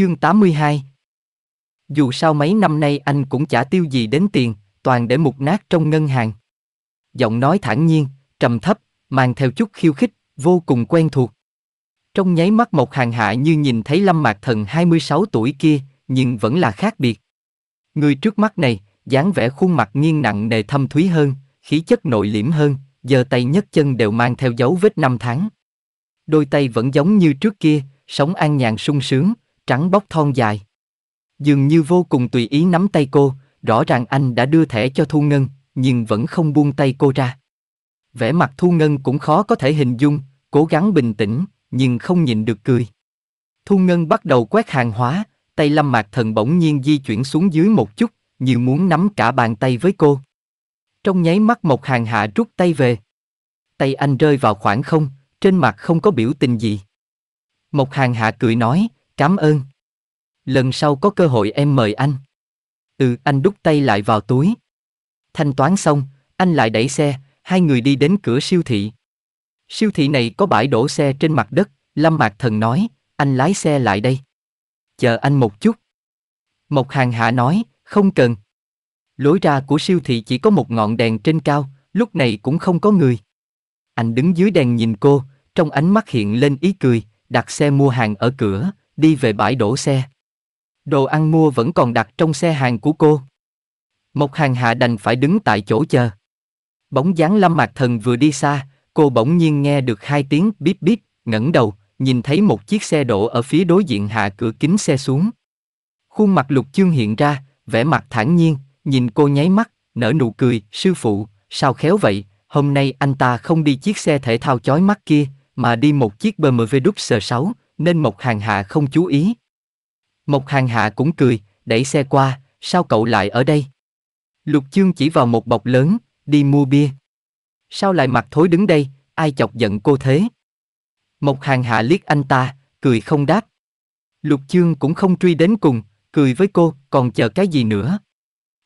Chương 82 Dù sao mấy năm nay anh cũng chả tiêu gì đến tiền, toàn để mục nát trong ngân hàng. Giọng nói thản nhiên, trầm thấp, mang theo chút khiêu khích, vô cùng quen thuộc. Trong nháy mắt một hàng hạ như nhìn thấy Lâm Mạc Thần 26 tuổi kia, nhưng vẫn là khác biệt. Người trước mắt này, dáng vẻ khuôn mặt nghiêng nặng nề thâm thúy hơn, khí chất nội liễm hơn, giơ tay nhất chân đều mang theo dấu vết năm tháng. Đôi tay vẫn giống như trước kia, sống an nhàn sung sướng, trắng bóc thon dài. Dường như vô cùng tùy ý nắm tay cô, rõ ràng anh đã đưa thẻ cho Thu Ngân, nhưng vẫn không buông tay cô ra. Vẻ mặt Thu Ngân cũng khó có thể hình dung, cố gắng bình tĩnh, nhưng không nhịn được cười. Thu Ngân bắt đầu quét hàng hóa, tay Lâm Mạc Thần bỗng nhiên di chuyển xuống dưới một chút, như muốn nắm cả bàn tay với cô. Trong nháy mắt một hàng hạ rút tay về. Tay anh rơi vào khoảng không, trên mặt không có biểu tình gì. Một hàng hạ cười nói, Cảm ơn. Lần sau có cơ hội em mời anh. Ừ, anh đút tay lại vào túi. Thanh toán xong, anh lại đẩy xe, hai người đi đến cửa siêu thị. Siêu thị này có bãi đổ xe trên mặt đất, Lâm Mạc Thần nói, anh lái xe lại đây. Chờ anh một chút. Mộc Hàng Hạ nói, không cần. Lối ra của siêu thị chỉ có một ngọn đèn trên cao, lúc này cũng không có người. Anh đứng dưới đèn nhìn cô, trong ánh mắt hiện lên ý cười, đặt xe mua hàng ở cửa, đi về bãi đổ xe. Đồ ăn mua vẫn còn đặt trong xe hàng của cô. Một hàng hạ đành phải đứng tại chỗ chờ. Bóng dáng Lâm Mạc Thần vừa đi xa, cô bỗng nhiên nghe được hai tiếng bíp bíp, ngẩng đầu, nhìn thấy một chiếc xe đổ ở phía đối diện hạ cửa kính xe xuống. Khuôn mặt lục chương hiện ra, vẻ mặt thản nhiên, nhìn cô nháy mắt, nở nụ cười, sư phụ, sao khéo vậy, hôm nay anh ta không đi chiếc xe thể thao chói mắt kia, mà đi một chiếc BMW Đúc S6, nên Mộc Hàng Hạ không chú ý. Mộc Hàng Hạ cũng cười, đẩy xe qua, sao cậu lại ở đây? Lục Chương chỉ vào một bọc lớn, đi mua bia. Sao lại mặt thối đứng đây, ai chọc giận cô thế? Mộc Hàng Hạ liếc anh ta, cười không đáp. Lục Chương cũng không truy đến cùng, cười với cô, còn chờ cái gì nữa?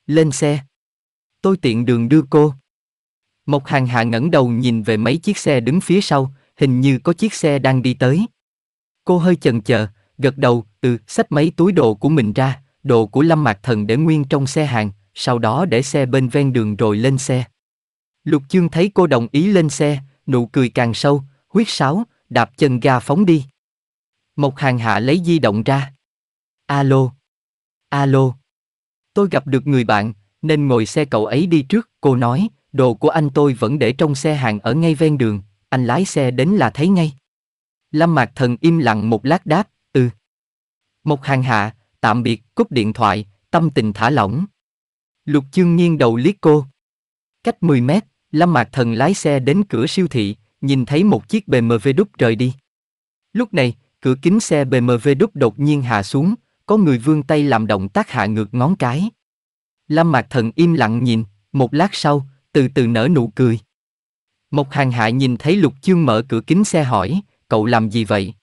Lên xe. Tôi tiện đường đưa cô. Mộc Hàng Hạ ngẩng đầu nhìn về mấy chiếc xe đứng phía sau, hình như có chiếc xe đang đi tới. Cô hơi chần chờ, gật đầu, từ xách mấy túi đồ của mình ra, đồ của Lâm Mạc Thần để nguyên trong xe hàng, sau đó để xe bên ven đường rồi lên xe. Lục Chương thấy cô đồng ý lên xe, nụ cười càng sâu, huyết sáo, đạp chân ga phóng đi. Một hàng hạ lấy di động ra. Alo. Alo. Tôi gặp được người bạn, nên ngồi xe cậu ấy đi trước, cô nói, đồ của anh tôi vẫn để trong xe hàng ở ngay ven đường, anh lái xe đến là thấy ngay. Lâm Mạc Thần im lặng một lát đáp, ừ. Một hàng hạ, tạm biệt, cúp điện thoại, tâm tình thả lỏng. Lục chương nghiêng đầu liếc cô. Cách 10 mét, Lâm Mạc Thần lái xe đến cửa siêu thị, nhìn thấy một chiếc BMW đúc rời đi. Lúc này, cửa kính xe BMW đúc đột nhiên hạ xuống, có người vươn tay làm động tác hạ ngược ngón cái. Lâm Mạc Thần im lặng nhìn, một lát sau, từ từ nở nụ cười. Một hàng hạ nhìn thấy Lục Chương mở cửa kính xe hỏi, cậu làm gì vậy?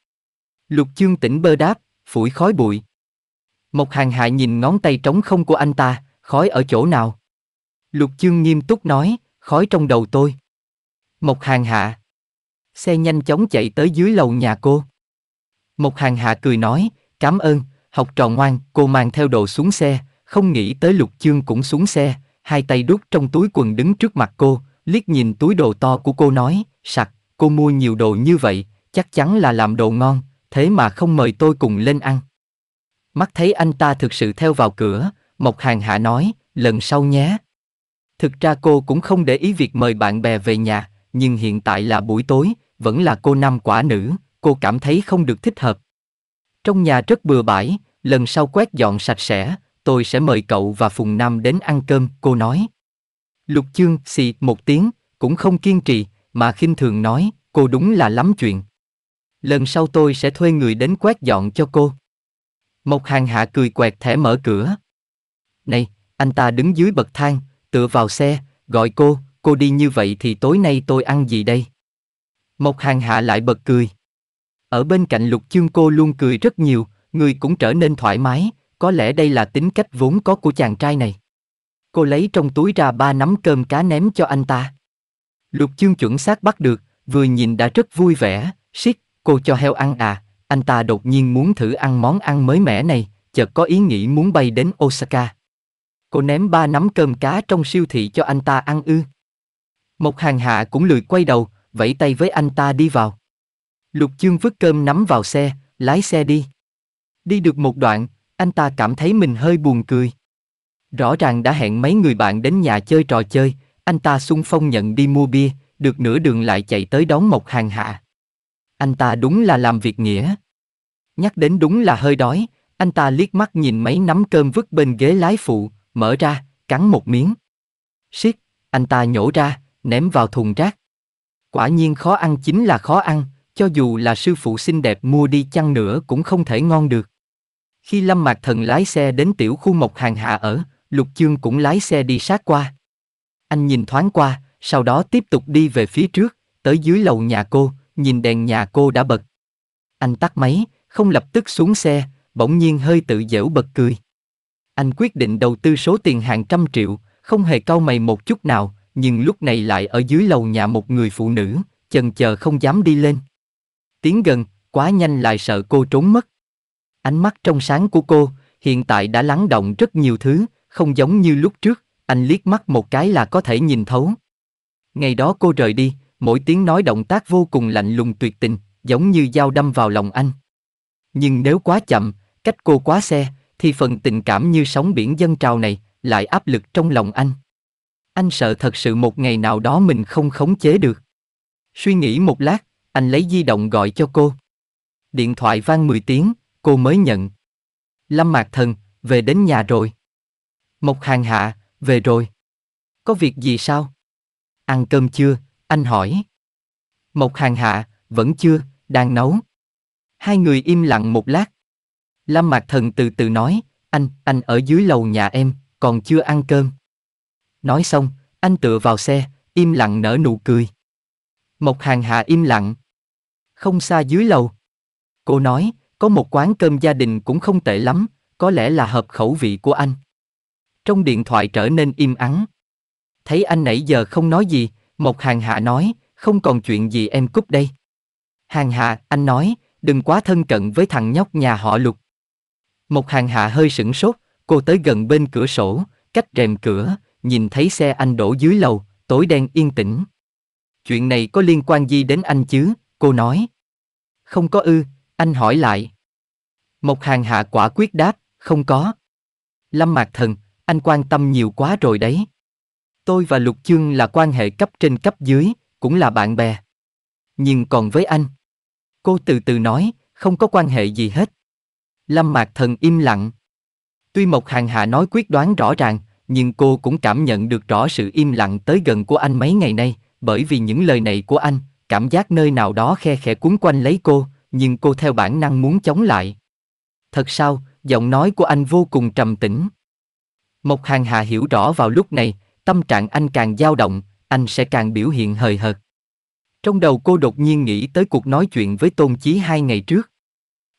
Lục chương tỉnh bơ đáp, phủi khói bụi. một hàng hại nhìn ngón tay trống không của anh ta, khói ở chỗ nào? Lục chương nghiêm túc nói, khói trong đầu tôi. một hàng hạ. Xe nhanh chóng chạy tới dưới lầu nhà cô. một hàng hạ cười nói, cảm ơn, học trò ngoan, cô mang theo đồ xuống xe, không nghĩ tới lục chương cũng xuống xe, hai tay đút trong túi quần đứng trước mặt cô, liếc nhìn túi đồ to của cô nói, sặc, cô mua nhiều đồ như vậy, chắc chắn là làm đồ ngon, thế mà không mời tôi cùng lên ăn. Mắt thấy anh ta thực sự theo vào cửa, Mộc Hàng Hạ nói, lần sau nhé. Thực ra cô cũng không để ý việc mời bạn bè về nhà, nhưng hiện tại là buổi tối, vẫn là cô nam quả nữ, cô cảm thấy không được thích hợp. Trong nhà rất bừa bãi, lần sau quét dọn sạch sẽ, tôi sẽ mời cậu và Phùng Nam đến ăn cơm, cô nói. Lục chương, xì, một tiếng, cũng không kiên trì, mà khinh thường nói, cô đúng là lắm chuyện lần sau tôi sẽ thuê người đến quét dọn cho cô. Một hàng hạ cười quẹt thẻ mở cửa. Này, anh ta đứng dưới bậc thang, tựa vào xe, gọi cô, cô đi như vậy thì tối nay tôi ăn gì đây? Một hàng hạ lại bật cười. Ở bên cạnh lục chương cô luôn cười rất nhiều, người cũng trở nên thoải mái, có lẽ đây là tính cách vốn có của chàng trai này. Cô lấy trong túi ra ba nắm cơm cá ném cho anh ta. Lục chương chuẩn xác bắt được, vừa nhìn đã rất vui vẻ, siết Cô cho heo ăn à, anh ta đột nhiên muốn thử ăn món ăn mới mẻ này, chợt có ý nghĩ muốn bay đến Osaka. Cô ném ba nắm cơm cá trong siêu thị cho anh ta ăn ư. Một hàng hạ cũng lười quay đầu, vẫy tay với anh ta đi vào. Lục chương vứt cơm nắm vào xe, lái xe đi. Đi được một đoạn, anh ta cảm thấy mình hơi buồn cười. Rõ ràng đã hẹn mấy người bạn đến nhà chơi trò chơi, anh ta xung phong nhận đi mua bia, được nửa đường lại chạy tới đón một hàng hạ anh ta đúng là làm việc nghĩa. Nhắc đến đúng là hơi đói, anh ta liếc mắt nhìn mấy nắm cơm vứt bên ghế lái phụ, mở ra, cắn một miếng. Siết, anh ta nhổ ra, ném vào thùng rác. Quả nhiên khó ăn chính là khó ăn, cho dù là sư phụ xinh đẹp mua đi chăng nữa cũng không thể ngon được. Khi Lâm Mạc Thần lái xe đến tiểu khu Mộc Hàng Hạ ở, Lục Chương cũng lái xe đi sát qua. Anh nhìn thoáng qua, sau đó tiếp tục đi về phía trước, tới dưới lầu nhà cô, nhìn đèn nhà cô đã bật. Anh tắt máy, không lập tức xuống xe, bỗng nhiên hơi tự dễu bật cười. Anh quyết định đầu tư số tiền hàng trăm triệu, không hề cau mày một chút nào, nhưng lúc này lại ở dưới lầu nhà một người phụ nữ, chần chờ không dám đi lên. Tiến gần, quá nhanh lại sợ cô trốn mất. Ánh mắt trong sáng của cô, hiện tại đã lắng động rất nhiều thứ, không giống như lúc trước, anh liếc mắt một cái là có thể nhìn thấu. Ngày đó cô rời đi, mỗi tiếng nói động tác vô cùng lạnh lùng tuyệt tình, giống như dao đâm vào lòng anh. Nhưng nếu quá chậm, cách cô quá xe, thì phần tình cảm như sóng biển dâng trào này lại áp lực trong lòng anh. Anh sợ thật sự một ngày nào đó mình không khống chế được. Suy nghĩ một lát, anh lấy di động gọi cho cô. Điện thoại vang 10 tiếng, cô mới nhận. Lâm Mạc Thần, về đến nhà rồi. Mộc Hàng Hạ, về rồi. Có việc gì sao? Ăn cơm chưa, anh hỏi. Mộc hàng hạ, vẫn chưa, đang nấu. Hai người im lặng một lát. Lâm Mạc Thần từ từ nói, anh, anh ở dưới lầu nhà em, còn chưa ăn cơm. Nói xong, anh tựa vào xe, im lặng nở nụ cười. Mộc hàng hạ im lặng. Không xa dưới lầu. Cô nói, có một quán cơm gia đình cũng không tệ lắm, có lẽ là hợp khẩu vị của anh. Trong điện thoại trở nên im ắng. Thấy anh nãy giờ không nói gì, Mộc Hàng Hạ nói, không còn chuyện gì em cúp đây. Hàng Hạ, anh nói, đừng quá thân cận với thằng nhóc nhà họ Lục. Mộc Hàng Hạ hơi sững sốt, cô tới gần bên cửa sổ, cách rèm cửa, nhìn thấy xe anh đổ dưới lầu, tối đen yên tĩnh. Chuyện này có liên quan gì đến anh chứ, cô nói. Không có ư, anh hỏi lại. Mộc Hàng Hạ quả quyết đáp, không có. Lâm Mạc Thần, anh quan tâm nhiều quá rồi đấy. Tôi và Lục Chương là quan hệ cấp trên cấp dưới, cũng là bạn bè. Nhưng còn với anh, cô từ từ nói, không có quan hệ gì hết. Lâm Mạc Thần im lặng. Tuy Mộc Hàng Hạ nói quyết đoán rõ ràng, nhưng cô cũng cảm nhận được rõ sự im lặng tới gần của anh mấy ngày nay, bởi vì những lời này của anh, cảm giác nơi nào đó khe khẽ cuốn quanh lấy cô, nhưng cô theo bản năng muốn chống lại. Thật sao, giọng nói của anh vô cùng trầm tĩnh. Mộc Hàng Hạ hiểu rõ vào lúc này, tâm trạng anh càng dao động, anh sẽ càng biểu hiện hời hợt. Trong đầu cô đột nhiên nghĩ tới cuộc nói chuyện với Tôn Chí hai ngày trước.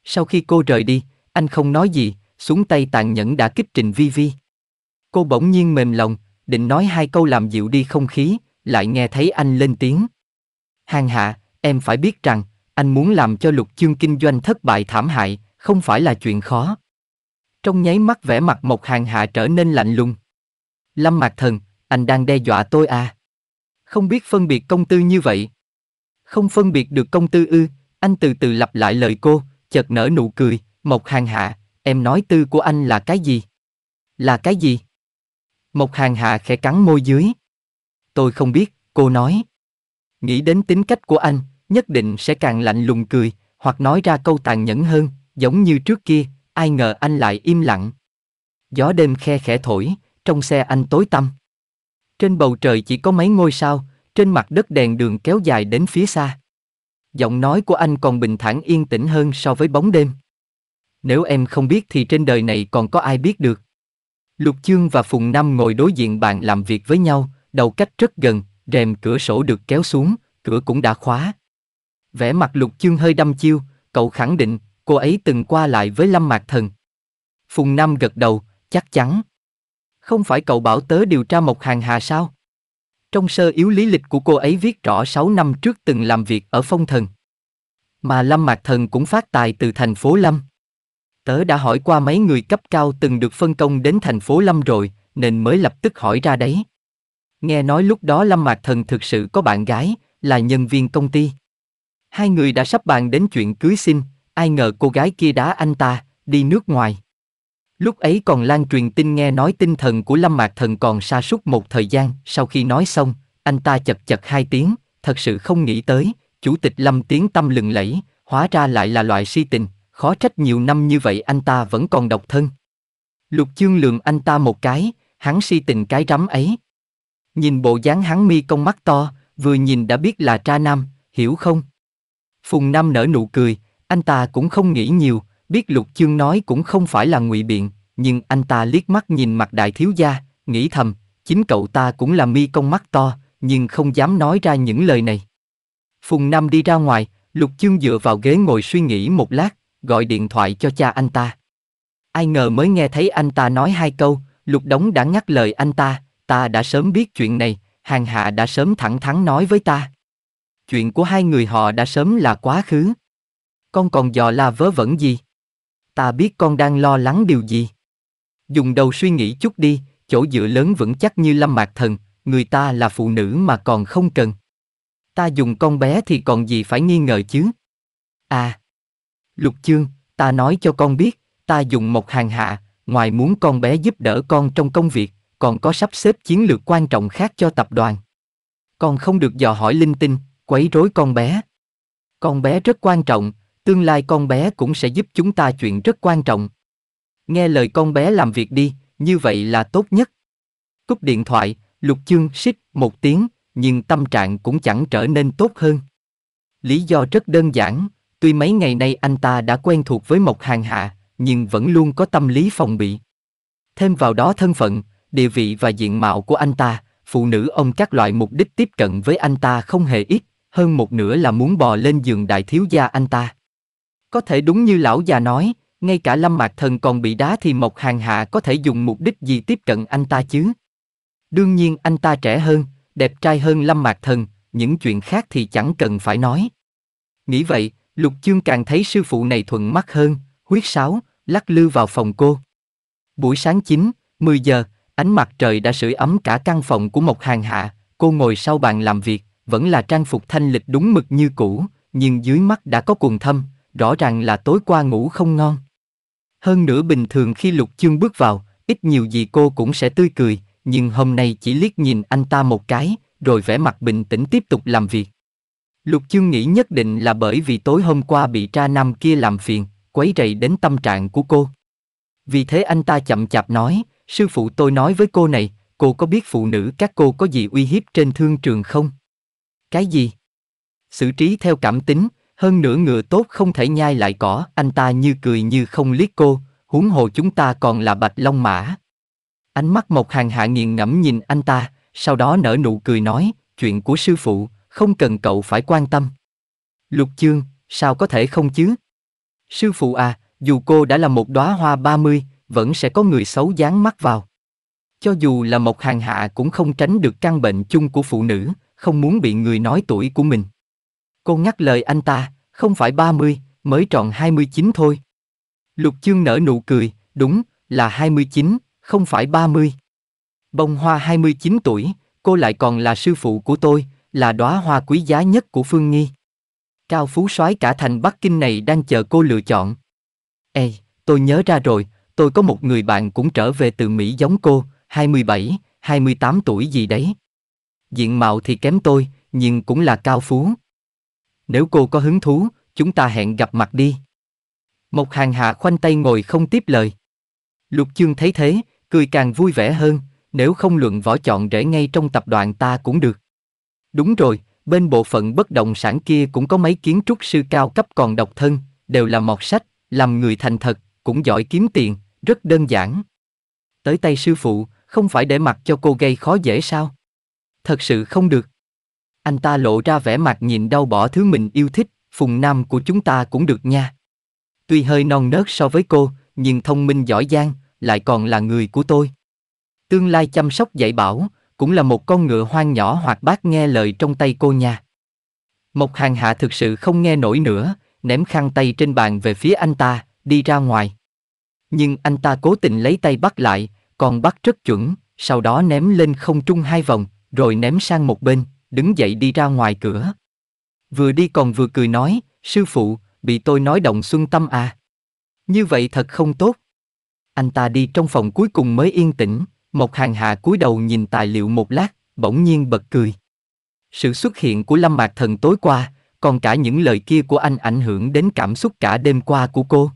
Sau khi cô rời đi, anh không nói gì, xuống tay tàn nhẫn đã kích Trình Vi Vi. Cô bỗng nhiên mềm lòng, định nói hai câu làm dịu đi không khí, lại nghe thấy anh lên tiếng. Hàng hạ, em phải biết rằng, anh muốn làm cho lục chương kinh doanh thất bại thảm hại, không phải là chuyện khó. Trong nháy mắt vẻ mặt một hàng hạ trở nên lạnh lùng. Lâm Mạc Thần, anh đang đe dọa tôi à? Không biết phân biệt công tư như vậy. Không phân biệt được công tư ư, anh từ từ lặp lại lời cô, chợt nở nụ cười, Mộc Hàng Hạ, em nói tư của anh là cái gì? Là cái gì? Mộc Hàng Hạ khẽ cắn môi dưới. Tôi không biết, cô nói. Nghĩ đến tính cách của anh, nhất định sẽ càng lạnh lùng cười, hoặc nói ra câu tàn nhẫn hơn, giống như trước kia, ai ngờ anh lại im lặng. Gió đêm khe khẽ thổi, trong xe anh tối tăm. Trên bầu trời chỉ có mấy ngôi sao, trên mặt đất đèn đường kéo dài đến phía xa. Giọng nói của anh còn bình thản yên tĩnh hơn so với bóng đêm. Nếu em không biết thì trên đời này còn có ai biết được. Lục Chương và Phùng Năm ngồi đối diện bàn làm việc với nhau, đầu cách rất gần, rèm cửa sổ được kéo xuống, cửa cũng đã khóa. Vẻ mặt Lục Chương hơi đăm chiêu, cậu khẳng định cô ấy từng qua lại với Lâm Mạc Thần. Phùng Nam gật đầu, chắc chắn. Không phải cậu bảo tớ điều tra Mộc Hàng Hà sao? Trong sơ yếu lý lịch của cô ấy viết rõ 6 năm trước từng làm việc ở phong thần. Mà Lâm Mạc Thần cũng phát tài từ thành phố Lâm. Tớ đã hỏi qua mấy người cấp cao từng được phân công đến thành phố Lâm rồi, nên mới lập tức hỏi ra đấy. Nghe nói lúc đó Lâm Mạc Thần thực sự có bạn gái, là nhân viên công ty. Hai người đã sắp bàn đến chuyện cưới xin, ai ngờ cô gái kia đá anh ta, đi nước ngoài. Lúc ấy còn lan truyền tin nghe nói tinh thần của Lâm Mạc Thần còn sa sút một thời gian, sau khi nói xong, anh ta chật chật hai tiếng, thật sự không nghĩ tới, chủ tịch Lâm tiếng tâm lừng lẫy, hóa ra lại là loại si tình, khó trách nhiều năm như vậy anh ta vẫn còn độc thân. Lục chương lường anh ta một cái, hắn si tình cái rắm ấy. Nhìn bộ dáng hắn mi công mắt to, vừa nhìn đã biết là tra nam, hiểu không? Phùng Nam nở nụ cười, anh ta cũng không nghĩ nhiều, Biết Lục Chương nói cũng không phải là ngụy biện, nhưng anh ta liếc mắt nhìn mặt đại thiếu gia, nghĩ thầm, chính cậu ta cũng là mi công mắt to, nhưng không dám nói ra những lời này. Phùng Nam đi ra ngoài, Lục Chương dựa vào ghế ngồi suy nghĩ một lát, gọi điện thoại cho cha anh ta. Ai ngờ mới nghe thấy anh ta nói hai câu, Lục Đống đã ngắt lời anh ta, ta đã sớm biết chuyện này, Hàng Hạ đã sớm thẳng thắn nói với ta. Chuyện của hai người họ đã sớm là quá khứ. Con còn dò la vớ vẩn gì? Ta biết con đang lo lắng điều gì. Dùng đầu suy nghĩ chút đi, chỗ dựa lớn vững chắc như lâm mạc thần, người ta là phụ nữ mà còn không cần. Ta dùng con bé thì còn gì phải nghi ngờ chứ? À, lục chương, ta nói cho con biết, ta dùng một hàng hạ, ngoài muốn con bé giúp đỡ con trong công việc, còn có sắp xếp chiến lược quan trọng khác cho tập đoàn. Con không được dò hỏi linh tinh, quấy rối con bé. Con bé rất quan trọng, tương lai con bé cũng sẽ giúp chúng ta chuyện rất quan trọng. Nghe lời con bé làm việc đi, như vậy là tốt nhất. Cúp điện thoại, lục chương xích một tiếng, nhưng tâm trạng cũng chẳng trở nên tốt hơn. Lý do rất đơn giản, tuy mấy ngày nay anh ta đã quen thuộc với Mộc Hàng Hạ, nhưng vẫn luôn có tâm lý phòng bị. Thêm vào đó thân phận, địa vị và diện mạo của anh ta, phụ nữ ông các loại mục đích tiếp cận với anh ta không hề ít, hơn một nửa là muốn bò lên giường đại thiếu gia anh ta. Có thể đúng như lão già nói, ngay cả lâm mạc thần còn bị đá thì Mộc Hàng Hạ có thể dùng mục đích gì tiếp cận anh ta chứ? Đương nhiên anh ta trẻ hơn, đẹp trai hơn lâm mạc thần, những chuyện khác thì chẳng cần phải nói. Nghĩ vậy, Lục Chương càng thấy sư phụ này thuận mắt hơn, huyết sáo, lắc lư vào phòng cô. Buổi sáng chín, mười giờ, ánh mặt trời đã sưởi ấm cả căn phòng của Mộc Hàng Hạ, cô ngồi sau bàn làm việc, vẫn là trang phục thanh lịch đúng mực như cũ, nhưng dưới mắt đã có cuồng thâm, rõ ràng là tối qua ngủ không ngon. Hơn nữa bình thường khi Lục Chương bước vào, ít nhiều gì cô cũng sẽ tươi cười, nhưng hôm nay chỉ liếc nhìn anh ta một cái, rồi vẻ mặt bình tĩnh tiếp tục làm việc. Lục Chương nghĩ nhất định là bởi vì tối hôm qua bị tra nam kia làm phiền, quấy rầy đến tâm trạng của cô. Vì thế anh ta chậm chạp nói, sư phụ tôi nói với cô này, cô có biết phụ nữ các cô có gì uy hiếp trên thương trường không? Cái gì? Xử trí theo cảm tính, hơn nữa ngựa tốt không thể nhai lại cỏ, anh ta như cười như không liếc cô, huống hồ chúng ta còn là bạch long mã. Ánh mắt Mộc Hàng Hạ nghiền ngẫm nhìn anh ta, sau đó nở nụ cười nói, chuyện của sư phụ, không cần cậu phải quan tâm. Lục chương, sao có thể không chứ? Sư phụ à, dù cô đã là một đóa hoa ba mươi vẫn sẽ có người xấu dán mắt vào. Cho dù là một hàng hạ cũng không tránh được căn bệnh chung của phụ nữ, không muốn bị người nói tuổi của mình. Cô ngắt lời anh ta, không phải 30, mới tròn 29 thôi. Lục chương nở nụ cười, đúng, là 29, không phải 30. Bông hoa 29 tuổi, cô lại còn là sư phụ của tôi, là đóa hoa quý giá nhất của Phương Nghi. Cao phú soái cả thành Bắc Kinh này đang chờ cô lựa chọn. Ê, tôi nhớ ra rồi, tôi có một người bạn cũng trở về từ Mỹ giống cô, 27, 28 tuổi gì đấy. Diện mạo thì kém tôi, nhưng cũng là cao phú, nếu cô có hứng thú, chúng ta hẹn gặp mặt đi. Mộc Hàng Hạ khoanh tay ngồi không tiếp lời. Lục Chương thấy thế, cười càng vui vẻ hơn, nếu không luận võ chọn rễ ngay trong tập đoàn ta cũng được. Đúng rồi, bên bộ phận bất động sản kia cũng có mấy kiến trúc sư cao cấp còn độc thân, đều là mọt sách, làm người thành thật, cũng giỏi kiếm tiền, rất đơn giản. Tới tay sư phụ, không phải để mặc cho cô gây khó dễ sao? Thật sự không được. Anh ta lộ ra vẻ mặt nhìn đau bỏ thứ mình yêu thích, phùng nam của chúng ta cũng được nha. Tuy hơi non nớt so với cô, nhưng thông minh giỏi giang, lại còn là người của tôi. Tương lai chăm sóc dạy bảo, cũng là một con ngựa hoang nhỏ hoặc bác nghe lời trong tay cô nha. Mộc hàng hạ thực sự không nghe nổi nữa, ném khăn tay trên bàn về phía anh ta, đi ra ngoài. Nhưng anh ta cố tình lấy tay bắt lại, còn bắt rất chuẩn, sau đó ném lên không trung hai vòng, rồi ném sang một bên, đứng dậy đi ra ngoài cửa. Vừa đi còn vừa cười nói, sư phụ, bị tôi nói động xuân tâm à. Như vậy thật không tốt. Anh ta đi trong phòng cuối cùng mới yên tĩnh, một hàng hạ cúi đầu nhìn tài liệu một lát, bỗng nhiên bật cười. Sự xuất hiện của Lâm Mạc Thần tối qua, còn cả những lời kia của anh ảnh hưởng đến cảm xúc cả đêm qua của cô.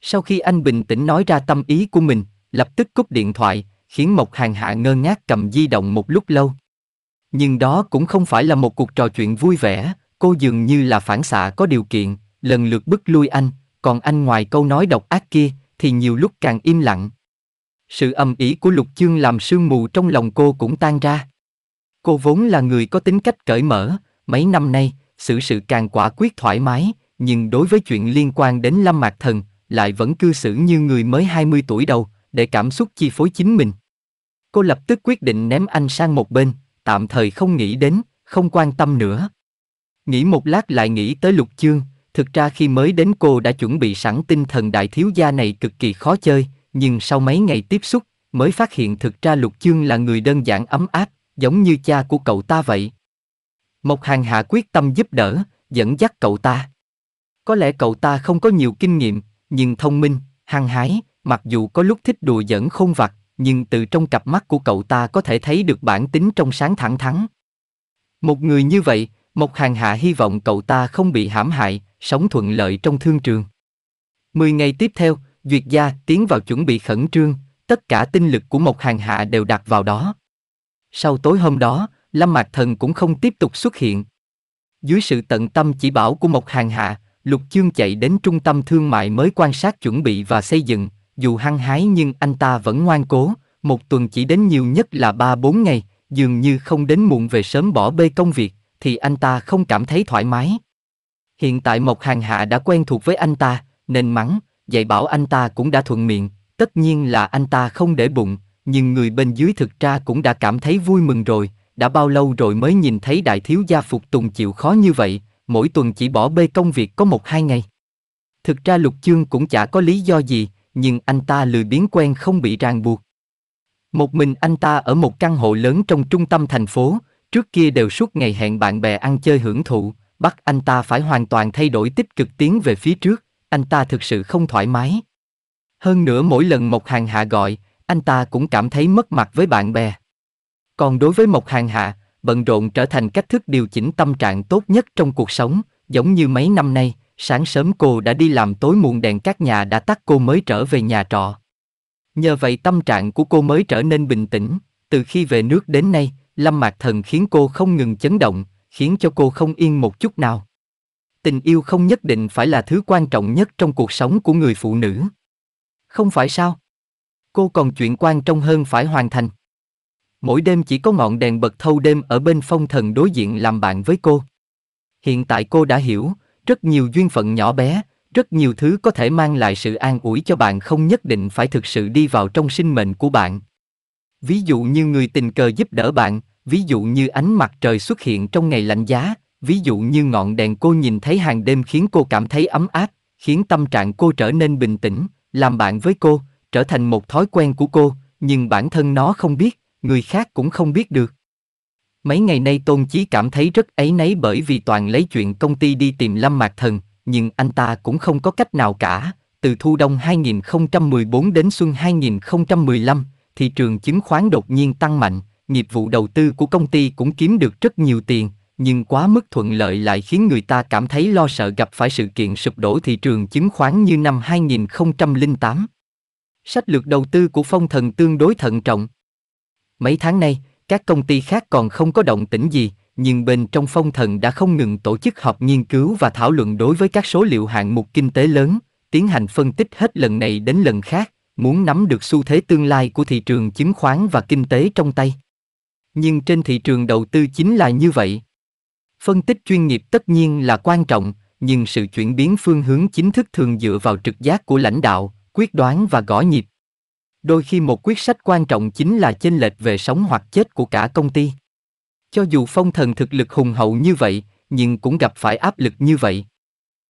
Sau khi anh bình tĩnh nói ra tâm ý của mình, lập tức cúp điện thoại, khiến Mộc Hàng Hạ ngơ ngác cầm di động một lúc lâu. Nhưng đó cũng không phải là một cuộc trò chuyện vui vẻ, cô dường như là phản xạ có điều kiện, lần lượt bức lui anh, còn anh ngoài câu nói độc ác kia, thì nhiều lúc càng im lặng. Sự âm ý của lục chương làm sương mù trong lòng cô cũng tan ra. Cô vốn là người có tính cách cởi mở, mấy năm nay, xử sự, sự càng quả quyết thoải mái, nhưng đối với chuyện liên quan đến Lâm Mạc Thần, lại vẫn cư xử như người mới 20 tuổi đầu, để cảm xúc chi phối chính mình. Cô lập tức quyết định ném anh sang một bên, tạm thời không nghĩ đến, không quan tâm nữa. Nghĩ một lát lại nghĩ tới lục chương, thực ra khi mới đến cô đã chuẩn bị sẵn tinh thần đại thiếu gia này cực kỳ khó chơi, nhưng sau mấy ngày tiếp xúc, mới phát hiện thực ra lục chương là người đơn giản ấm áp, giống như cha của cậu ta vậy. Mộc Hàng Hạ quyết tâm giúp đỡ, dẫn dắt cậu ta. Có lẽ cậu ta không có nhiều kinh nghiệm, nhưng thông minh, hăng hái, mặc dù có lúc thích đùa giỡn không vặt, nhưng từ trong cặp mắt của cậu ta có thể thấy được bản tính trong sáng thẳng thắn. Một người như vậy, Mộc Hàng Hạ hy vọng cậu ta không bị hãm hại, sống thuận lợi trong thương trường. Mười ngày tiếp theo, Duyệt Gia tiến vào chuẩn bị khẩn trương, tất cả tinh lực của Mộc Hàng Hạ đều đặt vào đó. Sau tối hôm đó, Lâm Mạc Thần cũng không tiếp tục xuất hiện. Dưới sự tận tâm chỉ bảo của Mộc Hàng Hạ, Lục Chương chạy đến trung tâm thương mại mới quan sát chuẩn bị và xây dựng, dù hăng hái nhưng anh ta vẫn ngoan cố, một tuần chỉ đến nhiều nhất là 3-4 ngày, dường như không đến muộn về sớm bỏ bê công việc, thì anh ta không cảm thấy thoải mái. Hiện tại Mộc Hàng Hạ đã quen thuộc với anh ta, nên mắng, dạy bảo anh ta cũng đã thuận miệng, tất nhiên là anh ta không để bụng, nhưng người bên dưới thực ra cũng đã cảm thấy vui mừng rồi, đã bao lâu rồi mới nhìn thấy đại thiếu gia phục tùng chịu khó như vậy, mỗi tuần chỉ bỏ bê công việc có một hai ngày. Thực ra Lục Chương cũng chả có lý do gì, nhưng anh ta lười biến quen không bị ràng buộc. Một mình anh ta ở một căn hộ lớn trong trung tâm thành phố, trước kia đều suốt ngày hẹn bạn bè ăn chơi hưởng thụ, bắt anh ta phải hoàn toàn thay đổi tích cực tiến về phía trước, anh ta thực sự không thoải mái. Hơn nữa mỗi lần Mộc Hàng Hạ gọi, anh ta cũng cảm thấy mất mặt với bạn bè. Còn đối với Mộc Hàng Hạ, bận rộn trở thành cách thức điều chỉnh tâm trạng tốt nhất trong cuộc sống, giống như mấy năm nay, sáng sớm cô đã đi làm tối muộn đèn các nhà đã tắt cô mới trở về nhà trọ. Nhờ vậy tâm trạng của cô mới trở nên bình tĩnh, từ khi về nước đến nay, Lâm Mạc Thần khiến cô không ngừng chấn động, khiến cho cô không yên một chút nào. Tình yêu không nhất định phải là thứ quan trọng nhất trong cuộc sống của người phụ nữ. Không phải sao? Cô còn chuyện quan trọng hơn phải hoàn thành. Mỗi đêm chỉ có ngọn đèn bật thâu đêm ở bên phong thần đối diện làm bạn với cô. Hiện tại cô đã hiểu, rất nhiều duyên phận nhỏ bé, rất nhiều thứ có thể mang lại sự an ủi cho bạn không nhất định phải thực sự đi vào trong sinh mệnh của bạn. Ví dụ như người tình cờ giúp đỡ bạn, ví dụ như ánh mặt trời xuất hiện trong ngày lạnh giá, ví dụ như ngọn đèn cô nhìn thấy hàng đêm khiến cô cảm thấy ấm áp, khiến tâm trạng cô trở nên bình tĩnh, làm bạn với cô, trở thành một thói quen của cô, nhưng bản thân nó không biết, người khác cũng không biết được. Mấy ngày nay Tôn Chí cảm thấy rất ấy nấy bởi vì toàn lấy chuyện công ty đi tìm Lâm Mạc Thần, nhưng anh ta cũng không có cách nào cả. Từ thu đông 2014 đến xuân 2015, thị trường chứng khoán đột nhiên tăng mạnh, nghiệp vụ đầu tư của công ty cũng kiếm được rất nhiều tiền, nhưng quá mức thuận lợi lại khiến người ta cảm thấy lo sợ gặp phải sự kiện sụp đổ thị trường chứng khoán như năm 2008. Sách lược đầu tư của phong thần tương đối thận trọng. Mấy tháng nay, các công ty khác còn không có động tĩnh gì, nhưng bên trong phong thần đã không ngừng tổ chức họp nghiên cứu và thảo luận đối với các số liệu hạng mục kinh tế lớn, tiến hành phân tích hết lần này đến lần khác, muốn nắm được xu thế tương lai của thị trường chứng khoán và kinh tế trong tay. Nhưng trên thị trường đầu tư chính là như vậy. Phân tích chuyên nghiệp tất nhiên là quan trọng, nhưng sự chuyển biến phương hướng chính thức thường dựa vào trực giác của lãnh đạo, quyết đoán và gõ nhịp. Đôi khi một quyết sách quan trọng chính là chênh lệch về sống hoặc chết của cả công ty. Cho dù phong thần thực lực hùng hậu như vậy, nhưng cũng gặp phải áp lực như vậy.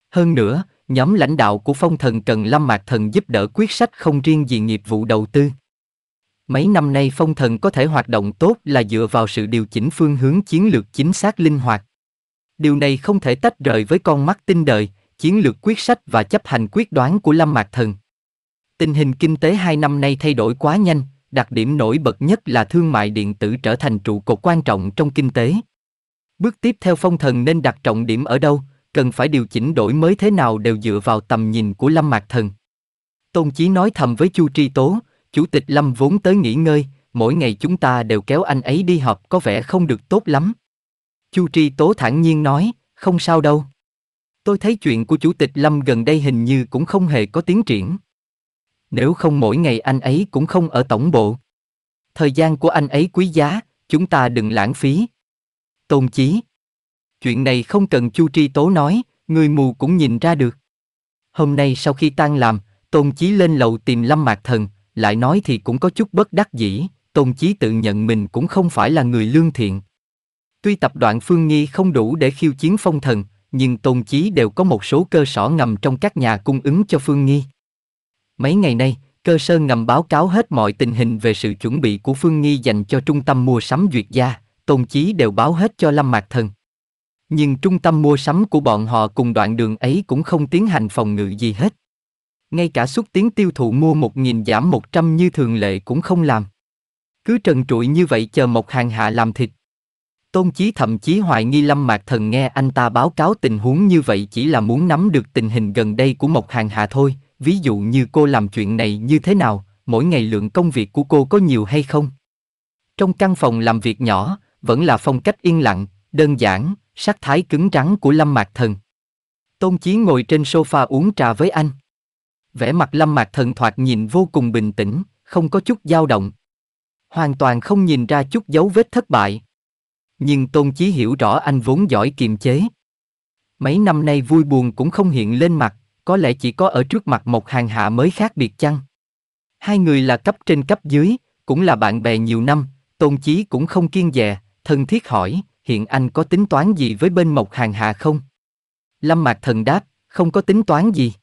Hơn nữa, nhóm lãnh đạo của phong thần cần lâm mạc thần giúp đỡ quyết sách không riêng gì nghiệp vụ đầu tư. Mấy năm nay phong thần có thể hoạt động tốt là dựa vào sự điều chỉnh phương hướng chiến lược chính xác linh hoạt. Điều này không thể tách rời với con mắt tinh đời, chiến lược quyết sách và chấp hành quyết đoán của Lâm Mạc Thần. Tình hình kinh tế hai năm nay thay đổi quá nhanh, đặc điểm nổi bật nhất là thương mại điện tử trở thành trụ cột quan trọng trong kinh tế. Bước tiếp theo phong thần nên đặt trọng điểm ở đâu, cần phải điều chỉnh đổi mới thế nào đều dựa vào tầm nhìn của Lâm Mạc Thần. Tôn Chí nói thầm với Chu Tri Tố, Chủ tịch Lâm vốn tới nghỉ ngơi, mỗi ngày chúng ta đều kéo anh ấy đi họp có vẻ không được tốt lắm. Chu Tri Tố thản nhiên nói, không sao đâu. Tôi thấy chuyện của Chủ tịch Lâm gần đây hình như cũng không hề có tiến triển nếu không mỗi ngày anh ấy cũng không ở tổng bộ. Thời gian của anh ấy quý giá, chúng ta đừng lãng phí. Tôn Chí Chuyện này không cần Chu Tri Tố nói, người mù cũng nhìn ra được. Hôm nay sau khi tan làm, Tôn Chí lên lầu tìm Lâm Mạc Thần, lại nói thì cũng có chút bất đắc dĩ, Tôn Chí tự nhận mình cũng không phải là người lương thiện. Tuy tập đoạn Phương Nghi không đủ để khiêu chiến phong thần, nhưng Tôn Chí đều có một số cơ sở ngầm trong các nhà cung ứng cho Phương Nghi. Mấy ngày nay, cơ sơ ngầm báo cáo hết mọi tình hình về sự chuẩn bị của Phương Nghi dành cho trung tâm mua sắm duyệt gia, tôn chí đều báo hết cho Lâm Mạc Thần. Nhưng trung tâm mua sắm của bọn họ cùng đoạn đường ấy cũng không tiến hành phòng ngự gì hết. Ngay cả xúc tiến tiêu thụ mua 1.000 giảm 100 như thường lệ cũng không làm. Cứ trần trụi như vậy chờ một hàng hạ làm thịt. Tôn chí thậm chí hoài nghi Lâm Mạc Thần nghe anh ta báo cáo tình huống như vậy chỉ là muốn nắm được tình hình gần đây của Mộc hàng hạ thôi, ví dụ như cô làm chuyện này như thế nào mỗi ngày lượng công việc của cô có nhiều hay không trong căn phòng làm việc nhỏ vẫn là phong cách yên lặng đơn giản sắc thái cứng rắn của lâm mạc thần tôn chí ngồi trên sofa uống trà với anh vẻ mặt lâm mạc thần thoạt nhìn vô cùng bình tĩnh không có chút dao động hoàn toàn không nhìn ra chút dấu vết thất bại nhưng tôn chí hiểu rõ anh vốn giỏi kiềm chế mấy năm nay vui buồn cũng không hiện lên mặt có lẽ chỉ có ở trước mặt một hàng hạ mới khác biệt chăng? Hai người là cấp trên cấp dưới, cũng là bạn bè nhiều năm, tôn chí cũng không kiên dè, thân thiết hỏi, hiện anh có tính toán gì với bên mộc hàng hạ không? Lâm Mạc Thần đáp, không có tính toán gì.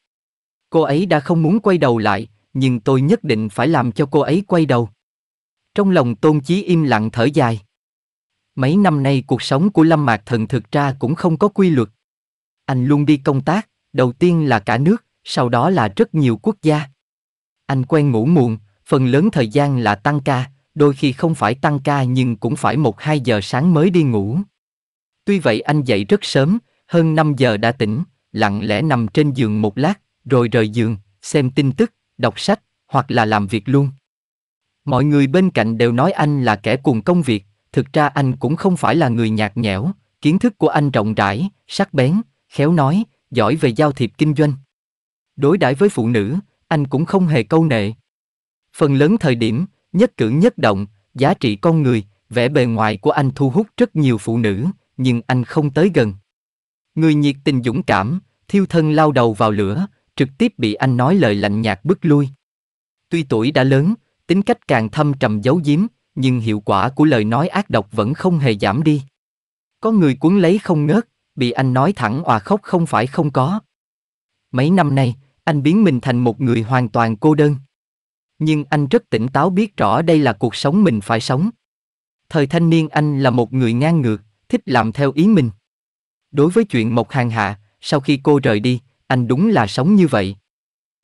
Cô ấy đã không muốn quay đầu lại, nhưng tôi nhất định phải làm cho cô ấy quay đầu. Trong lòng tôn chí im lặng thở dài. Mấy năm nay cuộc sống của Lâm Mạc Thần thực ra cũng không có quy luật. Anh luôn đi công tác, đầu tiên là cả nước, sau đó là rất nhiều quốc gia. Anh quen ngủ muộn, phần lớn thời gian là tăng ca, đôi khi không phải tăng ca nhưng cũng phải một hai giờ sáng mới đi ngủ. Tuy vậy anh dậy rất sớm, hơn năm giờ đã tỉnh, lặng lẽ nằm trên giường một lát, rồi rời giường, xem tin tức, đọc sách, hoặc là làm việc luôn. Mọi người bên cạnh đều nói anh là kẻ cùng công việc, thực ra anh cũng không phải là người nhạt nhẽo, kiến thức của anh rộng rãi, sắc bén, khéo nói, giỏi về giao thiệp kinh doanh. Đối đãi với phụ nữ, anh cũng không hề câu nệ. Phần lớn thời điểm, nhất cử nhất động, giá trị con người, vẻ bề ngoài của anh thu hút rất nhiều phụ nữ, nhưng anh không tới gần. Người nhiệt tình dũng cảm, thiêu thân lao đầu vào lửa, trực tiếp bị anh nói lời lạnh nhạt bức lui. Tuy tuổi đã lớn, tính cách càng thâm trầm giấu giếm, nhưng hiệu quả của lời nói ác độc vẫn không hề giảm đi. Có người cuốn lấy không ngớt, bị anh nói thẳng òa khóc không phải không có. Mấy năm nay, anh biến mình thành một người hoàn toàn cô đơn. Nhưng anh rất tỉnh táo biết rõ đây là cuộc sống mình phải sống. Thời thanh niên anh là một người ngang ngược, thích làm theo ý mình. Đối với chuyện Mộc Hàng Hạ, sau khi cô rời đi, anh đúng là sống như vậy.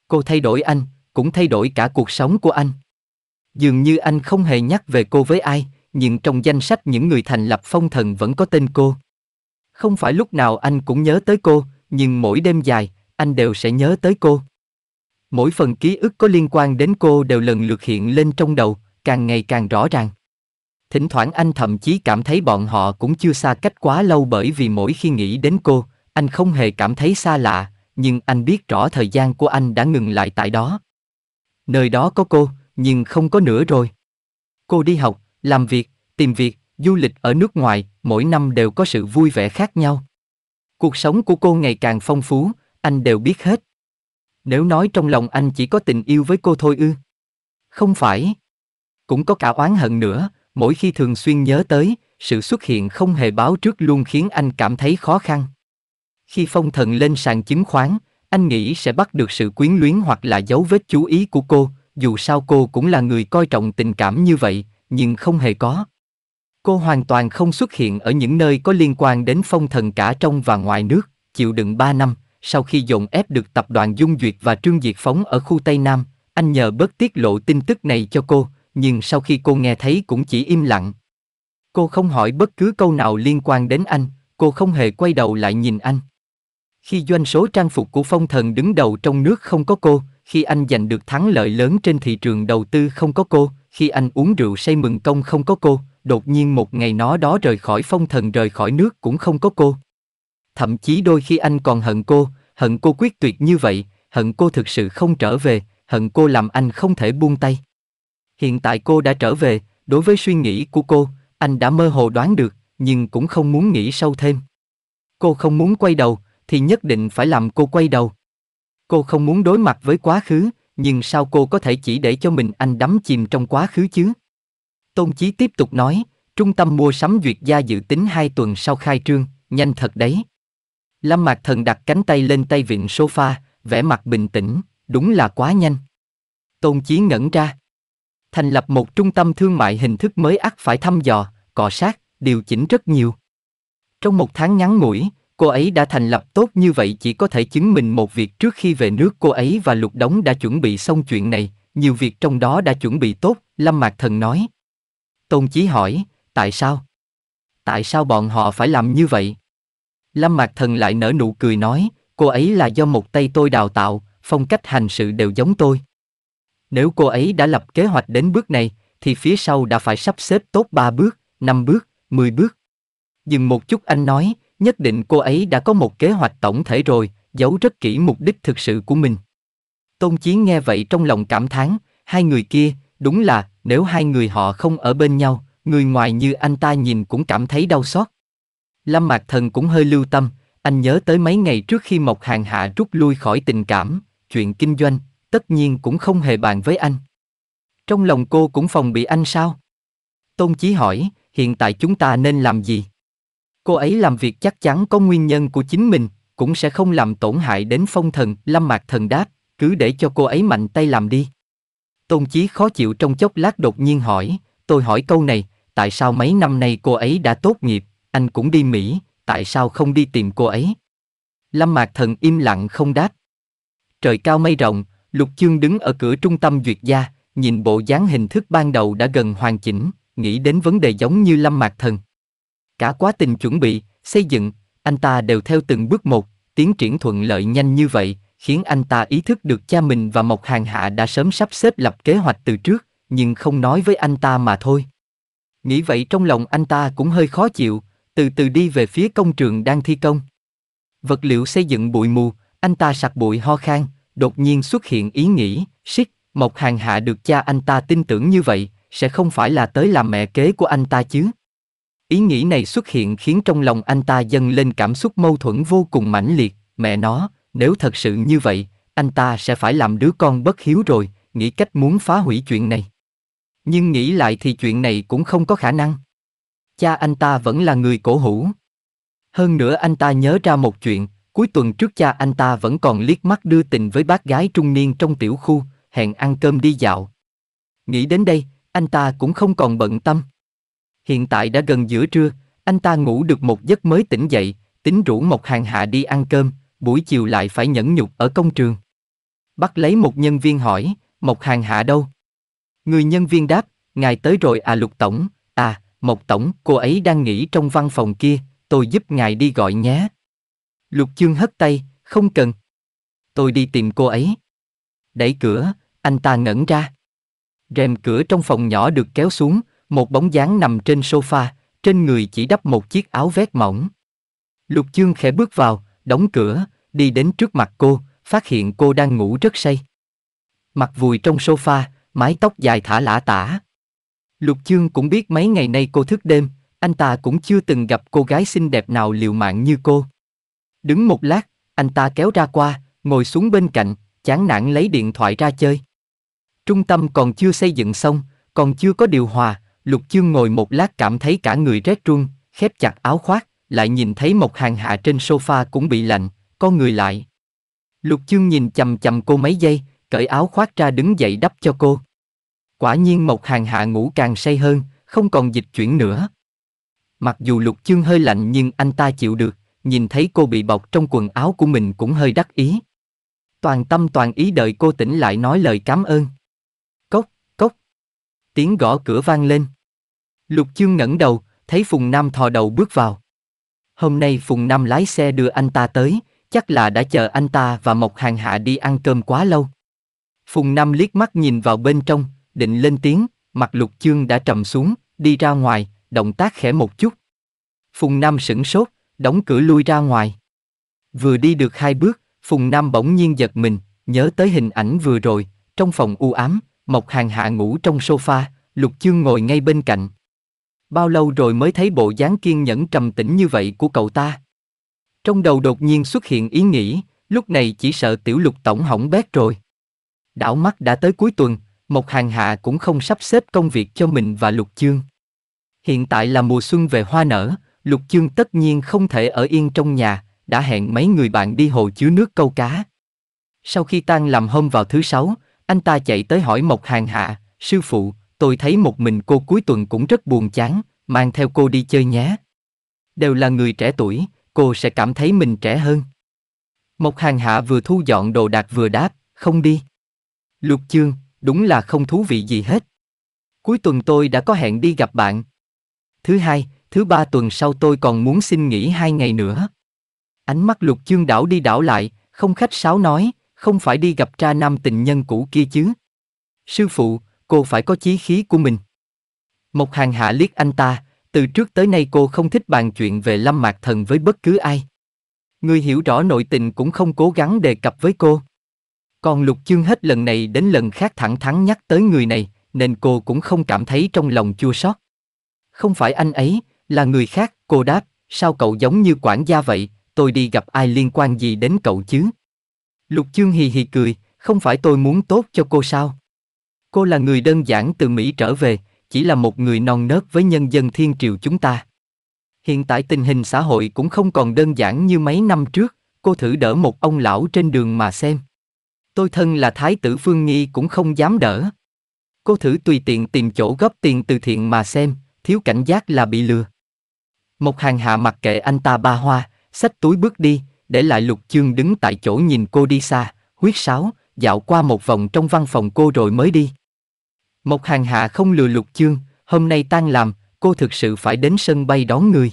Cô thay đổi anh, cũng thay đổi cả cuộc sống của anh. Dường như anh không hề nhắc về cô với ai, nhưng trong danh sách những người thành lập phong thần vẫn có tên cô. Không phải lúc nào anh cũng nhớ tới cô, nhưng mỗi đêm dài, anh đều sẽ nhớ tới cô. Mỗi phần ký ức có liên quan đến cô đều lần lượt hiện lên trong đầu, càng ngày càng rõ ràng. Thỉnh thoảng anh thậm chí cảm thấy bọn họ cũng chưa xa cách quá lâu bởi vì mỗi khi nghĩ đến cô, anh không hề cảm thấy xa lạ, nhưng anh biết rõ thời gian của anh đã ngừng lại tại đó. Nơi đó có cô, nhưng không có nữa rồi. Cô đi học, làm việc, tìm việc, Du lịch ở nước ngoài, mỗi năm đều có sự vui vẻ khác nhau. Cuộc sống của cô ngày càng phong phú, anh đều biết hết. Nếu nói trong lòng anh chỉ có tình yêu với cô thôi ư? Không phải. Cũng có cả oán hận nữa, mỗi khi thường xuyên nhớ tới, sự xuất hiện không hề báo trước luôn khiến anh cảm thấy khó khăn. Khi phong thần lên sàn chứng khoán, anh nghĩ sẽ bắt được sự quyến luyến hoặc là dấu vết chú ý của cô, dù sao cô cũng là người coi trọng tình cảm như vậy, nhưng không hề có. Cô hoàn toàn không xuất hiện ở những nơi có liên quan đến phong thần cả trong và ngoài nước, chịu đựng 3 năm, sau khi dồn ép được tập đoàn Dung Duyệt và Trương Diệt Phóng ở khu Tây Nam, anh nhờ bớt tiết lộ tin tức này cho cô, nhưng sau khi cô nghe thấy cũng chỉ im lặng. Cô không hỏi bất cứ câu nào liên quan đến anh, cô không hề quay đầu lại nhìn anh. Khi doanh số trang phục của phong thần đứng đầu trong nước không có cô, khi anh giành được thắng lợi lớn trên thị trường đầu tư không có cô, khi anh uống rượu say mừng công không có cô, đột nhiên một ngày nó đó rời khỏi phong thần rời khỏi nước cũng không có cô. Thậm chí đôi khi anh còn hận cô, hận cô quyết tuyệt như vậy, hận cô thực sự không trở về, hận cô làm anh không thể buông tay. Hiện tại cô đã trở về, đối với suy nghĩ của cô, anh đã mơ hồ đoán được, nhưng cũng không muốn nghĩ sâu thêm. Cô không muốn quay đầu, thì nhất định phải làm cô quay đầu. Cô không muốn đối mặt với quá khứ, nhưng sao cô có thể chỉ để cho mình anh đắm chìm trong quá khứ chứ? Tôn Chí tiếp tục nói, trung tâm mua sắm duyệt gia dự tính hai tuần sau khai trương, nhanh thật đấy. Lâm Mạc Thần đặt cánh tay lên tay vịn sofa, vẻ mặt bình tĩnh, đúng là quá nhanh. Tôn Chí ngẩn ra. Thành lập một trung tâm thương mại hình thức mới ắt phải thăm dò, cọ sát, điều chỉnh rất nhiều. Trong một tháng ngắn ngủi, cô ấy đã thành lập tốt như vậy chỉ có thể chứng minh một việc trước khi về nước cô ấy và Lục Đống đã chuẩn bị xong chuyện này, nhiều việc trong đó đã chuẩn bị tốt, Lâm Mạc Thần nói. Tôn Chí hỏi, tại sao? Tại sao bọn họ phải làm như vậy? Lâm Mạc Thần lại nở nụ cười nói, cô ấy là do một tay tôi đào tạo, phong cách hành sự đều giống tôi. Nếu cô ấy đã lập kế hoạch đến bước này, thì phía sau đã phải sắp xếp tốt 3 bước, 5 bước, 10 bước. Dừng một chút anh nói, nhất định cô ấy đã có một kế hoạch tổng thể rồi, giấu rất kỹ mục đích thực sự của mình. Tôn Chí nghe vậy trong lòng cảm thán, hai người kia, đúng là nếu hai người họ không ở bên nhau, người ngoài như anh ta nhìn cũng cảm thấy đau xót. Lâm Mạc Thần cũng hơi lưu tâm, anh nhớ tới mấy ngày trước khi Mộc Hàng Hạ rút lui khỏi tình cảm, chuyện kinh doanh, tất nhiên cũng không hề bàn với anh. Trong lòng cô cũng phòng bị anh sao? Tôn Chí hỏi, hiện tại chúng ta nên làm gì? Cô ấy làm việc chắc chắn có nguyên nhân của chính mình, cũng sẽ không làm tổn hại đến phong thần, Lâm Mạc Thần đáp, cứ để cho cô ấy mạnh tay làm đi. Tôn Chí khó chịu trong chốc lát đột nhiên hỏi, tôi hỏi câu này, tại sao mấy năm nay cô ấy đã tốt nghiệp, anh cũng đi Mỹ, tại sao không đi tìm cô ấy? Lâm Mạc Thần im lặng không đáp. Trời cao mây rộng, Lục Chương đứng ở cửa trung tâm duyệt gia, nhìn bộ dáng hình thức ban đầu đã gần hoàn chỉnh, nghĩ đến vấn đề giống như Lâm Mạc Thần. Cả quá trình chuẩn bị, xây dựng, anh ta đều theo từng bước một, tiến triển thuận lợi nhanh như vậy, khiến anh ta ý thức được cha mình và Mộc Hàng Hạ đã sớm sắp xếp lập kế hoạch từ trước, nhưng không nói với anh ta mà thôi. Nghĩ vậy trong lòng anh ta cũng hơi khó chịu, từ từ đi về phía công trường đang thi công. Vật liệu xây dựng bụi mù, anh ta sặc bụi ho khan, đột nhiên xuất hiện ý nghĩ, xích Mộc Hàng Hạ được cha anh ta tin tưởng như vậy, sẽ không phải là tới làm mẹ kế của anh ta chứ. Ý nghĩ này xuất hiện khiến trong lòng anh ta dâng lên cảm xúc mâu thuẫn vô cùng mãnh liệt, mẹ nó, nếu thật sự như vậy, anh ta sẽ phải làm đứa con bất hiếu rồi, nghĩ cách muốn phá hủy chuyện này. Nhưng nghĩ lại thì chuyện này cũng không có khả năng. Cha anh ta vẫn là người cổ hủ. Hơn nữa anh ta nhớ ra một chuyện, cuối tuần trước cha anh ta vẫn còn liếc mắt đưa tình với bác gái trung niên trong tiểu khu, hẹn ăn cơm đi dạo. Nghĩ đến đây, anh ta cũng không còn bận tâm. Hiện tại đã gần giữa trưa, anh ta ngủ được một giấc mới tỉnh dậy, tính rủ một hàng hạ đi ăn cơm, buổi chiều lại phải nhẫn nhục ở công trường. Bắt lấy một nhân viên hỏi, Mộc Hàng Hạ đâu? Người nhân viên đáp, ngài tới rồi à Lục Tổng, à, Mộc Tổng, cô ấy đang nghỉ trong văn phòng kia, tôi giúp ngài đi gọi nhé. Lục Chương hất tay, không cần. Tôi đi tìm cô ấy. Đẩy cửa, anh ta ngẩn ra. Rèm cửa trong phòng nhỏ được kéo xuống, một bóng dáng nằm trên sofa, trên người chỉ đắp một chiếc áo vét mỏng. Lục Chương khẽ bước vào, đóng cửa, đi đến trước mặt cô, phát hiện cô đang ngủ rất say. Mặt vùi trong sofa, mái tóc dài thả lả tả. Lục Chương cũng biết mấy ngày nay cô thức đêm, anh ta cũng chưa từng gặp cô gái xinh đẹp nào liều mạng như cô. Đứng một lát, anh ta kéo ra qua, ngồi xuống bên cạnh, chán nản lấy điện thoại ra chơi. Trung tâm còn chưa xây dựng xong, còn chưa có điều hòa, Lục Chương ngồi một lát cảm thấy cả người rét run, khép chặt áo khoác lại nhìn thấy một hàng hạ trên sofa cũng bị lạnh, có người lại. Lục chương nhìn chầm chầm cô mấy giây, cởi áo khoác ra đứng dậy đắp cho cô. Quả nhiên một hàng hạ ngủ càng say hơn, không còn dịch chuyển nữa. Mặc dù lục chương hơi lạnh nhưng anh ta chịu được, nhìn thấy cô bị bọc trong quần áo của mình cũng hơi đắc ý. Toàn tâm toàn ý đợi cô tỉnh lại nói lời cảm ơn. Cốc, cốc. Tiếng gõ cửa vang lên. Lục chương ngẩng đầu, thấy Phùng Nam thò đầu bước vào. Hôm nay Phùng Nam lái xe đưa anh ta tới, chắc là đã chờ anh ta và Mộc Hàng Hạ đi ăn cơm quá lâu. Phùng Nam liếc mắt nhìn vào bên trong, định lên tiếng, mặt lục chương đã trầm xuống, đi ra ngoài, động tác khẽ một chút. Phùng Nam sửng sốt, đóng cửa lui ra ngoài. Vừa đi được hai bước, Phùng Nam bỗng nhiên giật mình, nhớ tới hình ảnh vừa rồi, trong phòng u ám, Mộc Hàng Hạ ngủ trong sofa, Lục Chương ngồi ngay bên cạnh, Bao lâu rồi mới thấy bộ dáng kiên nhẫn trầm tĩnh như vậy của cậu ta? Trong đầu đột nhiên xuất hiện ý nghĩ, lúc này chỉ sợ tiểu lục tổng hỏng bét rồi. Đảo mắt đã tới cuối tuần, Mộc Hàng Hạ cũng không sắp xếp công việc cho mình và Lục Chương. Hiện tại là mùa xuân về hoa nở, Lục Chương tất nhiên không thể ở yên trong nhà, đã hẹn mấy người bạn đi hồ chứa nước câu cá. Sau khi tan làm hôm vào thứ sáu, anh ta chạy tới hỏi Mộc Hàng Hạ, sư phụ, tôi thấy một mình cô cuối tuần cũng rất buồn chán, mang theo cô đi chơi nhé. Đều là người trẻ tuổi, cô sẽ cảm thấy mình trẻ hơn. Mộc Hàng Hạ vừa thu dọn đồ đạc vừa đáp, không đi. Lục chương, đúng là không thú vị gì hết. Cuối tuần tôi đã có hẹn đi gặp bạn. Thứ hai, thứ ba tuần sau tôi còn muốn xin nghỉ hai ngày nữa. Ánh mắt lục chương đảo đi đảo lại, không khách sáo nói, không phải đi gặp cha nam tình nhân cũ kia chứ. Sư phụ, cô phải có chí khí của mình. Một hàng hạ liếc anh ta, từ trước tới nay cô không thích bàn chuyện về Lâm Mạc Thần với bất cứ ai. Người hiểu rõ nội tình cũng không cố gắng đề cập với cô. Còn Lục Chương hết lần này đến lần khác thẳng thắn nhắc tới người này, nên cô cũng không cảm thấy trong lòng chua xót. Không phải anh ấy, là người khác, cô đáp, sao cậu giống như quản gia vậy, tôi đi gặp ai liên quan gì đến cậu chứ? Lục Chương hì hì cười, không phải tôi muốn tốt cho cô sao? Cô là người đơn giản từ Mỹ trở về, chỉ là một người non nớt với nhân dân thiên triều chúng ta. Hiện tại tình hình xã hội cũng không còn đơn giản như mấy năm trước, cô thử đỡ một ông lão trên đường mà xem. Tôi thân là thái tử Phương Nghi cũng không dám đỡ. Cô thử tùy tiện tìm chỗ góp tiền từ thiện mà xem, thiếu cảnh giác là bị lừa. Một hàng hạ mặc kệ anh ta ba hoa, xách túi bước đi, để lại lục chương đứng tại chỗ nhìn cô đi xa, huyết sáo, dạo qua một vòng trong văn phòng cô rồi mới đi. Một hàng hạ không lừa lục chương, hôm nay tan làm, cô thực sự phải đến sân bay đón người.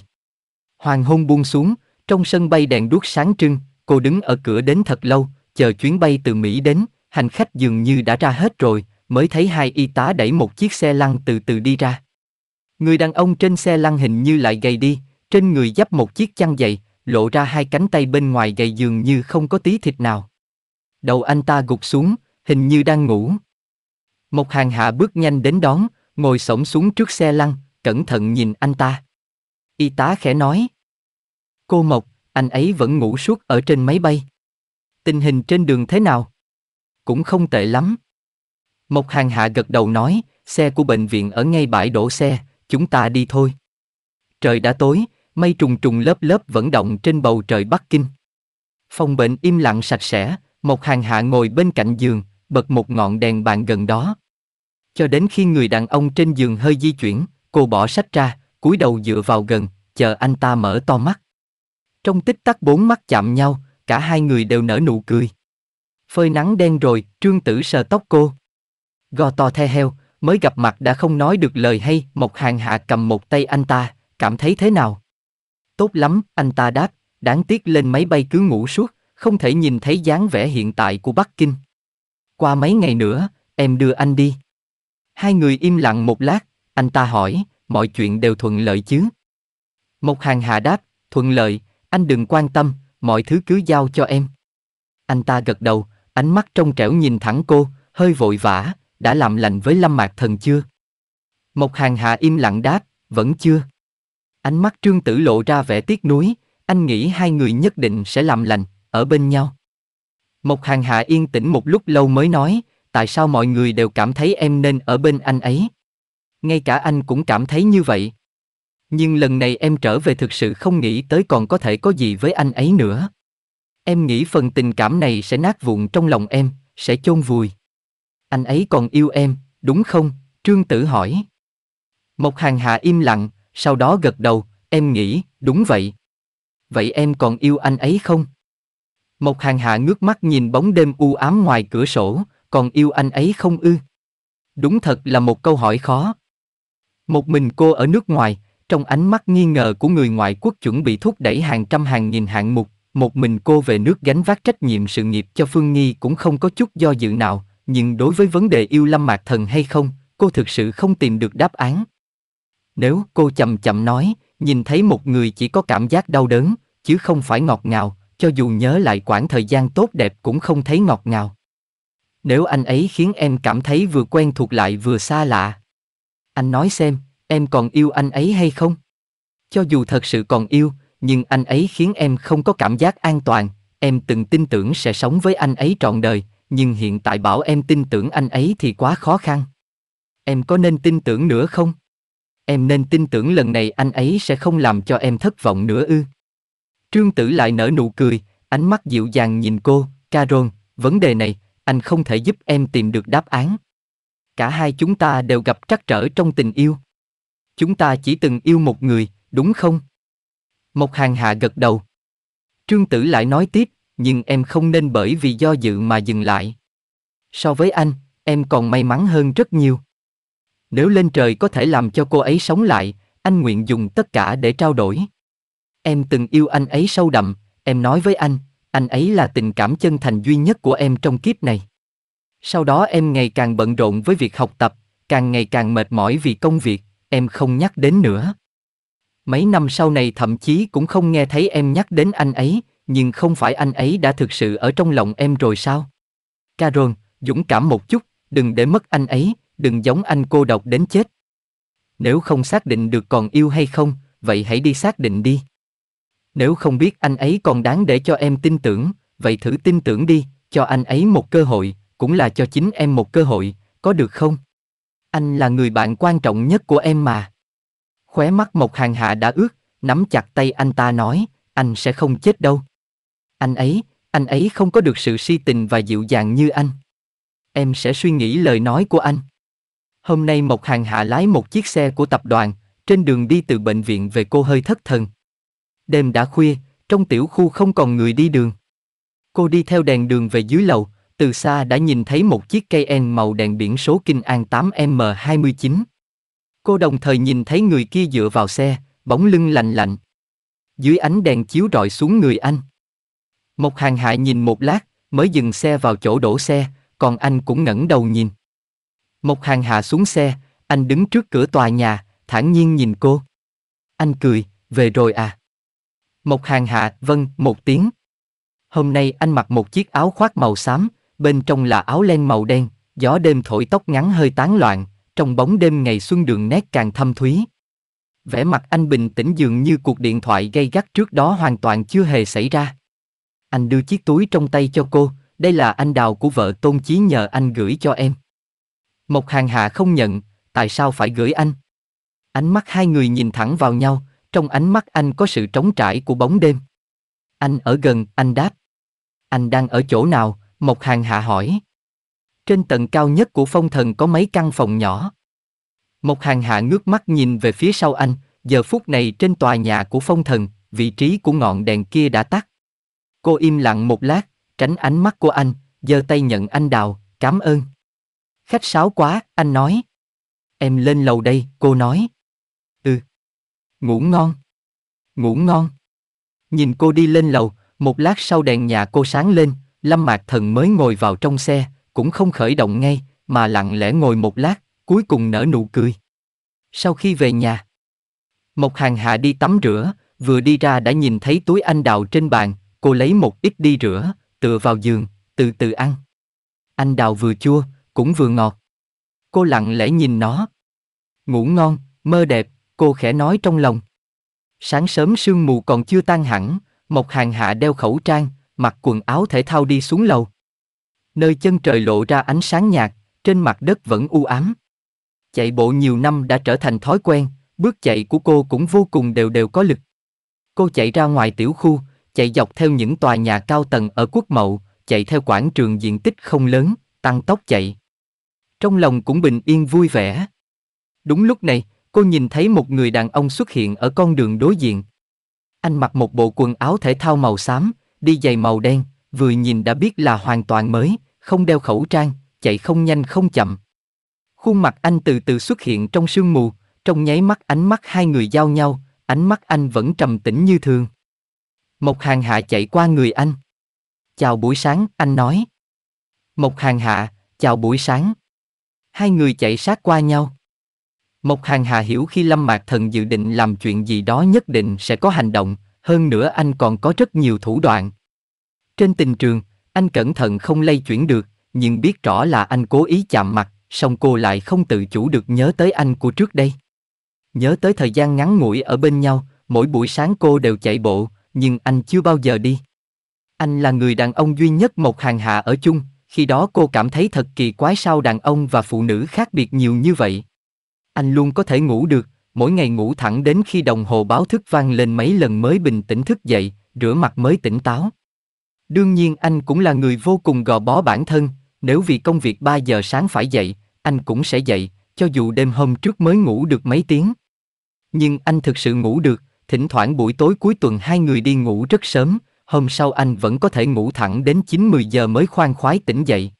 Hoàng hôn buông xuống, trong sân bay đèn đuốc sáng trưng, cô đứng ở cửa đến thật lâu, chờ chuyến bay từ Mỹ đến, hành khách dường như đã ra hết rồi, mới thấy hai y tá đẩy một chiếc xe lăn từ từ đi ra. Người đàn ông trên xe lăn hình như lại gầy đi, trên người dắp một chiếc chăn dày, lộ ra hai cánh tay bên ngoài gầy dường như không có tí thịt nào đầu anh ta gục xuống, hình như đang ngủ. Một hàng hạ bước nhanh đến đón, ngồi sổng xuống trước xe lăn, cẩn thận nhìn anh ta. Y tá khẽ nói. Cô Mộc, anh ấy vẫn ngủ suốt ở trên máy bay. Tình hình trên đường thế nào? Cũng không tệ lắm. Một hàng hạ gật đầu nói, xe của bệnh viện ở ngay bãi đổ xe, chúng ta đi thôi. Trời đã tối, mây trùng trùng lớp lớp vẫn động trên bầu trời Bắc Kinh. Phòng bệnh im lặng sạch sẽ, một hàng hạ ngồi bên cạnh giường, bật một ngọn đèn bàn gần đó. Cho đến khi người đàn ông trên giường hơi di chuyển, cô bỏ sách ra, cúi đầu dựa vào gần, chờ anh ta mở to mắt. Trong tích tắc bốn mắt chạm nhau, cả hai người đều nở nụ cười. Phơi nắng đen rồi, trương tử sờ tóc cô. Gò to the heo, mới gặp mặt đã không nói được lời hay, một hàng hạ cầm một tay anh ta, cảm thấy thế nào? Tốt lắm, anh ta đáp, đáng tiếc lên máy bay cứ ngủ suốt không thể nhìn thấy dáng vẻ hiện tại của Bắc Kinh. Qua mấy ngày nữa, em đưa anh đi. Hai người im lặng một lát, anh ta hỏi, mọi chuyện đều thuận lợi chứ? Một hàng hạ đáp, thuận lợi, anh đừng quan tâm, mọi thứ cứ giao cho em. Anh ta gật đầu, ánh mắt trong trẻo nhìn thẳng cô, hơi vội vã, đã làm lành với lâm mạc thần chưa? Một hàng hạ im lặng đáp, vẫn chưa. Ánh mắt trương tử lộ ra vẻ tiếc nuối, anh nghĩ hai người nhất định sẽ làm lành ở bên nhau. Mộc Hàng Hạ yên tĩnh một lúc lâu mới nói, tại sao mọi người đều cảm thấy em nên ở bên anh ấy? Ngay cả anh cũng cảm thấy như vậy. Nhưng lần này em trở về thực sự không nghĩ tới còn có thể có gì với anh ấy nữa. Em nghĩ phần tình cảm này sẽ nát vụn trong lòng em, sẽ chôn vùi. Anh ấy còn yêu em, đúng không? Trương Tử hỏi. Mộc Hàng Hạ im lặng, sau đó gật đầu, em nghĩ, đúng vậy. Vậy em còn yêu anh ấy không? Một hàng hạ ngước mắt nhìn bóng đêm u ám ngoài cửa sổ, còn yêu anh ấy không ư? Đúng thật là một câu hỏi khó. Một mình cô ở nước ngoài, trong ánh mắt nghi ngờ của người ngoại quốc chuẩn bị thúc đẩy hàng trăm hàng nghìn hạng mục, một mình cô về nước gánh vác trách nhiệm sự nghiệp cho Phương Nghi cũng không có chút do dự nào, nhưng đối với vấn đề yêu Lâm Mạc Thần hay không, cô thực sự không tìm được đáp án. Nếu cô chậm chậm nói, nhìn thấy một người chỉ có cảm giác đau đớn, chứ không phải ngọt ngào, cho dù nhớ lại quãng thời gian tốt đẹp cũng không thấy ngọt ngào. Nếu anh ấy khiến em cảm thấy vừa quen thuộc lại vừa xa lạ. Anh nói xem, em còn yêu anh ấy hay không? Cho dù thật sự còn yêu, nhưng anh ấy khiến em không có cảm giác an toàn, em từng tin tưởng sẽ sống với anh ấy trọn đời, nhưng hiện tại bảo em tin tưởng anh ấy thì quá khó khăn. Em có nên tin tưởng nữa không? Em nên tin tưởng lần này anh ấy sẽ không làm cho em thất vọng nữa ư? Trương Tử lại nở nụ cười, ánh mắt dịu dàng nhìn cô, Caron, vấn đề này, anh không thể giúp em tìm được đáp án. Cả hai chúng ta đều gặp trắc trở trong tình yêu. Chúng ta chỉ từng yêu một người, đúng không? Mộc Hàng Hạ gật đầu. Trương Tử lại nói tiếp, nhưng em không nên bởi vì do dự mà dừng lại. So với anh, em còn may mắn hơn rất nhiều. Nếu lên trời có thể làm cho cô ấy sống lại, anh nguyện dùng tất cả để trao đổi. Em từng yêu anh ấy sâu đậm, em nói với anh, anh ấy là tình cảm chân thành duy nhất của em trong kiếp này. Sau đó em ngày càng bận rộn với việc học tập, càng ngày càng mệt mỏi vì công việc, em không nhắc đến nữa. Mấy năm sau này thậm chí cũng không nghe thấy em nhắc đến anh ấy, nhưng không phải anh ấy đã thực sự ở trong lòng em rồi sao? Caron, dũng cảm một chút, đừng để mất anh ấy, đừng giống anh cô độc đến chết. Nếu không xác định được còn yêu hay không, vậy hãy đi xác định đi. Nếu không biết anh ấy còn đáng để cho em tin tưởng, vậy thử tin tưởng đi, cho anh ấy một cơ hội, cũng là cho chính em một cơ hội, có được không? Anh là người bạn quan trọng nhất của em mà. Khóe mắt Mộc Hàng Hạ đã ướt, nắm chặt tay anh ta nói, anh sẽ không chết đâu. Anh ấy, anh ấy không có được sự si tình và dịu dàng như anh. Em sẽ suy nghĩ lời nói của anh. Hôm nay Mộc Hàng Hạ lái một chiếc xe của tập đoàn, trên đường đi từ bệnh viện về cô hơi thất thần, Đêm đã khuya, trong tiểu khu không còn người đi đường. Cô đi theo đèn đường về dưới lầu, từ xa đã nhìn thấy một chiếc cây en màu đèn biển số Kinh An 8M29. Cô đồng thời nhìn thấy người kia dựa vào xe, bóng lưng lạnh lạnh. Dưới ánh đèn chiếu rọi xuống người anh. Một hàng hại nhìn một lát, mới dừng xe vào chỗ đổ xe, còn anh cũng ngẩng đầu nhìn. Một hàng hạ xuống xe, anh đứng trước cửa tòa nhà, thản nhiên nhìn cô. Anh cười, về rồi à? Mộc Hàng Hạ, vâng, một tiếng. Hôm nay anh mặc một chiếc áo khoác màu xám, bên trong là áo len màu đen, gió đêm thổi tóc ngắn hơi tán loạn, trong bóng đêm ngày xuân đường nét càng thâm thúy. Vẻ mặt anh bình tĩnh dường như cuộc điện thoại gây gắt trước đó hoàn toàn chưa hề xảy ra. Anh đưa chiếc túi trong tay cho cô, đây là anh đào của vợ Tôn Chí nhờ anh gửi cho em. Mộc Hàng Hạ không nhận, tại sao phải gửi anh? Ánh mắt hai người nhìn thẳng vào nhau, trong ánh mắt anh có sự trống trải của bóng đêm. Anh ở gần, anh đáp. Anh đang ở chỗ nào? Mộc Hàng Hạ hỏi. Trên tầng cao nhất của phong thần có mấy căn phòng nhỏ. Mộc Hàng Hạ ngước mắt nhìn về phía sau anh, giờ phút này trên tòa nhà của phong thần, vị trí của ngọn đèn kia đã tắt. Cô im lặng một lát, tránh ánh mắt của anh, giơ tay nhận anh đào, cảm ơn. Khách sáo quá, anh nói. Em lên lầu đây, cô nói. Ngủ ngon. Ngủ ngon. Nhìn cô đi lên lầu, một lát sau đèn nhà cô sáng lên, Lâm Mạc Thần mới ngồi vào trong xe, cũng không khởi động ngay, mà lặng lẽ ngồi một lát, cuối cùng nở nụ cười. Sau khi về nhà, một Hàng Hạ đi tắm rửa, vừa đi ra đã nhìn thấy túi anh đào trên bàn, cô lấy một ít đi rửa, tựa vào giường, từ từ ăn. Anh đào vừa chua, cũng vừa ngọt. Cô lặng lẽ nhìn nó. Ngủ ngon, mơ đẹp cô khẽ nói trong lòng. Sáng sớm sương mù còn chưa tan hẳn, Mộc Hàng Hạ đeo khẩu trang, mặc quần áo thể thao đi xuống lầu. Nơi chân trời lộ ra ánh sáng nhạt, trên mặt đất vẫn u ám. Chạy bộ nhiều năm đã trở thành thói quen, bước chạy của cô cũng vô cùng đều đều có lực. Cô chạy ra ngoài tiểu khu, chạy dọc theo những tòa nhà cao tầng ở quốc mậu, chạy theo quảng trường diện tích không lớn, tăng tốc chạy. Trong lòng cũng bình yên vui vẻ. Đúng lúc này, cô nhìn thấy một người đàn ông xuất hiện ở con đường đối diện. Anh mặc một bộ quần áo thể thao màu xám, đi giày màu đen, vừa nhìn đã biết là hoàn toàn mới, không đeo khẩu trang, chạy không nhanh không chậm. Khuôn mặt anh từ từ xuất hiện trong sương mù, trong nháy mắt ánh mắt hai người giao nhau, ánh mắt anh vẫn trầm tĩnh như thường. Một hàng hạ chạy qua người anh. Chào buổi sáng, anh nói. Một hàng hạ, chào buổi sáng. Hai người chạy sát qua nhau. Mộc Hàng Hà hiểu khi Lâm Mạc Thần dự định làm chuyện gì đó nhất định sẽ có hành động, hơn nữa anh còn có rất nhiều thủ đoạn. Trên tình trường, anh cẩn thận không lay chuyển được, nhưng biết rõ là anh cố ý chạm mặt, song cô lại không tự chủ được nhớ tới anh của trước đây. Nhớ tới thời gian ngắn ngủi ở bên nhau, mỗi buổi sáng cô đều chạy bộ, nhưng anh chưa bao giờ đi. Anh là người đàn ông duy nhất một hàng hà ở chung, khi đó cô cảm thấy thật kỳ quái sao đàn ông và phụ nữ khác biệt nhiều như vậy. Anh luôn có thể ngủ được, mỗi ngày ngủ thẳng đến khi đồng hồ báo thức vang lên mấy lần mới bình tĩnh thức dậy, rửa mặt mới tỉnh táo. Đương nhiên anh cũng là người vô cùng gò bó bản thân, nếu vì công việc 3 giờ sáng phải dậy, anh cũng sẽ dậy, cho dù đêm hôm trước mới ngủ được mấy tiếng. Nhưng anh thực sự ngủ được, thỉnh thoảng buổi tối cuối tuần hai người đi ngủ rất sớm, hôm sau anh vẫn có thể ngủ thẳng đến 9-10 giờ mới khoan khoái tỉnh dậy.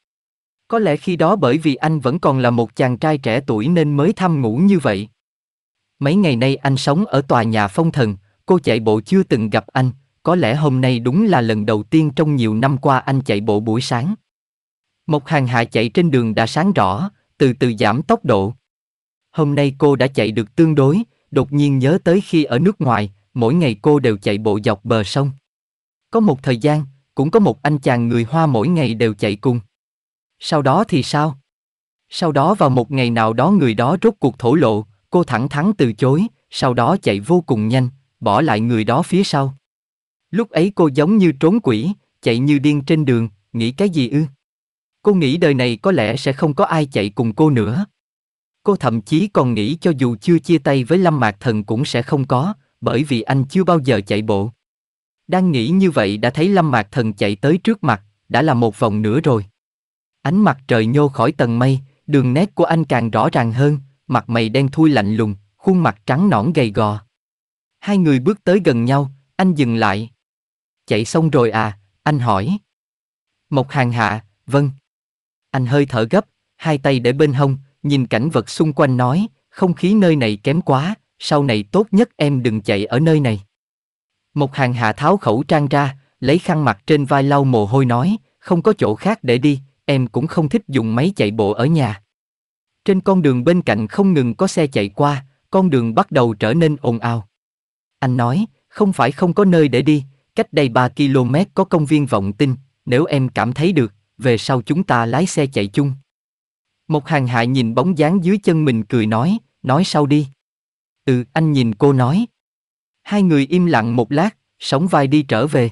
Có lẽ khi đó bởi vì anh vẫn còn là một chàng trai trẻ tuổi nên mới thăm ngủ như vậy. Mấy ngày nay anh sống ở tòa nhà phong thần, cô chạy bộ chưa từng gặp anh, có lẽ hôm nay đúng là lần đầu tiên trong nhiều năm qua anh chạy bộ buổi sáng. Một hàng hạ chạy trên đường đã sáng rõ, từ từ giảm tốc độ. Hôm nay cô đã chạy được tương đối, đột nhiên nhớ tới khi ở nước ngoài, mỗi ngày cô đều chạy bộ dọc bờ sông. Có một thời gian, cũng có một anh chàng người Hoa mỗi ngày đều chạy cùng. Sau đó thì sao? Sau đó vào một ngày nào đó người đó rốt cuộc thổ lộ, cô thẳng thắn từ chối, sau đó chạy vô cùng nhanh, bỏ lại người đó phía sau. Lúc ấy cô giống như trốn quỷ, chạy như điên trên đường, nghĩ cái gì ư? Cô nghĩ đời này có lẽ sẽ không có ai chạy cùng cô nữa. Cô thậm chí còn nghĩ cho dù chưa chia tay với Lâm Mạc Thần cũng sẽ không có, bởi vì anh chưa bao giờ chạy bộ. Đang nghĩ như vậy đã thấy Lâm Mạc Thần chạy tới trước mặt, đã là một vòng nữa rồi. Ánh mặt trời nhô khỏi tầng mây, đường nét của anh càng rõ ràng hơn, mặt mày đen thui lạnh lùng, khuôn mặt trắng nõn gầy gò. Hai người bước tới gần nhau, anh dừng lại. Chạy xong rồi à, anh hỏi. Mộc hàng hạ, vâng. Anh hơi thở gấp, hai tay để bên hông, nhìn cảnh vật xung quanh nói, không khí nơi này kém quá, sau này tốt nhất em đừng chạy ở nơi này. Mộc hàng hạ tháo khẩu trang ra, lấy khăn mặt trên vai lau mồ hôi nói, không có chỗ khác để đi, em cũng không thích dùng máy chạy bộ ở nhà. Trên con đường bên cạnh không ngừng có xe chạy qua, con đường bắt đầu trở nên ồn ào. Anh nói, không phải không có nơi để đi, cách đây 3 km có công viên vọng tinh, nếu em cảm thấy được, về sau chúng ta lái xe chạy chung. Một hàng hại nhìn bóng dáng dưới chân mình cười nói, nói sau đi. Ừ, anh nhìn cô nói. Hai người im lặng một lát, sóng vai đi trở về.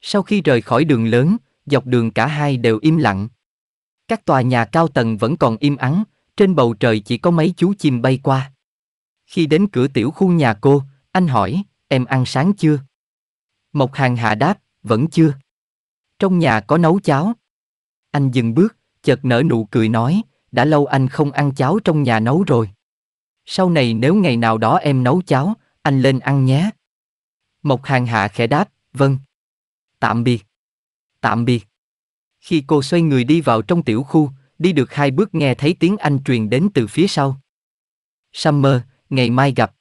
Sau khi rời khỏi đường lớn, dọc đường cả hai đều im lặng. Các tòa nhà cao tầng vẫn còn im ắng, trên bầu trời chỉ có mấy chú chim bay qua. Khi đến cửa tiểu khu nhà cô, anh hỏi, em ăn sáng chưa? Mộc hàng hạ đáp, vẫn chưa. Trong nhà có nấu cháo. Anh dừng bước, chợt nở nụ cười nói, đã lâu anh không ăn cháo trong nhà nấu rồi. Sau này nếu ngày nào đó em nấu cháo, anh lên ăn nhé. Mộc hàng hạ khẽ đáp, vâng. Tạm biệt tạm biệt. Khi cô xoay người đi vào trong tiểu khu, đi được hai bước nghe thấy tiếng Anh truyền đến từ phía sau. Summer, ngày mai gặp.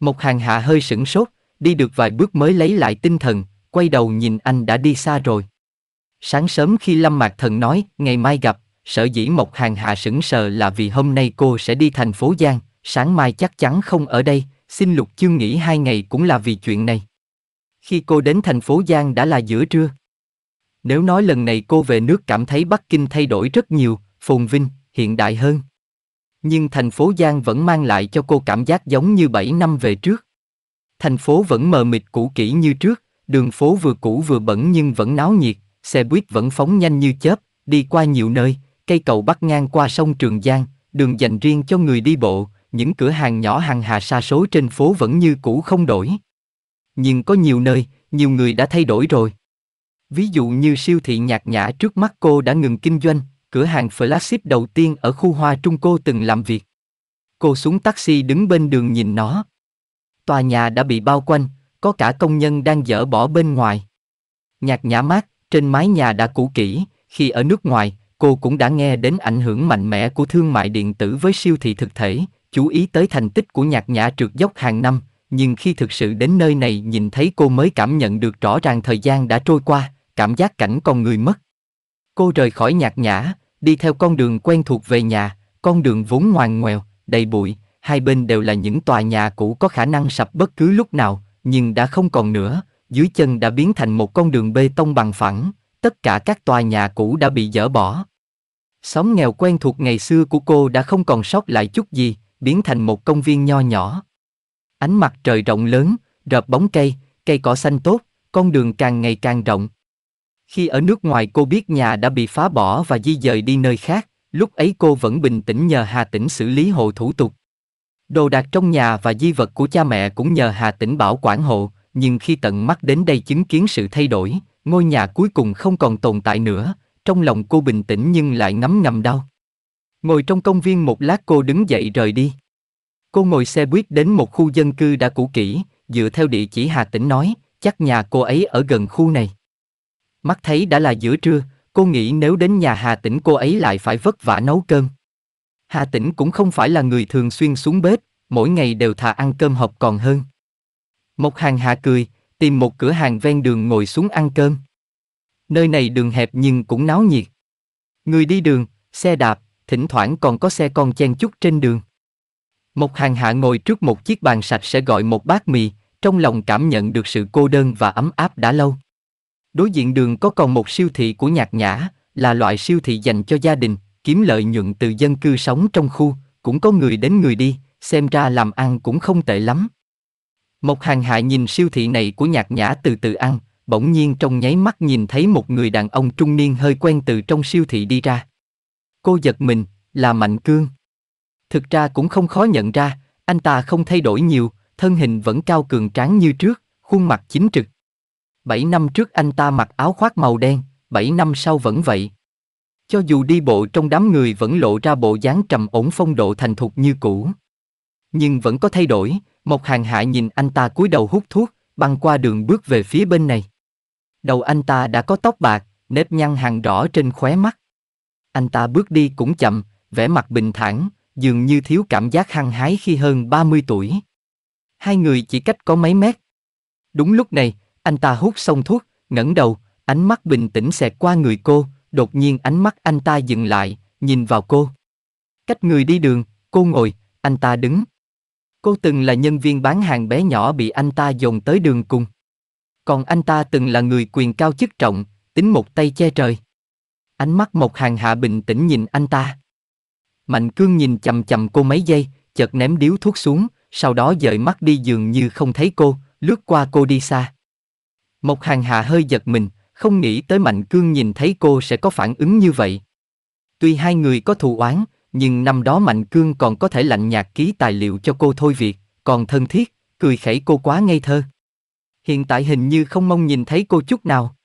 Một hàng hạ hơi sửng sốt, đi được vài bước mới lấy lại tinh thần, quay đầu nhìn anh đã đi xa rồi. Sáng sớm khi Lâm Mạc Thần nói, ngày mai gặp, sở dĩ một Hàng Hạ sững sờ là vì hôm nay cô sẽ đi thành phố Giang, sáng mai chắc chắn không ở đây, xin Lục Chương nghỉ hai ngày cũng là vì chuyện này. Khi cô đến thành phố Giang đã là giữa trưa. Nếu nói lần này cô về nước cảm thấy Bắc Kinh thay đổi rất nhiều, phồn vinh, hiện đại hơn. Nhưng thành phố Giang vẫn mang lại cho cô cảm giác giống như 7 năm về trước. Thành phố vẫn mờ mịt cũ kỹ như trước, đường phố vừa cũ vừa bẩn nhưng vẫn náo nhiệt, xe buýt vẫn phóng nhanh như chớp, đi qua nhiều nơi, cây cầu bắc ngang qua sông Trường Giang, đường dành riêng cho người đi bộ, những cửa hàng nhỏ hàng hà xa số trên phố vẫn như cũ không đổi. Nhưng có nhiều nơi, nhiều người đã thay đổi rồi. Ví dụ như siêu thị nhạc nhã trước mắt cô đã ngừng kinh doanh, cửa hàng flagship đầu tiên ở khu Hoa Trung cô từng làm việc. Cô xuống taxi đứng bên đường nhìn nó. Tòa nhà đã bị bao quanh, có cả công nhân đang dỡ bỏ bên ngoài. Nhạc nhã mát, trên mái nhà đã cũ kỹ, khi ở nước ngoài, cô cũng đã nghe đến ảnh hưởng mạnh mẽ của thương mại điện tử với siêu thị thực thể, chú ý tới thành tích của nhạc nhã trượt dốc hàng năm, nhưng khi thực sự đến nơi này nhìn thấy cô mới cảm nhận được rõ ràng thời gian đã trôi qua, cảm giác cảnh con người mất. Cô rời khỏi nhạc nhã, đi theo con đường quen thuộc về nhà, con đường vốn ngoằn ngoèo, đầy bụi, hai bên đều là những tòa nhà cũ có khả năng sập bất cứ lúc nào, nhưng đã không còn nữa, dưới chân đã biến thành một con đường bê tông bằng phẳng, tất cả các tòa nhà cũ đã bị dỡ bỏ. Xóm nghèo quen thuộc ngày xưa của cô đã không còn sót lại chút gì, biến thành một công viên nho nhỏ. Ánh mặt trời rộng lớn, rợp bóng cây, cây cỏ xanh tốt, con đường càng ngày càng rộng. Khi ở nước ngoài cô biết nhà đã bị phá bỏ và di dời đi nơi khác, lúc ấy cô vẫn bình tĩnh nhờ Hà Tĩnh xử lý hộ thủ tục. Đồ đạc trong nhà và di vật của cha mẹ cũng nhờ Hà Tĩnh bảo quản hộ, nhưng khi tận mắt đến đây chứng kiến sự thay đổi, ngôi nhà cuối cùng không còn tồn tại nữa, trong lòng cô bình tĩnh nhưng lại ngấm ngầm đau. Ngồi trong công viên một lát cô đứng dậy rời đi. Cô ngồi xe buýt đến một khu dân cư đã cũ kỹ, dựa theo địa chỉ Hà Tĩnh nói, chắc nhà cô ấy ở gần khu này. Mắt thấy đã là giữa trưa, cô nghĩ nếu đến nhà Hà Tĩnh cô ấy lại phải vất vả nấu cơm. Hà Tĩnh cũng không phải là người thường xuyên xuống bếp, mỗi ngày đều thà ăn cơm hộp còn hơn. Một hàng hạ cười, tìm một cửa hàng ven đường ngồi xuống ăn cơm. Nơi này đường hẹp nhưng cũng náo nhiệt. Người đi đường, xe đạp, thỉnh thoảng còn có xe con chen chúc trên đường. Một hàng hạ ngồi trước một chiếc bàn sạch sẽ gọi một bát mì, trong lòng cảm nhận được sự cô đơn và ấm áp đã lâu. Đối diện đường có còn một siêu thị của nhạc nhã, là loại siêu thị dành cho gia đình, kiếm lợi nhuận từ dân cư sống trong khu, cũng có người đến người đi, xem ra làm ăn cũng không tệ lắm. Một hàng hạ nhìn siêu thị này của nhạc nhã từ từ ăn, bỗng nhiên trong nháy mắt nhìn thấy một người đàn ông trung niên hơi quen từ trong siêu thị đi ra. Cô giật mình, là Mạnh Cương. Thực ra cũng không khó nhận ra, anh ta không thay đổi nhiều, thân hình vẫn cao cường tráng như trước, khuôn mặt chính trực. Bảy năm trước anh ta mặc áo khoác màu đen, bảy năm sau vẫn vậy. Cho dù đi bộ trong đám người vẫn lộ ra bộ dáng trầm ổn phong độ thành thục như cũ. Nhưng vẫn có thay đổi, một Hàng Hạ nhìn anh ta cúi đầu hút thuốc, băng qua đường bước về phía bên này. Đầu anh ta đã có tóc bạc, nếp nhăn hàng rõ trên khóe mắt. Anh ta bước đi cũng chậm, vẻ mặt bình thản, dường như thiếu cảm giác hăng hái khi hơn 30 tuổi. Hai người chỉ cách có mấy mét. Đúng lúc này, anh ta hút xong thuốc, ngẩng đầu, ánh mắt bình tĩnh xẹt qua người cô, đột nhiên ánh mắt anh ta dừng lại, nhìn vào cô. Cách người đi đường, cô ngồi, anh ta đứng. Cô từng là nhân viên bán hàng bé nhỏ bị anh ta dồn tới đường cùng. Còn anh ta từng là người quyền cao chức trọng, tính một tay che trời. Ánh mắt Mộc Hàng Hạ bình tĩnh nhìn anh ta. Mạnh cương nhìn chầm chầm cô mấy giây, chợt ném điếu thuốc xuống, sau đó dời mắt đi dường như không thấy cô, lướt qua cô đi xa. Mộc hàng hạ hơi giật mình, không nghĩ tới mạnh cương nhìn thấy cô sẽ có phản ứng như vậy. Tuy hai người có thù oán, nhưng năm đó mạnh cương còn có thể lạnh nhạt ký tài liệu cho cô thôi việc, còn thân thiết, cười khẩy cô quá ngây thơ. Hiện tại hình như không mong nhìn thấy cô chút nào.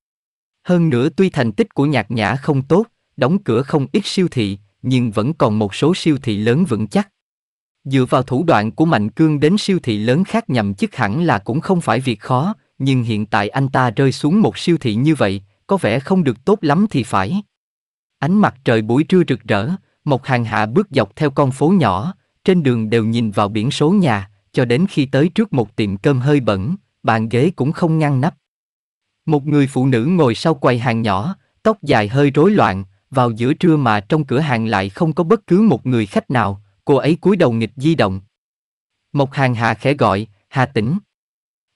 Hơn nữa tuy thành tích của nhạc nhã không tốt, đóng cửa không ít siêu thị, nhưng vẫn còn một số siêu thị lớn vững chắc. Dựa vào thủ đoạn của Mạnh Cương đến siêu thị lớn khác nhằm chức hẳn là cũng không phải việc khó, nhưng hiện tại anh ta rơi xuống một siêu thị như vậy, có vẻ không được tốt lắm thì phải. Ánh mặt trời buổi trưa rực rỡ, một hàng hạ bước dọc theo con phố nhỏ, trên đường đều nhìn vào biển số nhà, cho đến khi tới trước một tiệm cơm hơi bẩn, bàn ghế cũng không ngăn nắp. Một người phụ nữ ngồi sau quầy hàng nhỏ, tóc dài hơi rối loạn, vào giữa trưa mà trong cửa hàng lại không có bất cứ một người khách nào, cô ấy cúi đầu nghịch di động. Mộc Hàng Hà khẽ gọi, Hà Tĩnh.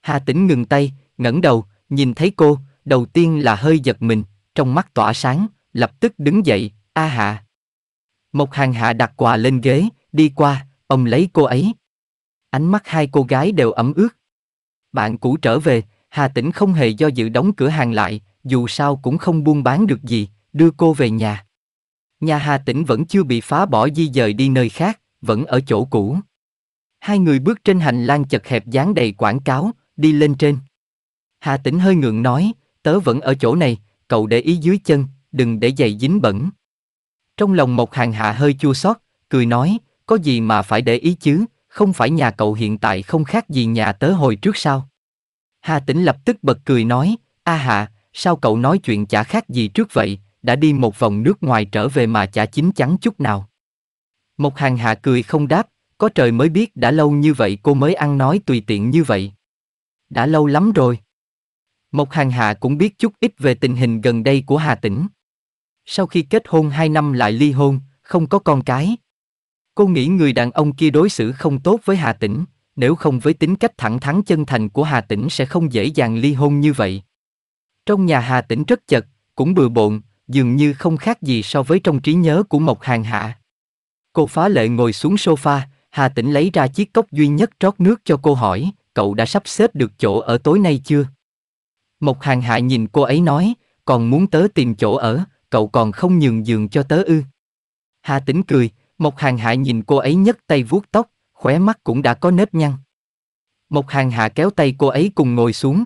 Hà Tĩnh ngừng tay, ngẩng đầu, nhìn thấy cô, đầu tiên là hơi giật mình, trong mắt tỏa sáng, lập tức đứng dậy, A Hạ. Mộc Hàng hà đặt quà lên ghế, đi qua, ông lấy cô ấy. Ánh mắt hai cô gái đều ấm ướt. Bạn cũ trở về, Hà Tĩnh không hề do dự đóng cửa hàng lại, dù sao cũng không buôn bán được gì, đưa cô về nhà. Nhà Hà Tĩnh vẫn chưa bị phá bỏ di dời đi nơi khác, vẫn ở chỗ cũ. Hai người bước trên hành lang chật hẹp dán đầy quảng cáo, đi lên trên. Hà Tĩnh hơi ngượng nói, tớ vẫn ở chỗ này, cậu để ý dưới chân, đừng để giày dính bẩn. Trong lòng một Hàng Hạ hơi chua xót, cười nói, có gì mà phải để ý chứ, không phải nhà cậu hiện tại không khác gì nhà tớ hồi trước sao. Hà Tĩnh lập tức bật cười nói, a Hạ, sao cậu nói chuyện chả khác gì trước vậy, đã đi một vòng nước ngoài trở về mà chả chín chắn chút nào. Một hàng hạ cười không đáp, có trời mới biết đã lâu như vậy cô mới ăn nói tùy tiện như vậy. Đã lâu lắm rồi. Một hàng hạ cũng biết chút ít về tình hình gần đây của Hà Tĩnh. Sau khi kết hôn 2 năm lại ly hôn, không có con cái. Cô nghĩ người đàn ông kia đối xử không tốt với Hà Tĩnh, nếu không với tính cách thẳng thắn chân thành của Hà Tĩnh sẽ không dễ dàng ly hôn như vậy. Trong nhà Hà Tĩnh rất chật, cũng bừa bộn, dường như không khác gì so với trong trí nhớ của Mộc Hàng Hạ. Cô phá lệ ngồi xuống sofa, Hà Tĩnh lấy ra chiếc cốc duy nhất trót nước cho cô hỏi, cậu đã sắp xếp được chỗ ở tối nay chưa? Mộc Hàng Hạ nhìn cô ấy nói, còn muốn tớ tìm chỗ ở, cậu còn không nhường giường cho tớ ư. Hà Tĩnh cười, Mộc Hàng Hạ nhìn cô ấy nhấc tay vuốt tóc, khóe mắt cũng đã có nếp nhăn. Mộc Hàng Hạ kéo tay cô ấy cùng ngồi xuống.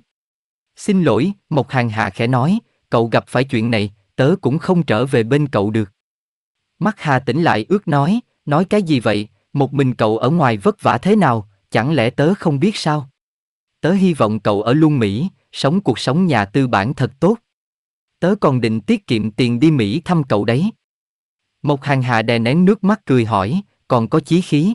Xin lỗi, Mộc Hàng Hạ khẽ nói, cậu gặp phải chuyện này, tớ cũng không trở về bên cậu được. Mắt Hà tỉnh lại ước nói, nói cái gì vậy, một mình cậu ở ngoài vất vả thế nào, chẳng lẽ tớ không biết sao? Tớ hy vọng cậu ở luôn Mỹ, sống cuộc sống nhà tư bản thật tốt. Tớ còn định tiết kiệm tiền đi Mỹ thăm cậu đấy. Một hàng Hà đè nén nước mắt cười hỏi, còn có chí khí.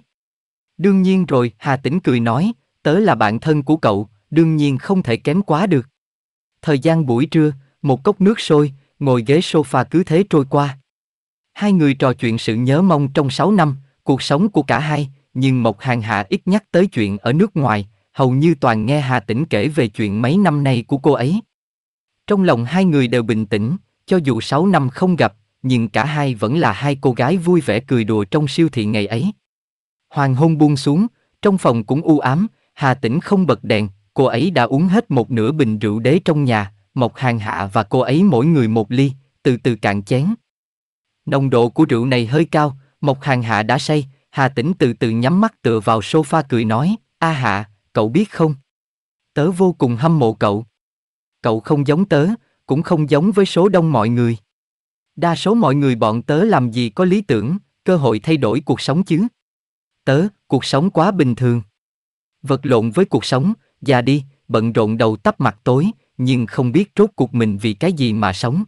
Đương nhiên rồi, Hà Tĩnh cười nói, tớ là bạn thân của cậu, đương nhiên không thể kém quá được. Thời gian buổi trưa, một cốc nước sôi, ngồi ghế sofa cứ thế trôi qua. Hai người trò chuyện sự nhớ mong trong 6 năm, cuộc sống của cả hai, nhưng Mộc Hàng Hạ ít nhắc tới chuyện ở nước ngoài, hầu như toàn nghe Hà Tĩnh kể về chuyện mấy năm nay của cô ấy. Trong lòng hai người đều bình tĩnh, cho dù 6 năm không gặp, nhưng cả hai vẫn là hai cô gái vui vẻ cười đùa trong siêu thị ngày ấy. Hoàng hôn buông xuống, trong phòng cũng u ám, Hà Tĩnh không bật đèn, cô ấy đã uống hết một nửa bình rượu đế trong nhà, Mộc Hàng Hạ và cô ấy mỗi người một ly, từ từ cạn chén. Nồng độ của rượu này hơi cao, Mộc Hàng Hạ đã say, Hà Tĩnh từ từ nhắm mắt tựa vào sofa cười nói, A Hạ, cậu biết không? Tớ vô cùng hâm mộ cậu. Cậu không giống tớ, cũng không giống với số đông mọi người. Đa số mọi người bọn tớ làm gì có lý tưởng, cơ hội thay đổi cuộc sống chứ. Tớ, cuộc sống quá bình thường. Vật lộn với cuộc sống, già đi, bận rộn đầu tắp mặt tối, nhưng không biết rốt cuộc mình vì cái gì mà sống.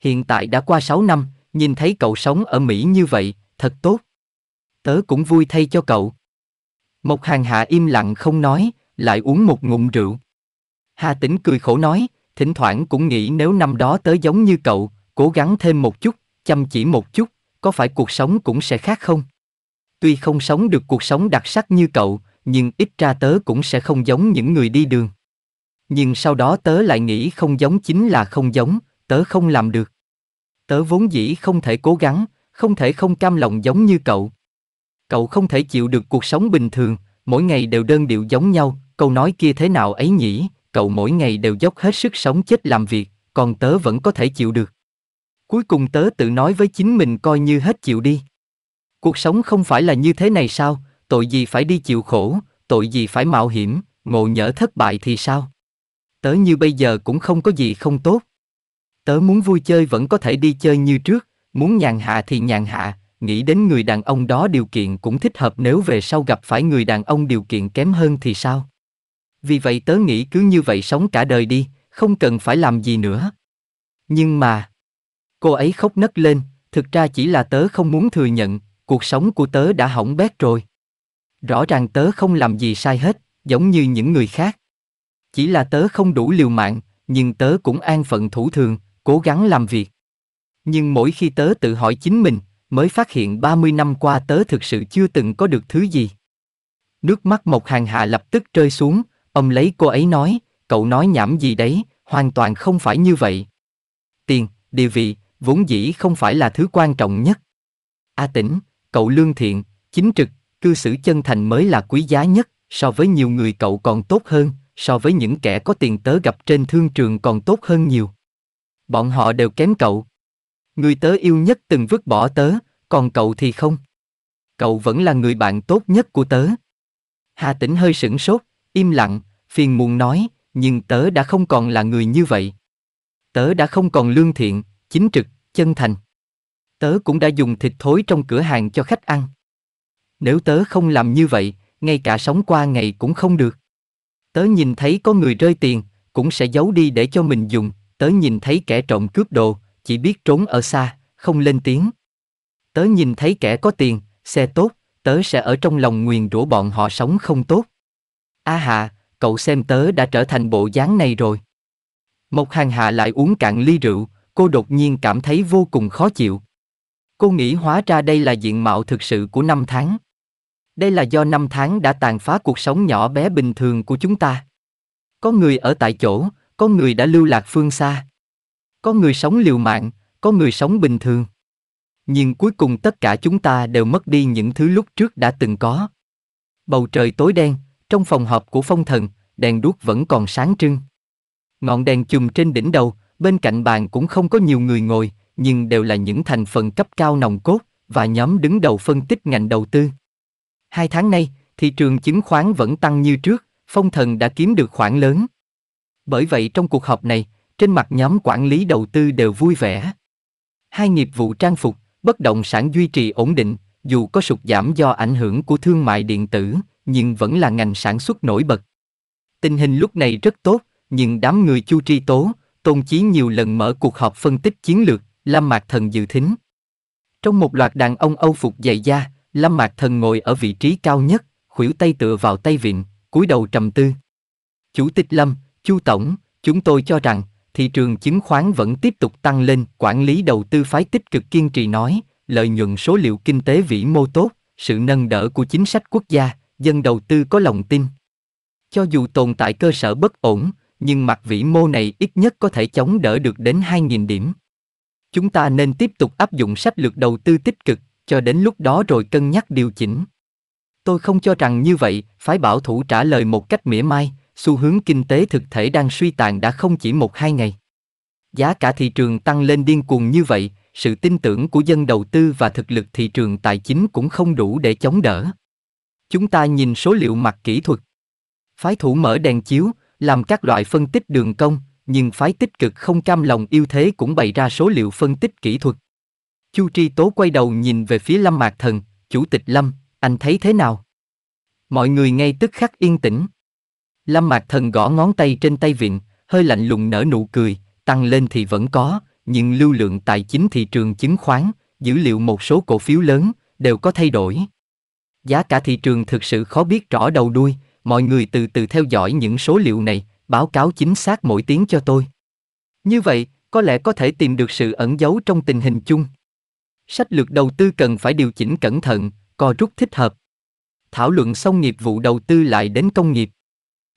Hiện tại đã qua 6 năm, nhìn thấy cậu sống ở Mỹ như vậy, thật tốt. Tớ cũng vui thay cho cậu. Một hàng hạ im lặng không nói, lại uống một ngụm rượu. Hà tĩnh cười khổ nói, thỉnh thoảng cũng nghĩ nếu năm đó tớ giống như cậu, cố gắng thêm một chút, chăm chỉ một chút, có phải cuộc sống cũng sẽ khác không? Tuy không sống được cuộc sống đặc sắc như cậu, nhưng ít ra tớ cũng sẽ không giống những người đi đường nhưng sau đó tớ lại nghĩ không giống chính là không giống, tớ không làm được. Tớ vốn dĩ không thể cố gắng, không thể không cam lòng giống như cậu. Cậu không thể chịu được cuộc sống bình thường, mỗi ngày đều đơn điệu giống nhau, câu nói kia thế nào ấy nhỉ, cậu mỗi ngày đều dốc hết sức sống chết làm việc, còn tớ vẫn có thể chịu được. Cuối cùng tớ tự nói với chính mình coi như hết chịu đi. Cuộc sống không phải là như thế này sao, tội gì phải đi chịu khổ, tội gì phải mạo hiểm, ngộ nhỡ thất bại thì sao? tớ như bây giờ cũng không có gì không tốt. Tớ muốn vui chơi vẫn có thể đi chơi như trước, muốn nhàn hạ thì nhàn hạ, nghĩ đến người đàn ông đó điều kiện cũng thích hợp nếu về sau gặp phải người đàn ông điều kiện kém hơn thì sao? Vì vậy tớ nghĩ cứ như vậy sống cả đời đi, không cần phải làm gì nữa. Nhưng mà... Cô ấy khóc nấc lên, thực ra chỉ là tớ không muốn thừa nhận, cuộc sống của tớ đã hỏng bét rồi. Rõ ràng tớ không làm gì sai hết, giống như những người khác. Chỉ là tớ không đủ liều mạng, nhưng tớ cũng an phận thủ thường, cố gắng làm việc. Nhưng mỗi khi tớ tự hỏi chính mình, mới phát hiện 30 năm qua tớ thực sự chưa từng có được thứ gì. Nước mắt một Hàng Hạ lập tức rơi xuống, ông lấy cô ấy nói, cậu nói nhảm gì đấy, hoàn toàn không phải như vậy. Tiền, địa vị, vốn dĩ không phải là thứ quan trọng nhất. A tĩnh, cậu lương thiện, chính trực, cư xử chân thành mới là quý giá nhất, so với nhiều người cậu còn tốt hơn, so với những kẻ có tiền tớ gặp trên thương trường còn tốt hơn nhiều. Bọn họ đều kém cậu. Người tớ yêu nhất từng vứt bỏ tớ, còn cậu thì không. Cậu vẫn là người bạn tốt nhất của tớ. Hà Tĩnh hơi sửng sốt, im lặng, phiền muộn nói, nhưng tớ đã không còn là người như vậy. Tớ đã không còn lương thiện, chính trực, chân thành. Tớ cũng đã dùng thịt thối trong cửa hàng cho khách ăn. Nếu tớ không làm như vậy, ngay cả sống qua ngày cũng không được. Tớ nhìn thấy có người rơi tiền, cũng sẽ giấu đi để cho mình dùng, tớ nhìn thấy kẻ trộm cướp đồ, chỉ biết trốn ở xa, không lên tiếng. Tớ nhìn thấy kẻ có tiền, xe tốt, tớ sẽ ở trong lòng nguyền rủa bọn họ sống không tốt. A à hà, cậu xem tớ đã trở thành bộ dáng này rồi. Một hàng hạ lại uống cạn ly rượu, cô đột nhiên cảm thấy vô cùng khó chịu. Cô nghĩ hóa ra đây là diện mạo thực sự của năm tháng. Đây là do năm tháng đã tàn phá cuộc sống nhỏ bé bình thường của chúng ta. Có người ở tại chỗ, có người đã lưu lạc phương xa. Có người sống liều mạng, có người sống bình thường. Nhưng cuối cùng tất cả chúng ta đều mất đi những thứ lúc trước đã từng có. Bầu trời tối đen, trong phòng họp của phong thần, đèn đuốc vẫn còn sáng trưng. Ngọn đèn chùm trên đỉnh đầu, bên cạnh bàn cũng không có nhiều người ngồi, nhưng đều là những thành phần cấp cao nòng cốt và nhóm đứng đầu phân tích ngành đầu tư. Hai tháng nay, thị trường chứng khoán vẫn tăng như trước, phong thần đã kiếm được khoản lớn. Bởi vậy trong cuộc họp này, trên mặt nhóm quản lý đầu tư đều vui vẻ. Hai nghiệp vụ trang phục, bất động sản duy trì ổn định, dù có sụt giảm do ảnh hưởng của thương mại điện tử, nhưng vẫn là ngành sản xuất nổi bật. Tình hình lúc này rất tốt, nhưng đám người Chu Tri Tố, Tôn Chí nhiều lần mở cuộc họp phân tích chiến lược, lâm Mạc Thần dự thính. Trong một loạt đàn ông Âu phục dày da, Lâm Mạc Thần ngồi ở vị trí cao nhất, khuỷu tay tựa vào tay vịn, cúi đầu trầm tư. Chủ tịch Lâm, Chu Tổng, chúng tôi cho rằng, thị trường chứng khoán vẫn tiếp tục tăng lên, quản lý đầu tư phái tích cực kiên trì nói, lợi nhuận số liệu kinh tế vĩ mô tốt, sự nâng đỡ của chính sách quốc gia, dân đầu tư có lòng tin. Cho dù tồn tại cơ sở bất ổn, nhưng mặt vĩ mô này ít nhất có thể chống đỡ được đến 2.000 điểm. Chúng ta nên tiếp tục áp dụng sách lược đầu tư tích cực, cho đến lúc đó rồi cân nhắc điều chỉnh. Tôi không cho rằng như vậy, phái bảo thủ trả lời một cách mỉa mai, xu hướng kinh tế thực thể đang suy tàn đã không chỉ một hai ngày. Giá cả thị trường tăng lên điên cuồng như vậy, sự tin tưởng của dân đầu tư và thực lực thị trường tài chính cũng không đủ để chống đỡ. Chúng ta nhìn số liệu mặt kỹ thuật. Phái thủ mở đèn chiếu, làm các loại phân tích đường cong, nhưng phái tích cực không cam lòng yêu thế cũng bày ra số liệu phân tích kỹ thuật. Chu Tri Tố quay đầu nhìn về phía Lâm Mạc Thần, chủ tịch Lâm, anh thấy thế nào? Mọi người ngay tức khắc yên tĩnh. Lâm Mạc Thần gõ ngón tay trên tay vịn, hơi lạnh lùng nở nụ cười, tăng lên thì vẫn có, nhưng lưu lượng tài chính thị trường chứng khoán, dữ liệu một số cổ phiếu lớn, đều có thay đổi. Giá cả thị trường thực sự khó biết rõ đầu đuôi, mọi người từ từ theo dõi những số liệu này, báo cáo chính xác mỗi tiếng cho tôi. Như vậy, có lẽ có thể tìm được sự ẩn giấu trong tình hình chung sách lược đầu tư cần phải điều chỉnh cẩn thận, co rút thích hợp. Thảo luận xong nghiệp vụ đầu tư lại đến công nghiệp.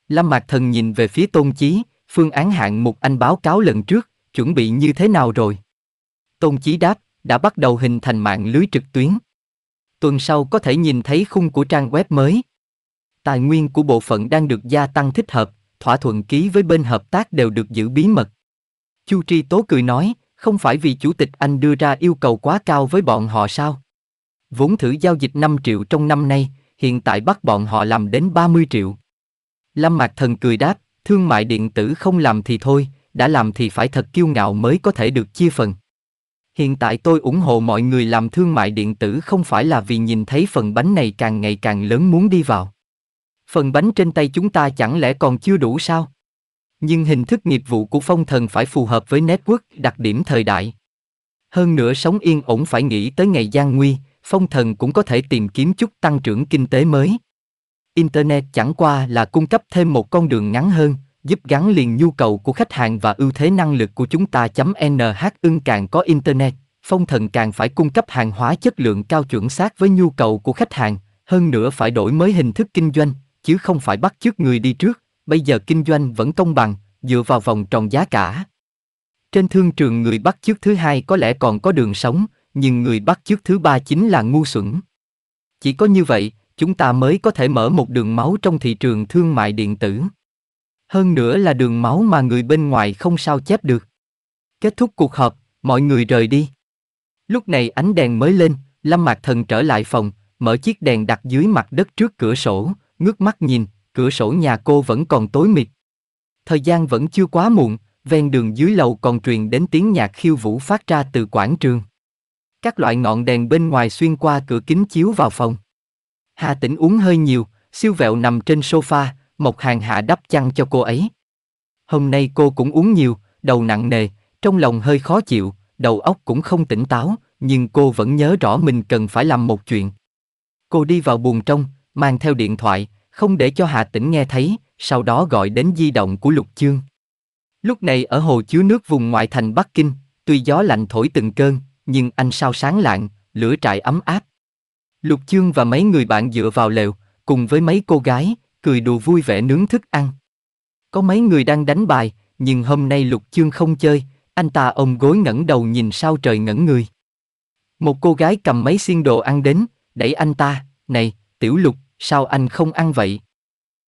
Lâm Mạc Thần nhìn về phía Tôn Chí, phương án hạng mục anh báo cáo lần trước, chuẩn bị như thế nào rồi? Tôn Chí đáp, đã bắt đầu hình thành mạng lưới trực tuyến. Tuần sau có thể nhìn thấy khung của trang web mới. Tài nguyên của bộ phận đang được gia tăng thích hợp, thỏa thuận ký với bên hợp tác đều được giữ bí mật. Chu Tri Tố cười nói, không phải vì chủ tịch anh đưa ra yêu cầu quá cao với bọn họ sao? Vốn thử giao dịch 5 triệu trong năm nay, hiện tại bắt bọn họ làm đến 30 triệu. Lâm Mạc Thần cười đáp, thương mại điện tử không làm thì thôi, đã làm thì phải thật kiêu ngạo mới có thể được chia phần. Hiện tại tôi ủng hộ mọi người làm thương mại điện tử không phải là vì nhìn thấy phần bánh này càng ngày càng lớn muốn đi vào. Phần bánh trên tay chúng ta chẳng lẽ còn chưa đủ sao? nhưng hình thức nghiệp vụ của phong thần phải phù hợp với network, đặc điểm thời đại. Hơn nữa sống yên ổn phải nghĩ tới ngày gian nguy, phong thần cũng có thể tìm kiếm chút tăng trưởng kinh tế mới. Internet chẳng qua là cung cấp thêm một con đường ngắn hơn, giúp gắn liền nhu cầu của khách hàng và ưu thế năng lực của chúng ta .nh ưng càng có Internet, phong thần càng phải cung cấp hàng hóa chất lượng cao chuẩn xác với nhu cầu của khách hàng, hơn nữa phải đổi mới hình thức kinh doanh, chứ không phải bắt chước người đi trước bây giờ kinh doanh vẫn công bằng, dựa vào vòng tròn giá cả. Trên thương trường người bắt chước thứ hai có lẽ còn có đường sống, nhưng người bắt chước thứ ba chính là ngu xuẩn. Chỉ có như vậy, chúng ta mới có thể mở một đường máu trong thị trường thương mại điện tử. Hơn nữa là đường máu mà người bên ngoài không sao chép được. Kết thúc cuộc họp, mọi người rời đi. Lúc này ánh đèn mới lên, Lâm Mạc Thần trở lại phòng, mở chiếc đèn đặt dưới mặt đất trước cửa sổ, ngước mắt nhìn, cửa sổ nhà cô vẫn còn tối mịt. Thời gian vẫn chưa quá muộn, ven đường dưới lầu còn truyền đến tiếng nhạc khiêu vũ phát ra từ quảng trường. Các loại ngọn đèn bên ngoài xuyên qua cửa kính chiếu vào phòng. Hà Tĩnh uống hơi nhiều, siêu vẹo nằm trên sofa, một Hàng Hạ đắp chăn cho cô ấy. Hôm nay cô cũng uống nhiều, đầu nặng nề, trong lòng hơi khó chịu, đầu óc cũng không tỉnh táo, nhưng cô vẫn nhớ rõ mình cần phải làm một chuyện. Cô đi vào buồng trong, mang theo điện thoại, không để cho Hà Tĩnh nghe thấy, sau đó gọi đến di động của Lục Chương. Lúc này ở hồ chứa nước vùng ngoại thành Bắc Kinh, tuy gió lạnh thổi từng cơn, nhưng anh sao sáng lạng, lửa trại ấm áp. Lục Chương và mấy người bạn dựa vào lều, cùng với mấy cô gái, cười đùa vui vẻ nướng thức ăn. Có mấy người đang đánh bài, nhưng hôm nay Lục Chương không chơi, anh ta ôm gối ngẩng đầu nhìn sao trời ngẩn người. Một cô gái cầm mấy xiên đồ ăn đến, đẩy anh ta, này, tiểu Lục, sao anh không ăn vậy?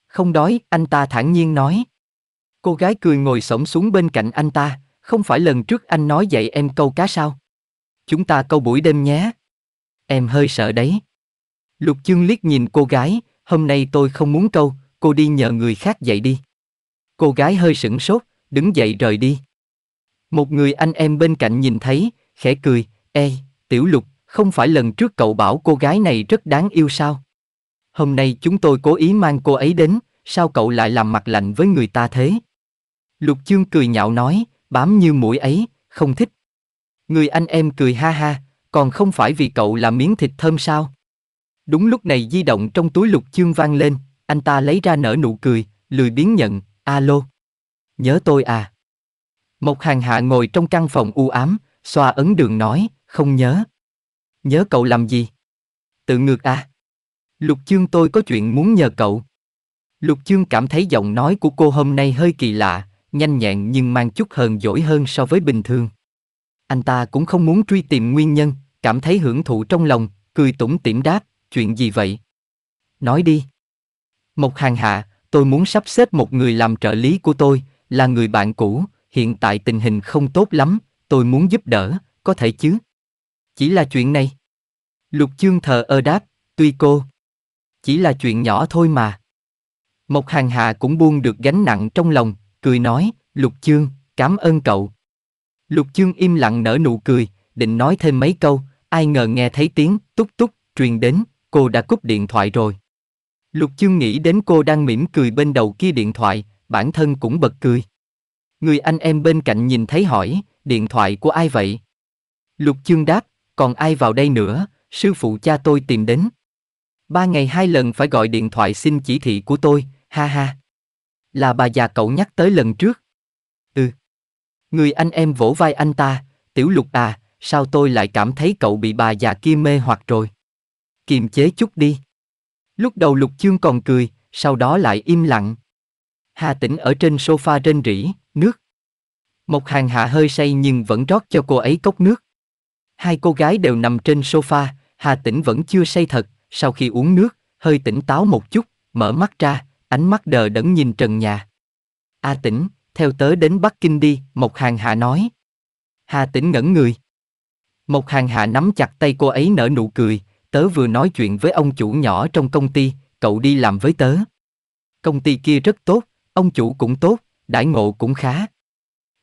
Không đói, anh ta thản nhiên nói. Cô gái cười ngồi sổng xuống bên cạnh anh ta, không phải lần trước anh nói dạy em câu cá sao? Chúng ta câu buổi đêm nhé. Em hơi sợ đấy. Lục chương liếc nhìn cô gái, hôm nay tôi không muốn câu, cô đi nhờ người khác dạy đi. Cô gái hơi sửng sốt, đứng dậy rời đi. Một người anh em bên cạnh nhìn thấy, khẽ cười, e, tiểu lục, không phải lần trước cậu bảo cô gái này rất đáng yêu sao? Hôm nay chúng tôi cố ý mang cô ấy đến, sao cậu lại làm mặt lạnh với người ta thế? Lục chương cười nhạo nói, bám như mũi ấy, không thích. Người anh em cười ha ha, còn không phải vì cậu là miếng thịt thơm sao? Đúng lúc này di động trong túi lục chương vang lên, anh ta lấy ra nở nụ cười, lười biến nhận, alo. Nhớ tôi à? Một hàng hạ ngồi trong căn phòng u ám, xoa ấn đường nói, không nhớ. Nhớ cậu làm gì? Tự ngược à? Lục chương tôi có chuyện muốn nhờ cậu. Lục chương cảm thấy giọng nói của cô hôm nay hơi kỳ lạ, nhanh nhẹn nhưng mang chút hờn dỗi hơn so với bình thường. Anh ta cũng không muốn truy tìm nguyên nhân, cảm thấy hưởng thụ trong lòng, cười tủm tỉm đáp, chuyện gì vậy? Nói đi. Một hàng hạ, tôi muốn sắp xếp một người làm trợ lý của tôi, là người bạn cũ, hiện tại tình hình không tốt lắm, tôi muốn giúp đỡ, có thể chứ? Chỉ là chuyện này. Lục chương thờ ơ đáp, tuy cô chỉ là chuyện nhỏ thôi mà. Mộc Hàng Hà cũng buông được gánh nặng trong lòng, cười nói, Lục Chương, cảm ơn cậu. Lục Chương im lặng nở nụ cười, định nói thêm mấy câu, ai ngờ nghe thấy tiếng túc túc truyền đến, cô đã cúp điện thoại rồi. Lục Chương nghĩ đến cô đang mỉm cười bên đầu kia điện thoại, bản thân cũng bật cười. Người anh em bên cạnh nhìn thấy hỏi, điện thoại của ai vậy? Lục Chương đáp, còn ai vào đây nữa, sư phụ cha tôi tìm đến, Ba ngày hai lần phải gọi điện thoại xin chỉ thị của tôi, ha ha. Là bà già cậu nhắc tới lần trước. Ừ. Người anh em vỗ vai anh ta, tiểu lục à, sao tôi lại cảm thấy cậu bị bà già kia mê hoặc rồi. Kiềm chế chút đi. Lúc đầu lục chương còn cười, sau đó lại im lặng. Hà tĩnh ở trên sofa trên rỉ, nước. Một hàng hạ hơi say nhưng vẫn rót cho cô ấy cốc nước. Hai cô gái đều nằm trên sofa, Hà Tĩnh vẫn chưa say thật, sau khi uống nước, hơi tỉnh táo một chút, mở mắt ra, ánh mắt đờ đẫn nhìn trần nhà. A à tỉnh, theo tớ đến Bắc Kinh đi, Mộc Hàng Hạ nói. Hà tỉnh ngẩn người. Mộc Hàng Hạ nắm chặt tay cô ấy nở nụ cười, tớ vừa nói chuyện với ông chủ nhỏ trong công ty, cậu đi làm với tớ. Công ty kia rất tốt, ông chủ cũng tốt, đãi ngộ cũng khá.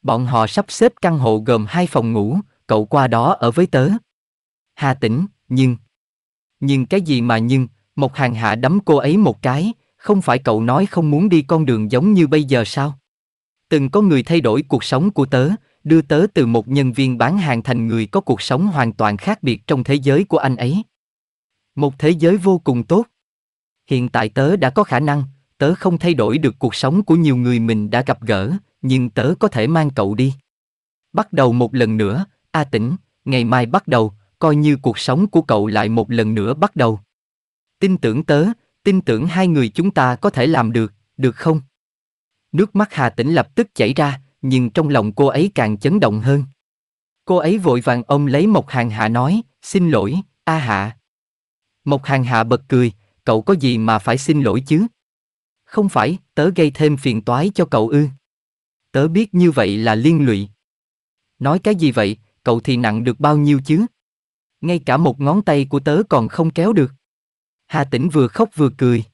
Bọn họ sắp xếp căn hộ gồm hai phòng ngủ, cậu qua đó ở với tớ. Hà tỉnh, nhưng... Nhưng cái gì mà nhưng, một Hàng Hạ đấm cô ấy một cái, không phải cậu nói không muốn đi con đường giống như bây giờ sao? Từng có người thay đổi cuộc sống của tớ, đưa tớ từ một nhân viên bán hàng thành người có cuộc sống hoàn toàn khác biệt trong thế giới của anh ấy. Một thế giới vô cùng tốt. Hiện tại tớ đã có khả năng, tớ không thay đổi được cuộc sống của nhiều người mình đã gặp gỡ, nhưng tớ có thể mang cậu đi. Bắt đầu một lần nữa, A Tĩnh, ngày mai bắt đầu, coi như cuộc sống của cậu lại một lần nữa bắt đầu. Tin tưởng tớ, tin tưởng hai người chúng ta có thể làm được, được không? Nước mắt Hà Tĩnh lập tức chảy ra, nhưng trong lòng cô ấy càng chấn động hơn. Cô ấy vội vàng ôm lấy Mộc Hàng Hạ nói, xin lỗi, A Hạ. Mộc Hàng Hạ bật cười, cậu có gì mà phải xin lỗi chứ? Không phải, tớ gây thêm phiền toái cho cậu ư. Tớ biết như vậy là liên lụy. Nói cái gì vậy, cậu thì nặng được bao nhiêu chứ? ngay cả một ngón tay của tớ còn không kéo được. Hà Tĩnh vừa khóc vừa cười.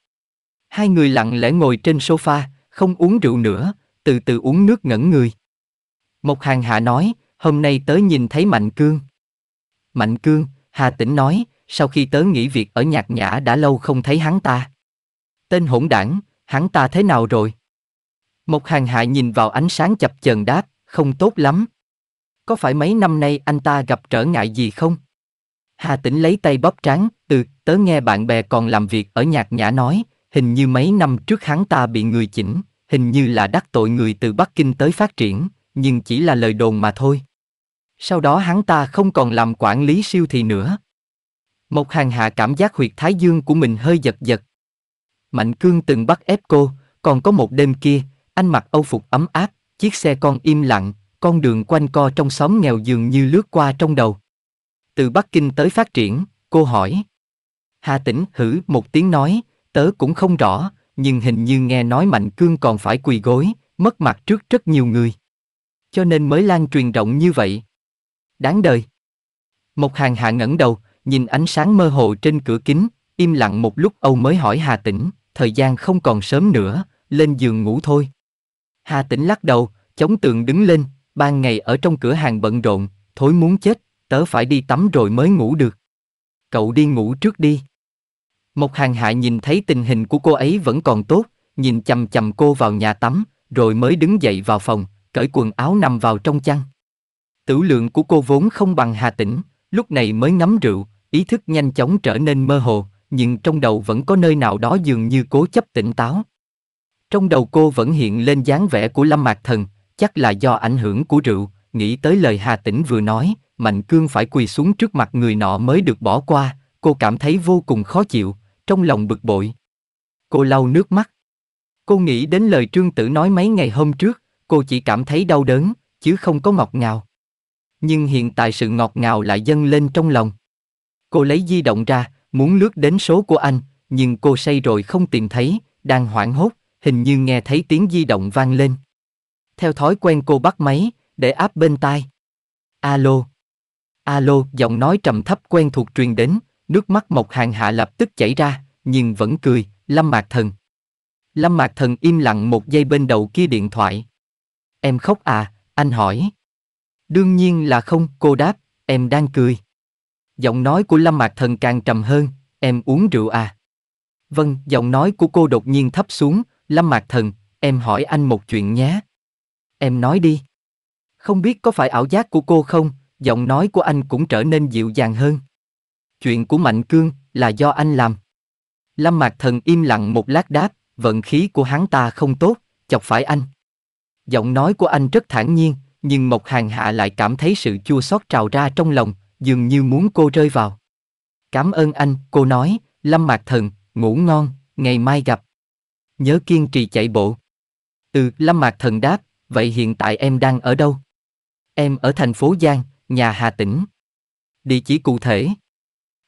Hai người lặng lẽ ngồi trên sofa, không uống rượu nữa, từ từ uống nước ngẩn người. Một hàng hạ nói, hôm nay tớ nhìn thấy Mạnh Cương. Mạnh Cương, Hà Tĩnh nói, sau khi tớ nghỉ việc ở nhạc nhã đã lâu không thấy hắn ta. Tên hỗn đảng, hắn ta thế nào rồi? Một hàng hạ nhìn vào ánh sáng chập chờn đáp, không tốt lắm. Có phải mấy năm nay anh ta gặp trở ngại gì không? Hà Tĩnh lấy tay bóp trán, từ, tớ nghe bạn bè còn làm việc ở nhạc nhã nói, hình như mấy năm trước hắn ta bị người chỉnh, hình như là đắc tội người từ Bắc Kinh tới phát triển, nhưng chỉ là lời đồn mà thôi. Sau đó hắn ta không còn làm quản lý siêu thị nữa. Một hàng hạ cảm giác huyệt thái dương của mình hơi giật giật. Mạnh cương từng bắt ép cô, còn có một đêm kia, anh mặc âu phục ấm áp, chiếc xe con im lặng, con đường quanh co trong xóm nghèo dường như lướt qua trong đầu từ Bắc Kinh tới phát triển, cô hỏi. Hà Tĩnh hử một tiếng nói, tớ cũng không rõ, nhưng hình như nghe nói Mạnh Cương còn phải quỳ gối, mất mặt trước rất nhiều người. Cho nên mới lan truyền rộng như vậy. Đáng đời. Một hàng hạ ngẩng đầu, nhìn ánh sáng mơ hồ trên cửa kính, im lặng một lúc Âu mới hỏi Hà Tĩnh, thời gian không còn sớm nữa, lên giường ngủ thôi. Hà Tĩnh lắc đầu, chống tường đứng lên, ban ngày ở trong cửa hàng bận rộn, thối muốn chết, tớ phải đi tắm rồi mới ngủ được. Cậu đi ngủ trước đi. Một hàng hại nhìn thấy tình hình của cô ấy vẫn còn tốt, nhìn chầm chầm cô vào nhà tắm, rồi mới đứng dậy vào phòng, cởi quần áo nằm vào trong chăn. Tử lượng của cô vốn không bằng Hà Tĩnh, lúc này mới ngắm rượu, ý thức nhanh chóng trở nên mơ hồ, nhưng trong đầu vẫn có nơi nào đó dường như cố chấp tỉnh táo. Trong đầu cô vẫn hiện lên dáng vẻ của Lâm Mạc Thần, chắc là do ảnh hưởng của rượu, nghĩ tới lời Hà Tĩnh vừa nói, Mạnh Cương phải quỳ xuống trước mặt người nọ mới được bỏ qua, cô cảm thấy vô cùng khó chịu, trong lòng bực bội. Cô lau nước mắt. Cô nghĩ đến lời Trương Tử nói mấy ngày hôm trước, cô chỉ cảm thấy đau đớn, chứ không có ngọt ngào. Nhưng hiện tại sự ngọt ngào lại dâng lên trong lòng. Cô lấy di động ra, muốn lướt đến số của anh, nhưng cô say rồi không tìm thấy, đang hoảng hốt, hình như nghe thấy tiếng di động vang lên. Theo thói quen cô bắt máy, để áp bên tai. Alo. Alo, giọng nói trầm thấp quen thuộc truyền đến, nước mắt Mộc Hàng Hạ lập tức chảy ra, nhưng vẫn cười, Lâm Mạc Thần. Lâm Mạc Thần im lặng một giây bên đầu kia điện thoại. Em khóc à, anh hỏi. Đương nhiên là không, cô đáp, em đang cười. Giọng nói của Lâm Mạc Thần càng trầm hơn, em uống rượu à. Vâng, giọng nói của cô đột nhiên thấp xuống, Lâm Mạc Thần, em hỏi anh một chuyện nhé. Em nói đi. Không biết có phải ảo giác của cô không, giọng nói của anh cũng trở nên dịu dàng hơn. Chuyện của Mạnh Cương là do anh làm. Lâm Mạc Thần im lặng một lát đáp, vận khí của hắn ta không tốt, chọc phải anh. Giọng nói của anh rất thản nhiên, nhưng Mộc Hàng Hạ lại cảm thấy sự chua xót trào ra trong lòng, dường như muốn cô rơi vào. Cảm ơn anh, cô nói, Lâm Mạc Thần, ngủ ngon, ngày mai gặp. Nhớ kiên trì chạy bộ. từ Lâm Mạc Thần đáp, vậy hiện tại em đang ở đâu? Em ở thành phố Giang, nhà Hà Tĩnh. Địa chỉ cụ thể.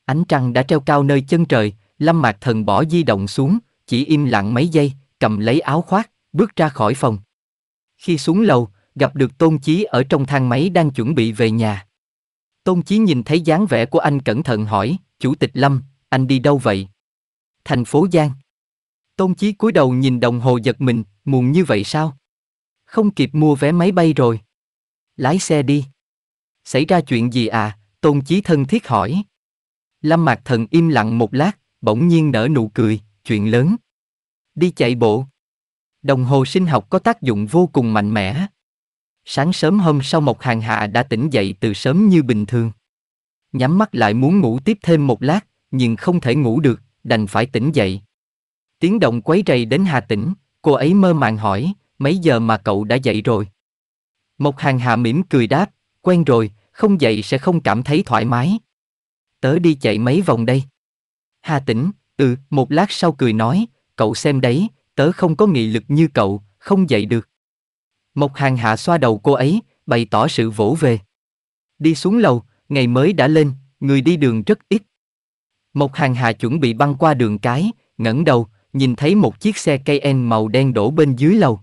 Ánh trăng đã treo cao nơi chân trời, Lâm Mạc Thần bỏ di động xuống, chỉ im lặng mấy giây, cầm lấy áo khoác, bước ra khỏi phòng. Khi xuống lầu, gặp được Tôn Chí ở trong thang máy đang chuẩn bị về nhà. Tôn Chí nhìn thấy dáng vẻ của anh cẩn thận hỏi, Chủ tịch Lâm, anh đi đâu vậy? Thành phố Giang. Tôn Chí cúi đầu nhìn đồng hồ giật mình, muộn như vậy sao? Không kịp mua vé máy bay rồi. Lái xe đi. Xảy ra chuyện gì à? Tôn Chí thân thiết hỏi. Lâm Mạc Thần im lặng một lát, bỗng nhiên nở nụ cười, chuyện lớn. Đi chạy bộ. Đồng hồ sinh học có tác dụng vô cùng mạnh mẽ. Sáng sớm hôm sau Mộc Hàng Hạ đã tỉnh dậy từ sớm như bình thường. Nhắm mắt lại muốn ngủ tiếp thêm một lát, nhưng không thể ngủ được, đành phải tỉnh dậy. Tiếng động quấy rầy đến Hà Tĩnh, cô ấy mơ màng hỏi, mấy giờ mà cậu đã dậy rồi? Mộc Hàng Hạ mỉm cười đáp, quen rồi, không dậy sẽ không cảm thấy thoải mái. Tớ đi chạy mấy vòng đây. Hà tĩnh. ừ, một lát sau cười nói, cậu xem đấy, tớ không có nghị lực như cậu, không dậy được. Mộc hàng hạ xoa đầu cô ấy, bày tỏ sự vỗ về. Đi xuống lầu, ngày mới đã lên, người đi đường rất ít. Mộc hàng hạ chuẩn bị băng qua đường cái, ngẩng đầu, nhìn thấy một chiếc xe cây en màu đen đổ bên dưới lầu.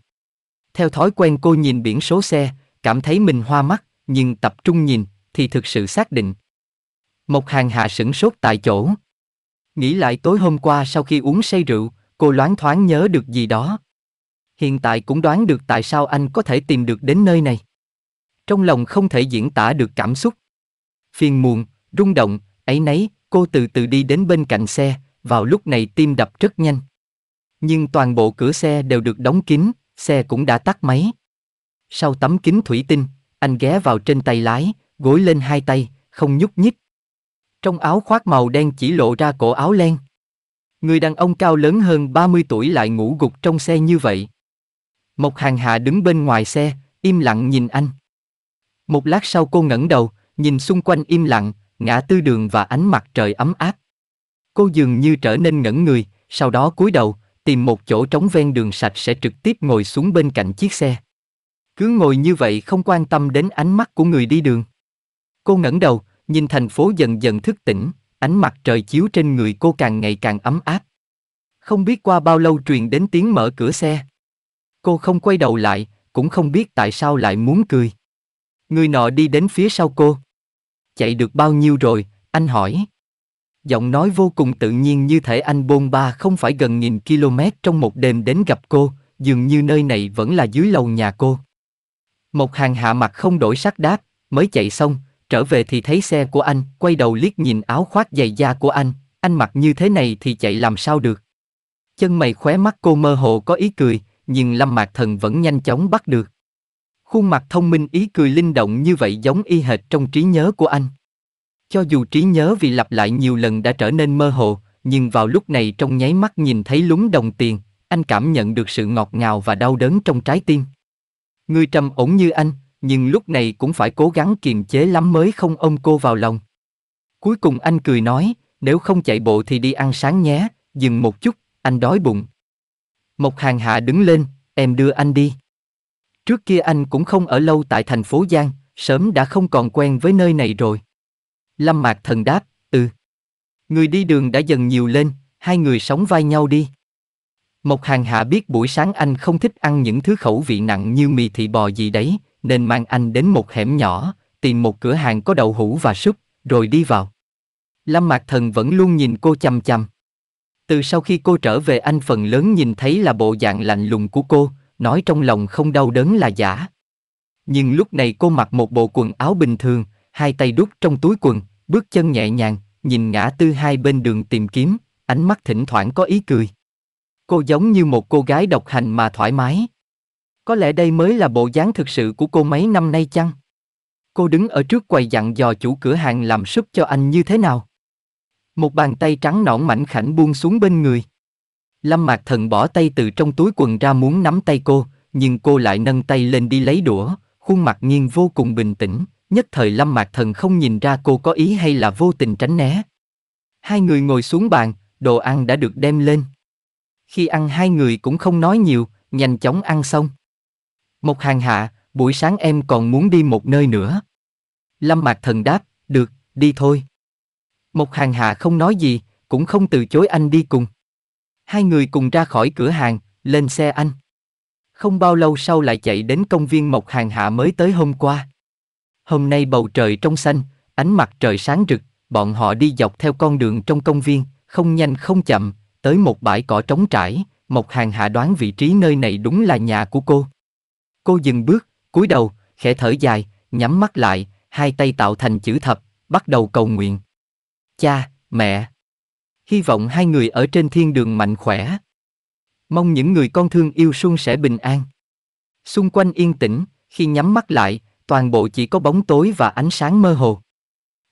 Theo thói quen cô nhìn biển số xe, cảm thấy mình hoa mắt, nhưng tập trung nhìn, thì thực sự xác định. Mộc Hàng Hạ sửng sốt tại chỗ. Nghĩ lại tối hôm qua sau khi uống say rượu, cô loáng thoáng nhớ được gì đó. Hiện tại cũng đoán được tại sao anh có thể tìm được đến nơi này. Trong lòng không thể diễn tả được cảm xúc. Phiền muộn, rung động, ấy nấy, cô từ từ đi đến bên cạnh xe, vào lúc này tim đập rất nhanh. Nhưng toàn bộ cửa xe đều được đóng kín, xe cũng đã tắt máy. Sau tấm kính thủy tinh, anh ghé vào trên tay lái, gối lên hai tay, không nhúc nhích. Trong áo khoác màu đen chỉ lộ ra cổ áo len. Người đàn ông cao lớn hơn 30 tuổi lại ngủ gục trong xe như vậy. một Hàng Hạ đứng bên ngoài xe, im lặng nhìn anh. Một lát sau cô ngẩng đầu, nhìn xung quanh im lặng, ngã tư đường và ánh mặt trời ấm áp. Cô dường như trở nên ngẩn người, sau đó cúi đầu, tìm một chỗ trống ven đường sạch sẽ trực tiếp ngồi xuống bên cạnh chiếc xe. Cứ ngồi như vậy không quan tâm đến ánh mắt của người đi đường. Cô ngẩng đầu, nhìn thành phố dần dần thức tỉnh, ánh mặt trời chiếu trên người cô càng ngày càng ấm áp. Không biết qua bao lâu truyền đến tiếng mở cửa xe. Cô không quay đầu lại, cũng không biết tại sao lại muốn cười. Người nọ đi đến phía sau cô. Chạy được bao nhiêu rồi, anh hỏi. Giọng nói vô cùng tự nhiên như thể anh bôn ba không phải gần nghìn km trong một đêm đến gặp cô, dường như nơi này vẫn là dưới lầu nhà cô. Một hàng hạ mặt không đổi sắc đáp, mới chạy xong, trở về thì thấy xe của anh, quay đầu liếc nhìn áo khoác dày da của anh, anh mặc như thế này thì chạy làm sao được. Chân mày khóe mắt cô mơ hồ có ý cười, nhưng Lâm Mạc Thần vẫn nhanh chóng bắt được. Khuôn mặt thông minh ý cười linh động như vậy giống y hệt trong trí nhớ của anh. Cho dù trí nhớ vì lặp lại nhiều lần đã trở nên mơ hồ, nhưng vào lúc này trong nháy mắt nhìn thấy lúng đồng tiền, anh cảm nhận được sự ngọt ngào và đau đớn trong trái tim. Ngươi trầm ổn như anh, nhưng lúc này cũng phải cố gắng kiềm chế lắm mới không ôm cô vào lòng. Cuối cùng anh cười nói, nếu không chạy bộ thì đi ăn sáng nhé, dừng một chút, anh đói bụng. Mộc Hàng Hạ đứng lên, em đưa anh đi. Trước kia anh cũng không ở lâu tại thành phố Giang, sớm đã không còn quen với nơi này rồi. Lâm Mạc Thần đáp, ừ. Người đi đường đã dần nhiều lên, hai người sống vai nhau đi. Mộc Hàng Hạ biết buổi sáng anh không thích ăn những thứ khẩu vị nặng như mì thịt bò gì đấy, nên mang anh đến một hẻm nhỏ, tìm một cửa hàng có đậu hũ và súp, rồi đi vào. Lâm Mạc Thần vẫn luôn nhìn cô chăm chăm. Từ sau khi cô trở về anh phần lớn nhìn thấy là bộ dạng lạnh lùng của cô, nói trong lòng không đau đớn là giả. Nhưng lúc này cô mặc một bộ quần áo bình thường, hai tay đút trong túi quần, bước chân nhẹ nhàng, nhìn ngã tư hai bên đường tìm kiếm, ánh mắt thỉnh thoảng có ý cười. Cô giống như một cô gái độc hành mà thoải mái. Có lẽ đây mới là bộ dáng thực sự của cô mấy năm nay chăng? Cô đứng ở trước quầy dặn dò chủ cửa hàng làm súp cho anh như thế nào? Một bàn tay trắng nõn mảnh khảnh buông xuống bên người. Lâm Mạc Thần bỏ tay từ trong túi quần ra muốn nắm tay cô, nhưng cô lại nâng tay lên đi lấy đũa, khuôn mặt nghiêng vô cùng bình tĩnh, nhất thời Lâm Mạc Thần không nhìn ra cô có ý hay là vô tình tránh né. Hai người ngồi xuống bàn, đồ ăn đã được đem lên. Khi ăn hai người cũng không nói nhiều, nhanh chóng ăn xong. Một hàng hạ, buổi sáng em còn muốn đi một nơi nữa. Lâm Mạc Thần đáp, được, đi thôi. Một hàng hạ không nói gì, cũng không từ chối anh đi cùng. Hai người cùng ra khỏi cửa hàng, lên xe anh. Không bao lâu sau lại chạy đến công viên Mộc Hàng Hạ mới tới hôm qua. Hôm nay bầu trời trong xanh, ánh mặt trời sáng rực, bọn họ đi dọc theo con đường trong công viên, không nhanh không chậm, tới một bãi cỏ trống trải, Mộc Hàng Hạ đoán vị trí nơi này đúng là nhà của cô. Cô dừng bước, cúi đầu, khẽ thở dài, nhắm mắt lại, hai tay tạo thành chữ thập, bắt đầu cầu nguyện. Cha, mẹ, hy vọng hai người ở trên thiên đường mạnh khỏe. Mong những người con thương yêu Xuân sẽ bình an. Xung quanh yên tĩnh, khi nhắm mắt lại, toàn bộ chỉ có bóng tối và ánh sáng mơ hồ.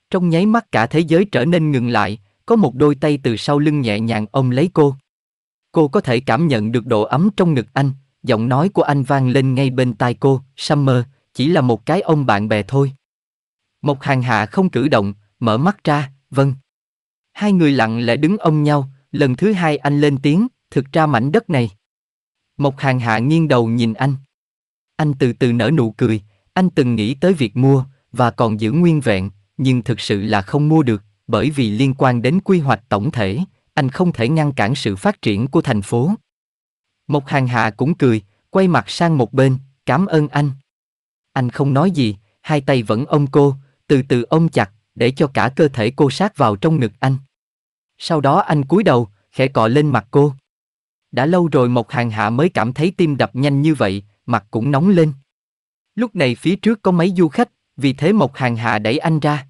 Trong nháy mắt cả thế giới trở nên ngừng lại, có một đôi tay từ sau lưng nhẹ nhàng ôm lấy cô. Cô có thể cảm nhận được độ ấm trong ngực anh, giọng nói của anh vang lên ngay bên tai cô, Summer, chỉ là một cái ông bạn bè thôi. Một hàng hạ không cử động, mở mắt ra, vâng. Hai người lặng lẽ đứng ôm nhau, lần thứ hai anh lên tiếng, thực ra mảnh đất này. Một hàng hạ nghiêng đầu nhìn anh. Anh từ từ nở nụ cười, anh từng nghĩ tới việc mua, và còn giữ nguyên vẹn, nhưng thực sự là không mua được, bởi vì liên quan đến quy hoạch tổng thể, anh không thể ngăn cản sự phát triển của thành phố. Một hàng hạ cũng cười, quay mặt sang một bên, cảm ơn anh. Anh không nói gì, hai tay vẫn ôm cô, từ từ ôm chặt, để cho cả cơ thể cô sát vào trong ngực anh. Sau đó anh cúi đầu, khẽ cọ lên mặt cô. Đã lâu rồi một hàng hạ mới cảm thấy tim đập nhanh như vậy, mặt cũng nóng lên. Lúc này phía trước có mấy du khách, vì thế một hàng hạ đẩy anh ra.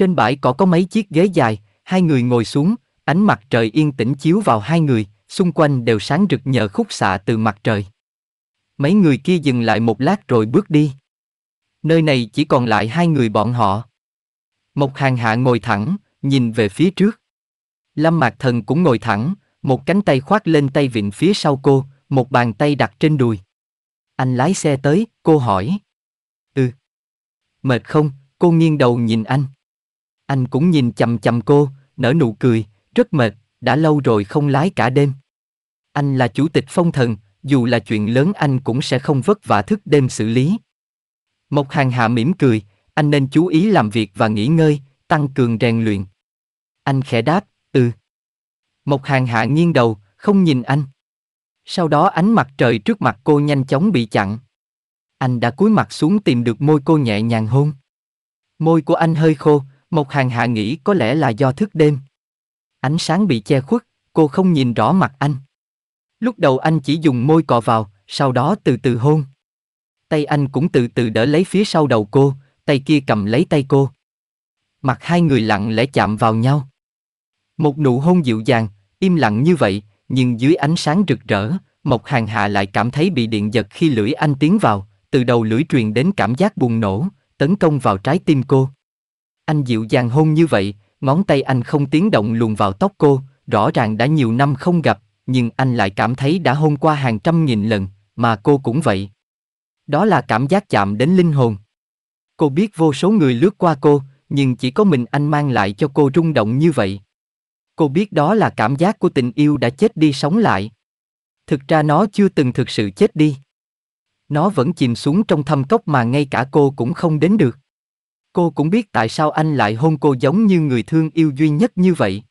Trên bãi cỏ có mấy chiếc ghế dài, hai người ngồi xuống, ánh mặt trời yên tĩnh chiếu vào hai người, xung quanh đều sáng rực nhờ khúc xạ từ mặt trời. Mấy người kia dừng lại một lát rồi bước đi. Nơi này chỉ còn lại hai người bọn họ. Một hàng hạ ngồi thẳng, nhìn về phía trước. Lâm Mạc Thần cũng ngồi thẳng, một cánh tay khoác lên tay vịn phía sau cô, một bàn tay đặt trên đùi. Anh lái xe tới, cô hỏi. Ừ. Mệt không? Cô nghiêng đầu nhìn anh. Anh cũng nhìn chằm chằm cô, nở nụ cười, rất mệt, đã lâu rồi không lái cả đêm. Anh là chủ tịch phong thần, dù là chuyện lớn anh cũng sẽ không vất vả thức đêm xử lý. Mộc Hàng Hạ mỉm cười, anh nên chú ý làm việc và nghỉ ngơi, tăng cường rèn luyện. Anh khẽ đáp, ừ. Mộc Hàng Hạ nghiêng đầu, không nhìn anh. Sau đó ánh mặt trời trước mặt cô nhanh chóng bị chặn. Anh đã cúi mặt xuống tìm được môi cô nhẹ nhàng hôn. Môi của anh hơi khô, một Hàng Hạ nghĩ có lẽ là do thức đêm. Ánh sáng bị che khuất, cô không nhìn rõ mặt anh. Lúc đầu anh chỉ dùng môi cọ vào, sau đó từ từ hôn. Tay anh cũng từ từ đỡ lấy phía sau đầu cô, tay kia cầm lấy tay cô. Mặt hai người lặng lẽ chạm vào nhau. Một nụ hôn dịu dàng, im lặng như vậy, nhưng dưới ánh sáng rực rỡ, Mộc Hàng Hạ lại cảm thấy bị điện giật khi lưỡi anh tiến vào, từ đầu lưỡi truyền đến cảm giác bùng nổ, tấn công vào trái tim cô. Anh dịu dàng hôn như vậy, ngón tay anh không tiếng động luồn vào tóc cô, rõ ràng đã nhiều năm không gặp, nhưng anh lại cảm thấy đã hôn qua hàng trăm nghìn lần, mà cô cũng vậy. Đó là cảm giác chạm đến linh hồn. Cô biết vô số người lướt qua cô, nhưng chỉ có mình anh mang lại cho cô rung động như vậy. Cô biết đó là cảm giác của tình yêu đã chết đi sống lại. Thực ra nó chưa từng thực sự chết đi. Nó vẫn chìm xuống trong thâm cốc mà ngay cả cô cũng không đến được. Cô cũng biết tại sao anh lại hôn cô giống như người thương yêu duy nhất như vậy.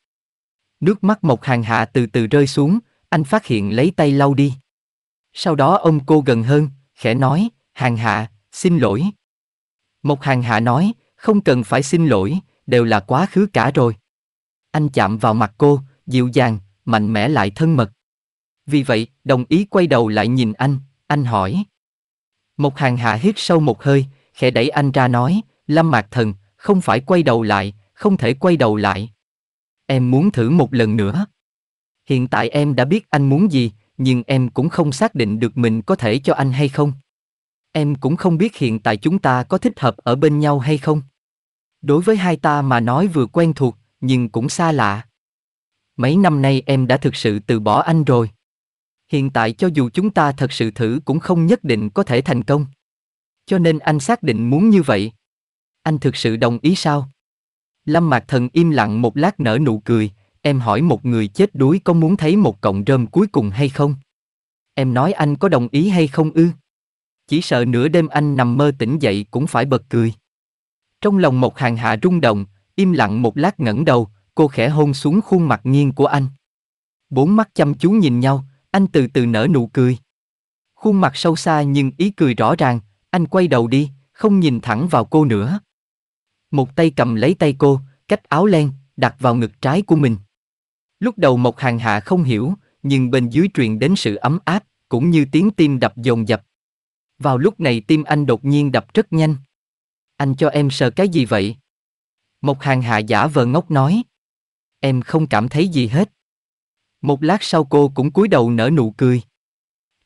Nước mắt Mộc Hàng Hạ từ từ rơi xuống, anh phát hiện lấy tay lau đi. Sau đó ông cô gần hơn, khẽ nói, Hàng Hạ, xin lỗi. Mộc Hàng Hạ nói, không cần phải xin lỗi, đều là quá khứ cả rồi. Anh chạm vào mặt cô, dịu dàng, mạnh mẽ lại thân mật. Vì vậy, đồng ý quay đầu lại nhìn anh, anh hỏi. Mộc Hàng Hạ hít sâu một hơi, khẽ đẩy anh ra nói, Lâm Mạc Thần, không phải quay đầu lại, không thể quay đầu lại. Em muốn thử một lần nữa. Hiện tại em đã biết anh muốn gì, nhưng em cũng không xác định được mình có thể cho anh hay không. Em cũng không biết hiện tại chúng ta có thích hợp ở bên nhau hay không. Đối với hai ta mà nói vừa quen thuộc, nhưng cũng xa lạ. Mấy năm nay em đã thực sự từ bỏ anh rồi. Hiện tại cho dù chúng ta thật sự thử cũng không nhất định có thể thành công. Cho nên anh xác định muốn như vậy, anh thực sự đồng ý sao? Lâm Mạc Thần im lặng một lát nở nụ cười, em hỏi một người chết đuối có muốn thấy một cọng rơm cuối cùng hay không? Em nói anh có đồng ý hay không ư? Chỉ sợ nửa đêm anh nằm mơ tỉnh dậy cũng phải bật cười. Trong lòng một hàng hạ rung động, im lặng một lát ngẩng đầu, cô khẽ hôn xuống khuôn mặt nghiêng của anh. Bốn mắt chăm chú nhìn nhau, anh từ từ nở nụ cười. Khuôn mặt sâu xa nhưng ý cười rõ ràng, anh quay đầu đi, không nhìn thẳng vào cô nữa. Một tay cầm lấy tay cô, cách áo len, đặt vào ngực trái của mình. Lúc đầu Mộc Hàng Hạ không hiểu, nhưng bên dưới truyền đến sự ấm áp, cũng như tiếng tim đập dồn dập. Vào lúc này tim anh đột nhiên đập rất nhanh. Anh cho em sợ cái gì vậy? Mộc Hàng Hạ giả vờ ngốc nói. Em không cảm thấy gì hết. Một lát sau cô cũng cúi đầu nở nụ cười.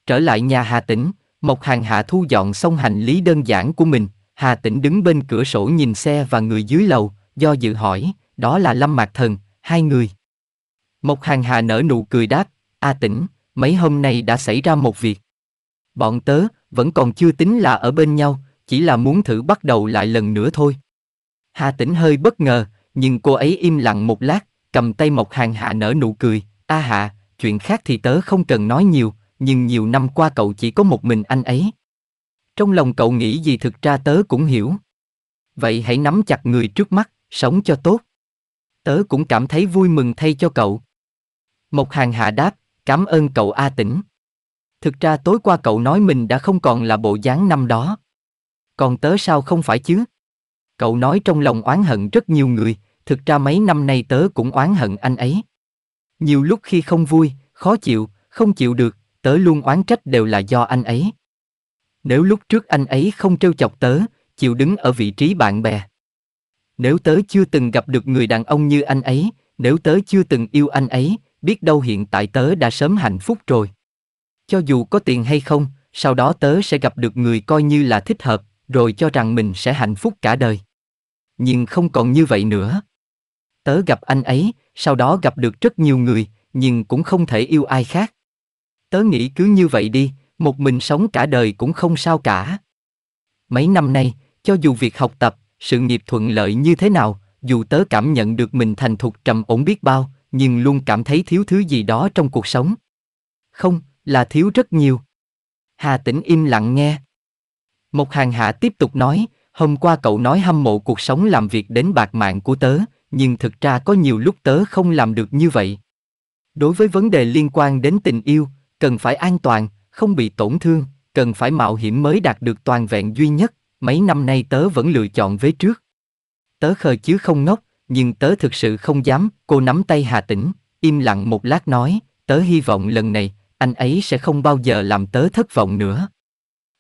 Trở lại nhà Hà Tĩnh, Mộc Hàng Hạ thu dọn xong hành lý đơn giản của mình, Hà Tĩnh đứng bên cửa sổ nhìn xe và người dưới lầu, do dự hỏi, đó là Lâm Mạc Thần, hai người. Mộc Hàng Hà nở nụ cười đáp, A Tĩnh, mấy hôm nay đã xảy ra một việc. Bọn tớ vẫn còn chưa tính là ở bên nhau, chỉ là muốn thử bắt đầu lại lần nữa thôi. Hà Tĩnh hơi bất ngờ, nhưng cô ấy im lặng một lát, cầm tay Mộc Hàng Hà nở nụ cười, "A Hạ, chuyện khác thì tớ không cần nói nhiều, nhưng nhiều năm qua cậu chỉ có một mình anh ấy." Trong lòng cậu nghĩ gì thực ra tớ cũng hiểu. Vậy hãy nắm chặt người trước mắt, sống cho tốt. Tớ cũng cảm thấy vui mừng thay cho cậu. Một hàng hạ đáp, cảm ơn cậu A tĩnh Thực ra tối qua cậu nói mình đã không còn là bộ dáng năm đó. Còn tớ sao không phải chứ? Cậu nói trong lòng oán hận rất nhiều người, thực ra mấy năm nay tớ cũng oán hận anh ấy. Nhiều lúc khi không vui, khó chịu, không chịu được, tớ luôn oán trách đều là do anh ấy. Nếu lúc trước anh ấy không trêu chọc tớ, chịu đứng ở vị trí bạn bè. Nếu tớ chưa từng gặp được người đàn ông như anh ấy, nếu tớ chưa từng yêu anh ấy, biết đâu hiện tại tớ đã sớm hạnh phúc rồi. Cho dù có tiền hay không, sau đó tớ sẽ gặp được người coi như là thích hợp, rồi cho rằng mình sẽ hạnh phúc cả đời. Nhưng không còn như vậy nữa. Tớ gặp anh ấy, sau đó gặp được rất nhiều người, nhưng cũng không thể yêu ai khác. Tớ nghĩ cứ như vậy đi, một mình sống cả đời cũng không sao cả. Mấy năm nay, cho dù việc học tập, sự nghiệp thuận lợi như thế nào, dù tớ cảm nhận được mình thành thục trầm ổn biết bao, nhưng luôn cảm thấy thiếu thứ gì đó trong cuộc sống. Không, là thiếu rất nhiều. Hà Tĩnh im lặng nghe. Một hàng hạ tiếp tục nói, hôm qua cậu nói hâm mộ cuộc sống làm việc đến bạc mạng của tớ, nhưng thực ra có nhiều lúc tớ không làm được như vậy. Đối với vấn đề liên quan đến tình yêu, cần phải an toàn, không bị tổn thương, cần phải mạo hiểm mới đạt được toàn vẹn duy nhất, mấy năm nay tớ vẫn lựa chọn vế trước. Tớ khờ chứ không ngốc, nhưng tớ thực sự không dám, cô nắm tay Hà Tĩnh, im lặng một lát nói, tớ hy vọng lần này, anh ấy sẽ không bao giờ làm tớ thất vọng nữa.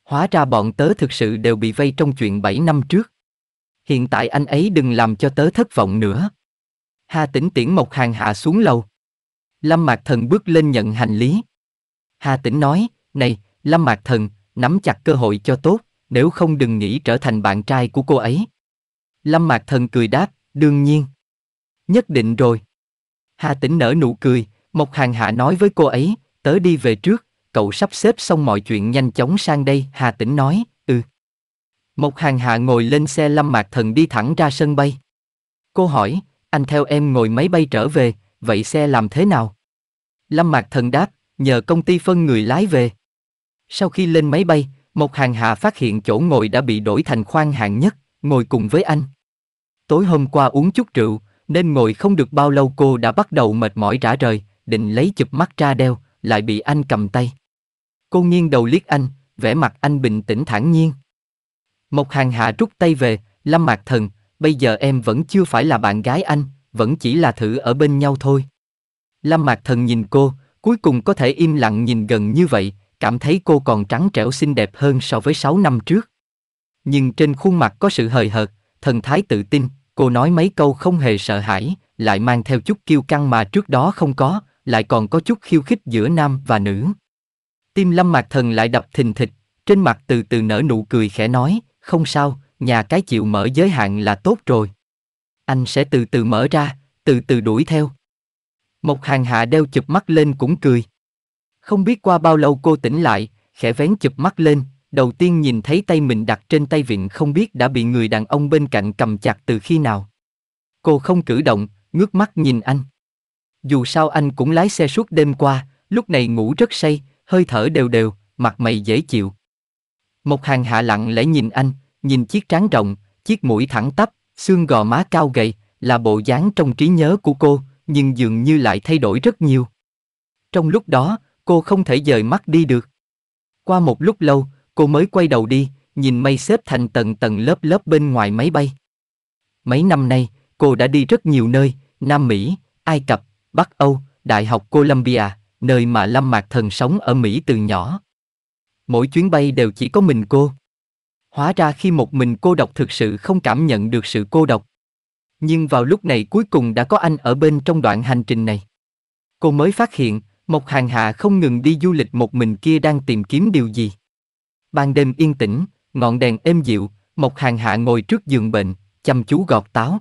Hóa ra bọn tớ thực sự đều bị vây trong chuyện bảy năm trước. Hiện tại anh ấy đừng làm cho tớ thất vọng nữa. Hà Tĩnh tiễn một Hàng hạ xuống lầu. Lâm Mạc Thần bước lên nhận hành lý. Hà Tĩnh nói, này, Lâm Mạc Thần, nắm chặt cơ hội cho tốt, nếu không đừng nghĩ trở thành bạn trai của cô ấy. Lâm Mạc Thần cười đáp, đương nhiên. Nhất định rồi. Hà Tĩnh nở nụ cười, Mộc Hàng Hạ nói với cô ấy, tớ đi về trước, cậu sắp xếp xong mọi chuyện nhanh chóng sang đây, Hà Tĩnh nói, ừ. Mộc Hàng Hạ ngồi lên xe Lâm Mạc Thần đi thẳng ra sân bay. Cô hỏi, anh theo em ngồi máy bay trở về, vậy xe làm thế nào? Lâm Mạc Thần đáp, nhờ công ty phân người lái về. Sau khi lên máy bay, một Hàng Hà phát hiện chỗ ngồi đã bị đổi thành khoang hạng nhất, ngồi cùng với anh. Tối hôm qua uống chút rượu, nên ngồi không được bao lâu cô đã bắt đầu mệt mỏi rã rời, định lấy chụp mắt ra đeo, lại bị anh cầm tay. Cô nghiêng đầu liếc anh, vẻ mặt anh bình tĩnh thản nhiên. một Hàng Hạ rút tay về, Lâm Mạc Thần, bây giờ em vẫn chưa phải là bạn gái anh, vẫn chỉ là thử ở bên nhau thôi. Lâm Mạc Thần nhìn cô, cuối cùng có thể im lặng nhìn gần như vậy, cảm thấy cô còn trắng trẻo xinh đẹp hơn so với 6 năm trước. Nhưng trên khuôn mặt có sự hời hợt, thần thái tự tin, cô nói mấy câu không hề sợ hãi, lại mang theo chút kiêu căng mà trước đó không có, lại còn có chút khiêu khích giữa nam và nữ. Tim lâm mạc thần lại đập thình thịch, trên mặt từ từ nở nụ cười khẽ nói, không sao, nhà cái chịu mở giới hạn là tốt rồi. Anh sẽ từ từ mở ra, từ từ đuổi theo. Một hàng hạ đeo chụp mắt lên cũng cười. Không biết qua bao lâu cô tỉnh lại, khẽ vén chụp mắt lên, đầu tiên nhìn thấy tay mình đặt trên tay vịn không biết đã bị người đàn ông bên cạnh cầm chặt từ khi nào. Cô không cử động, ngước mắt nhìn anh. Dù sao anh cũng lái xe suốt đêm qua, lúc này ngủ rất say, hơi thở đều đều, mặt mày dễ chịu. Một hàng hạ lặng lẽ nhìn anh, nhìn chiếc trán rộng, chiếc mũi thẳng tắp, xương gò má cao gầy, là bộ dáng trong trí nhớ của cô, nhưng dường như lại thay đổi rất nhiều. Trong lúc đó, cô không thể dời mắt đi được. Qua một lúc lâu, cô mới quay đầu đi, nhìn mây xếp thành tầng tầng lớp lớp bên ngoài máy bay. Mấy năm nay, cô đã đi rất nhiều nơi, Nam Mỹ, Ai Cập, Bắc Âu, Đại học Columbia, nơi mà Lâm Mạc Thần sống ở Mỹ từ nhỏ. Mỗi chuyến bay đều chỉ có mình cô. Hóa ra khi một mình cô độc thực sự không cảm nhận được sự cô độc. Nhưng vào lúc này cuối cùng đã có anh ở bên trong đoạn hành trình này. Cô mới phát hiện, một hàng hạ không ngừng đi du lịch một mình kia đang tìm kiếm điều gì. Ban đêm yên tĩnh, ngọn đèn êm dịu, một hàng hạ ngồi trước giường bệnh, chăm chú gọt táo.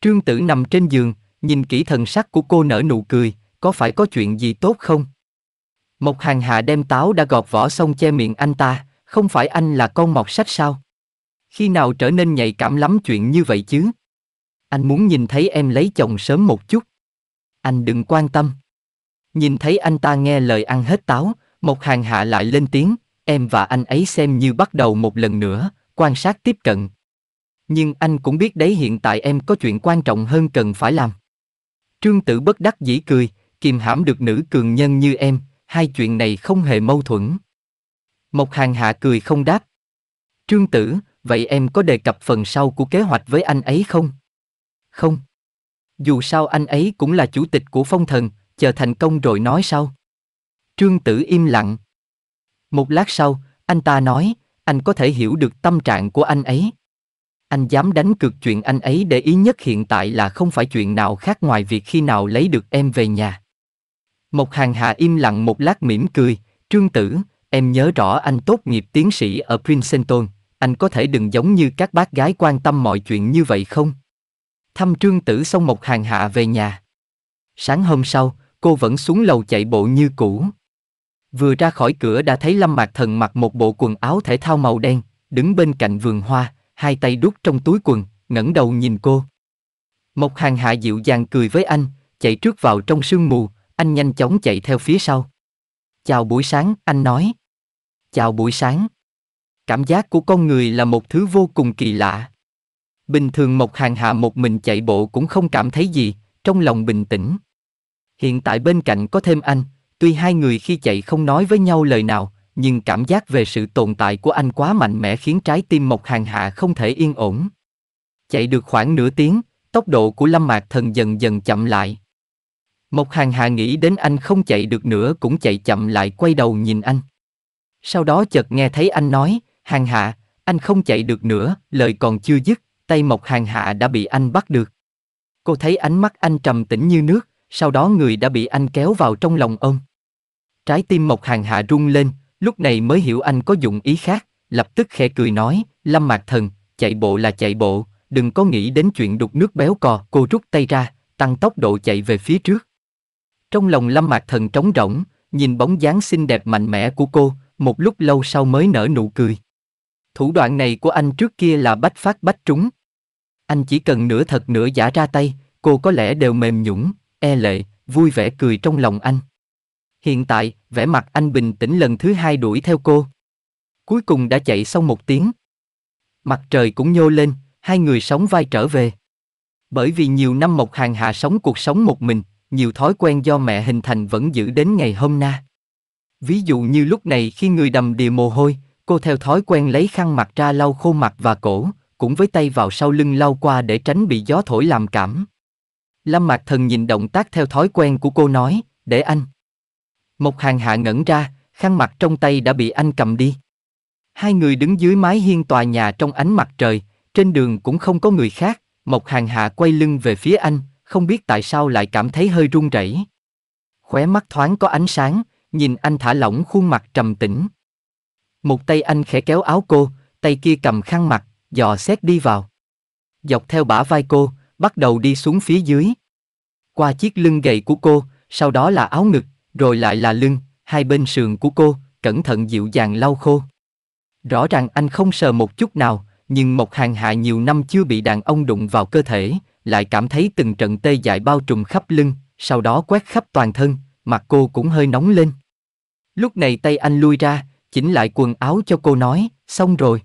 Trương tử nằm trên giường, nhìn kỹ thần sắc của cô nở nụ cười, có phải có chuyện gì tốt không? Một hàng hạ đem táo đã gọt vỏ xong che miệng anh ta, không phải anh là con mọt sách sao? Khi nào trở nên nhạy cảm lắm chuyện như vậy chứ? Anh muốn nhìn thấy em lấy chồng sớm một chút. Anh đừng quan tâm. Nhìn thấy anh ta nghe lời ăn hết táo, một hàng hạ lại lên tiếng, em và anh ấy xem như bắt đầu một lần nữa, quan sát tiếp cận. Nhưng anh cũng biết đấy hiện tại em có chuyện quan trọng hơn cần phải làm. Trương tử bất đắc dĩ cười, kìm hãm được nữ cường nhân như em, hai chuyện này không hề mâu thuẫn. Một hàng hạ cười không đáp. Trương tử, vậy em có đề cập phần sau của kế hoạch với anh ấy không? Không. Dù sao anh ấy cũng là chủ tịch của phong thần, chờ thành công rồi nói sau. Trương Tử im lặng. Một lát sau, anh ta nói, anh có thể hiểu được tâm trạng của anh ấy. Anh dám đánh cược chuyện anh ấy để ý nhất hiện tại là không phải chuyện nào khác ngoài việc khi nào lấy được em về nhà. Một hàng hạ im lặng một lát mỉm cười, Trương Tử, em nhớ rõ anh tốt nghiệp tiến sĩ ở Princeton, anh có thể đừng giống như các bác gái quan tâm mọi chuyện như vậy không? Thăm Trương Tử xong một hàng hạ về nhà. Sáng hôm sau, cô vẫn xuống lầu chạy bộ như cũ. Vừa ra khỏi cửa đã thấy Lâm Mạc Thần mặc một bộ quần áo thể thao màu đen, đứng bên cạnh vườn hoa, hai tay đút trong túi quần, ngẩng đầu nhìn cô. Một hàng hạ dịu dàng cười với anh, chạy trước vào trong sương mù, anh nhanh chóng chạy theo phía sau. Chào buổi sáng, anh nói. Chào buổi sáng. Cảm giác của con người là một thứ vô cùng kỳ lạ. Bình thường một hàng hạ một mình chạy bộ cũng không cảm thấy gì, trong lòng bình tĩnh. Hiện tại bên cạnh có thêm anh, tuy hai người khi chạy không nói với nhau lời nào, nhưng cảm giác về sự tồn tại của anh quá mạnh mẽ khiến trái tim Mộc Hàng Hạ không thể yên ổn. Chạy được khoảng nửa tiếng, tốc độ của Lâm Mạc Thần dần dần chậm lại. Mộc Hàng Hạ nghĩ đến anh không chạy được nữa cũng chạy chậm lại quay đầu nhìn anh. Sau đó chợt nghe thấy anh nói, Hàng Hạ, anh không chạy được nữa, lời còn chưa dứt, tay Mộc Hàng Hạ đã bị anh bắt được. Cô thấy ánh mắt anh trầm tĩnh như nước, sau đó người đã bị anh kéo vào trong lòng ông. Trái tim Mộc Hàng Hạ rung lên, lúc này mới hiểu anh có dụng ý khác, lập tức khẽ cười nói, Lâm Mạc Thần, chạy bộ là chạy bộ, đừng có nghĩ đến chuyện đục nước béo cò, cô rút tay ra, tăng tốc độ chạy về phía trước. Trong lòng Lâm Mạc Thần trống rỗng, nhìn bóng dáng xinh đẹp mạnh mẽ của cô, một lúc lâu sau mới nở nụ cười. Thủ đoạn này của anh trước kia là bách phát bách trúng. Anh chỉ cần nửa thật nửa giả ra tay, cô có lẽ đều mềm nhũng, e lệ, vui vẻ cười trong lòng anh. Hiện tại, vẻ mặt anh bình tĩnh lần thứ hai đuổi theo cô. Cuối cùng đã chạy sau một tiếng. Mặt trời cũng nhô lên, hai người sống vai trở về. Bởi vì nhiều năm Mộc Hàng hà sống cuộc sống một mình, nhiều thói quen do mẹ hình thành vẫn giữ đến ngày hôm nay. Ví dụ như lúc này khi người đầm đìa mồ hôi, cô theo thói quen lấy khăn mặt ra lau khô mặt và cổ, cũng với tay vào sau lưng lau qua để tránh bị gió thổi làm cảm. Lâm Mạc Thần nhìn động tác theo thói quen của cô nói, để anh. Một hàng hạ ngẩn ra, khăn mặt trong tay đã bị anh cầm đi. Hai người đứng dưới mái hiên tòa nhà trong ánh mặt trời, trên đường cũng không có người khác, một hàng hạ quay lưng về phía anh, không biết tại sao lại cảm thấy hơi run rẩy. Khóe mắt thoáng có ánh sáng, nhìn anh thả lỏng khuôn mặt trầm tĩnh. Một tay anh khẽ kéo áo cô, tay kia cầm khăn mặt, dò xét đi vào. Dọc theo bả vai cô, bắt đầu đi xuống phía dưới. Qua chiếc lưng gầy của cô, sau đó là áo ngực, rồi lại là lưng, hai bên sườn của cô, cẩn thận dịu dàng lau khô. Rõ ràng anh không sờ một chút nào, nhưng một Hàng Hạ nhiều năm chưa bị đàn ông đụng vào cơ thể, lại cảm thấy từng trận tê dại bao trùm khắp lưng, sau đó quét khắp toàn thân, mặt cô cũng hơi nóng lên. Lúc này tay anh lui ra, chỉnh lại quần áo cho cô nói, xong rồi.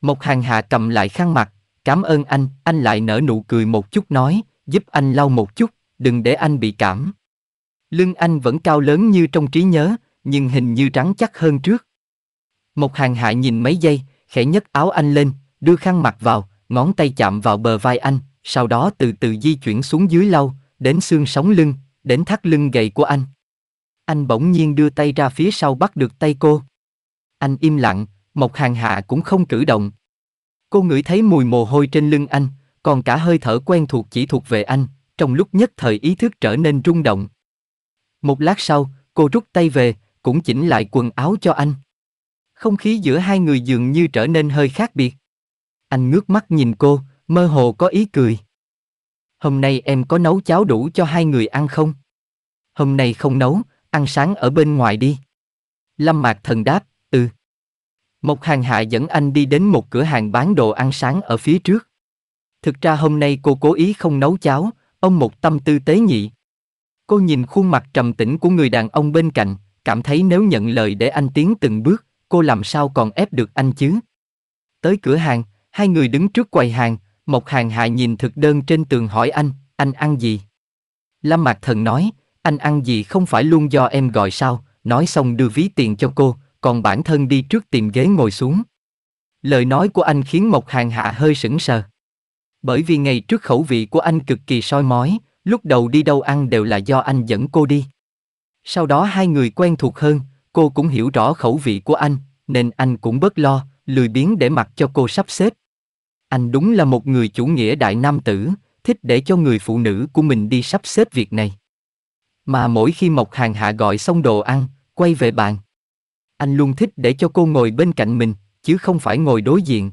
một Hàng Hạ cầm lại khăn mặt, Cảm ơn anh, anh lại nở nụ cười một chút nói, giúp anh lau một chút, đừng để anh bị cảm. Lưng anh vẫn cao lớn như trong trí nhớ, nhưng hình như rắn chắc hơn trước. Một hàng hạ nhìn mấy giây, khẽ nhấc áo anh lên, đưa khăn mặt vào, ngón tay chạm vào bờ vai anh, sau đó từ từ di chuyển xuống dưới lau, đến xương sống lưng, đến thắt lưng gầy của anh. Anh bỗng nhiên đưa tay ra phía sau bắt được tay cô. Anh im lặng, một hàng hạ cũng không cử động, Cô ngửi thấy mùi mồ hôi trên lưng anh, còn cả hơi thở quen thuộc chỉ thuộc về anh, trong lúc nhất thời ý thức trở nên rung động. Một lát sau, cô rút tay về, cũng chỉnh lại quần áo cho anh. Không khí giữa hai người dường như trở nên hơi khác biệt. Anh ngước mắt nhìn cô, mơ hồ có ý cười. Hôm nay em có nấu cháo đủ cho hai người ăn không? Hôm nay không nấu, ăn sáng ở bên ngoài đi. Lâm Mạc Thần đáp, một hàng hạ dẫn anh đi đến một cửa hàng bán đồ ăn sáng ở phía trước. Thực ra hôm nay cô cố ý không nấu cháo, ông một tâm tư tế nhị. Cô nhìn khuôn mặt trầm tĩnh của người đàn ông bên cạnh, cảm thấy nếu nhận lời để anh tiến từng bước, cô làm sao còn ép được anh chứ? Tới cửa hàng, hai người đứng trước quầy hàng, một hàng hạ nhìn thực đơn trên tường hỏi anh, anh ăn gì? Lâm Mạc Thần nói, anh ăn gì không phải luôn do em gọi sao, nói xong đưa ví tiền cho cô, còn bản thân đi trước tìm ghế ngồi xuống. Lời nói của anh khiến Mộc Hàng Hạ hơi sững sờ. Bởi vì ngày trước khẩu vị của anh cực kỳ soi mói, lúc đầu đi đâu ăn đều là do anh dẫn cô đi. Sau đó hai người quen thuộc hơn, cô cũng hiểu rõ khẩu vị của anh, nên anh cũng bớt lo, lười biếng để mặc cho cô sắp xếp. Anh đúng là một người chủ nghĩa đại nam tử, thích để cho người phụ nữ của mình đi sắp xếp việc này. Mà mỗi khi Mộc Hàng Hạ gọi xong đồ ăn, quay về bàn, anh luôn thích để cho cô ngồi bên cạnh mình, chứ không phải ngồi đối diện.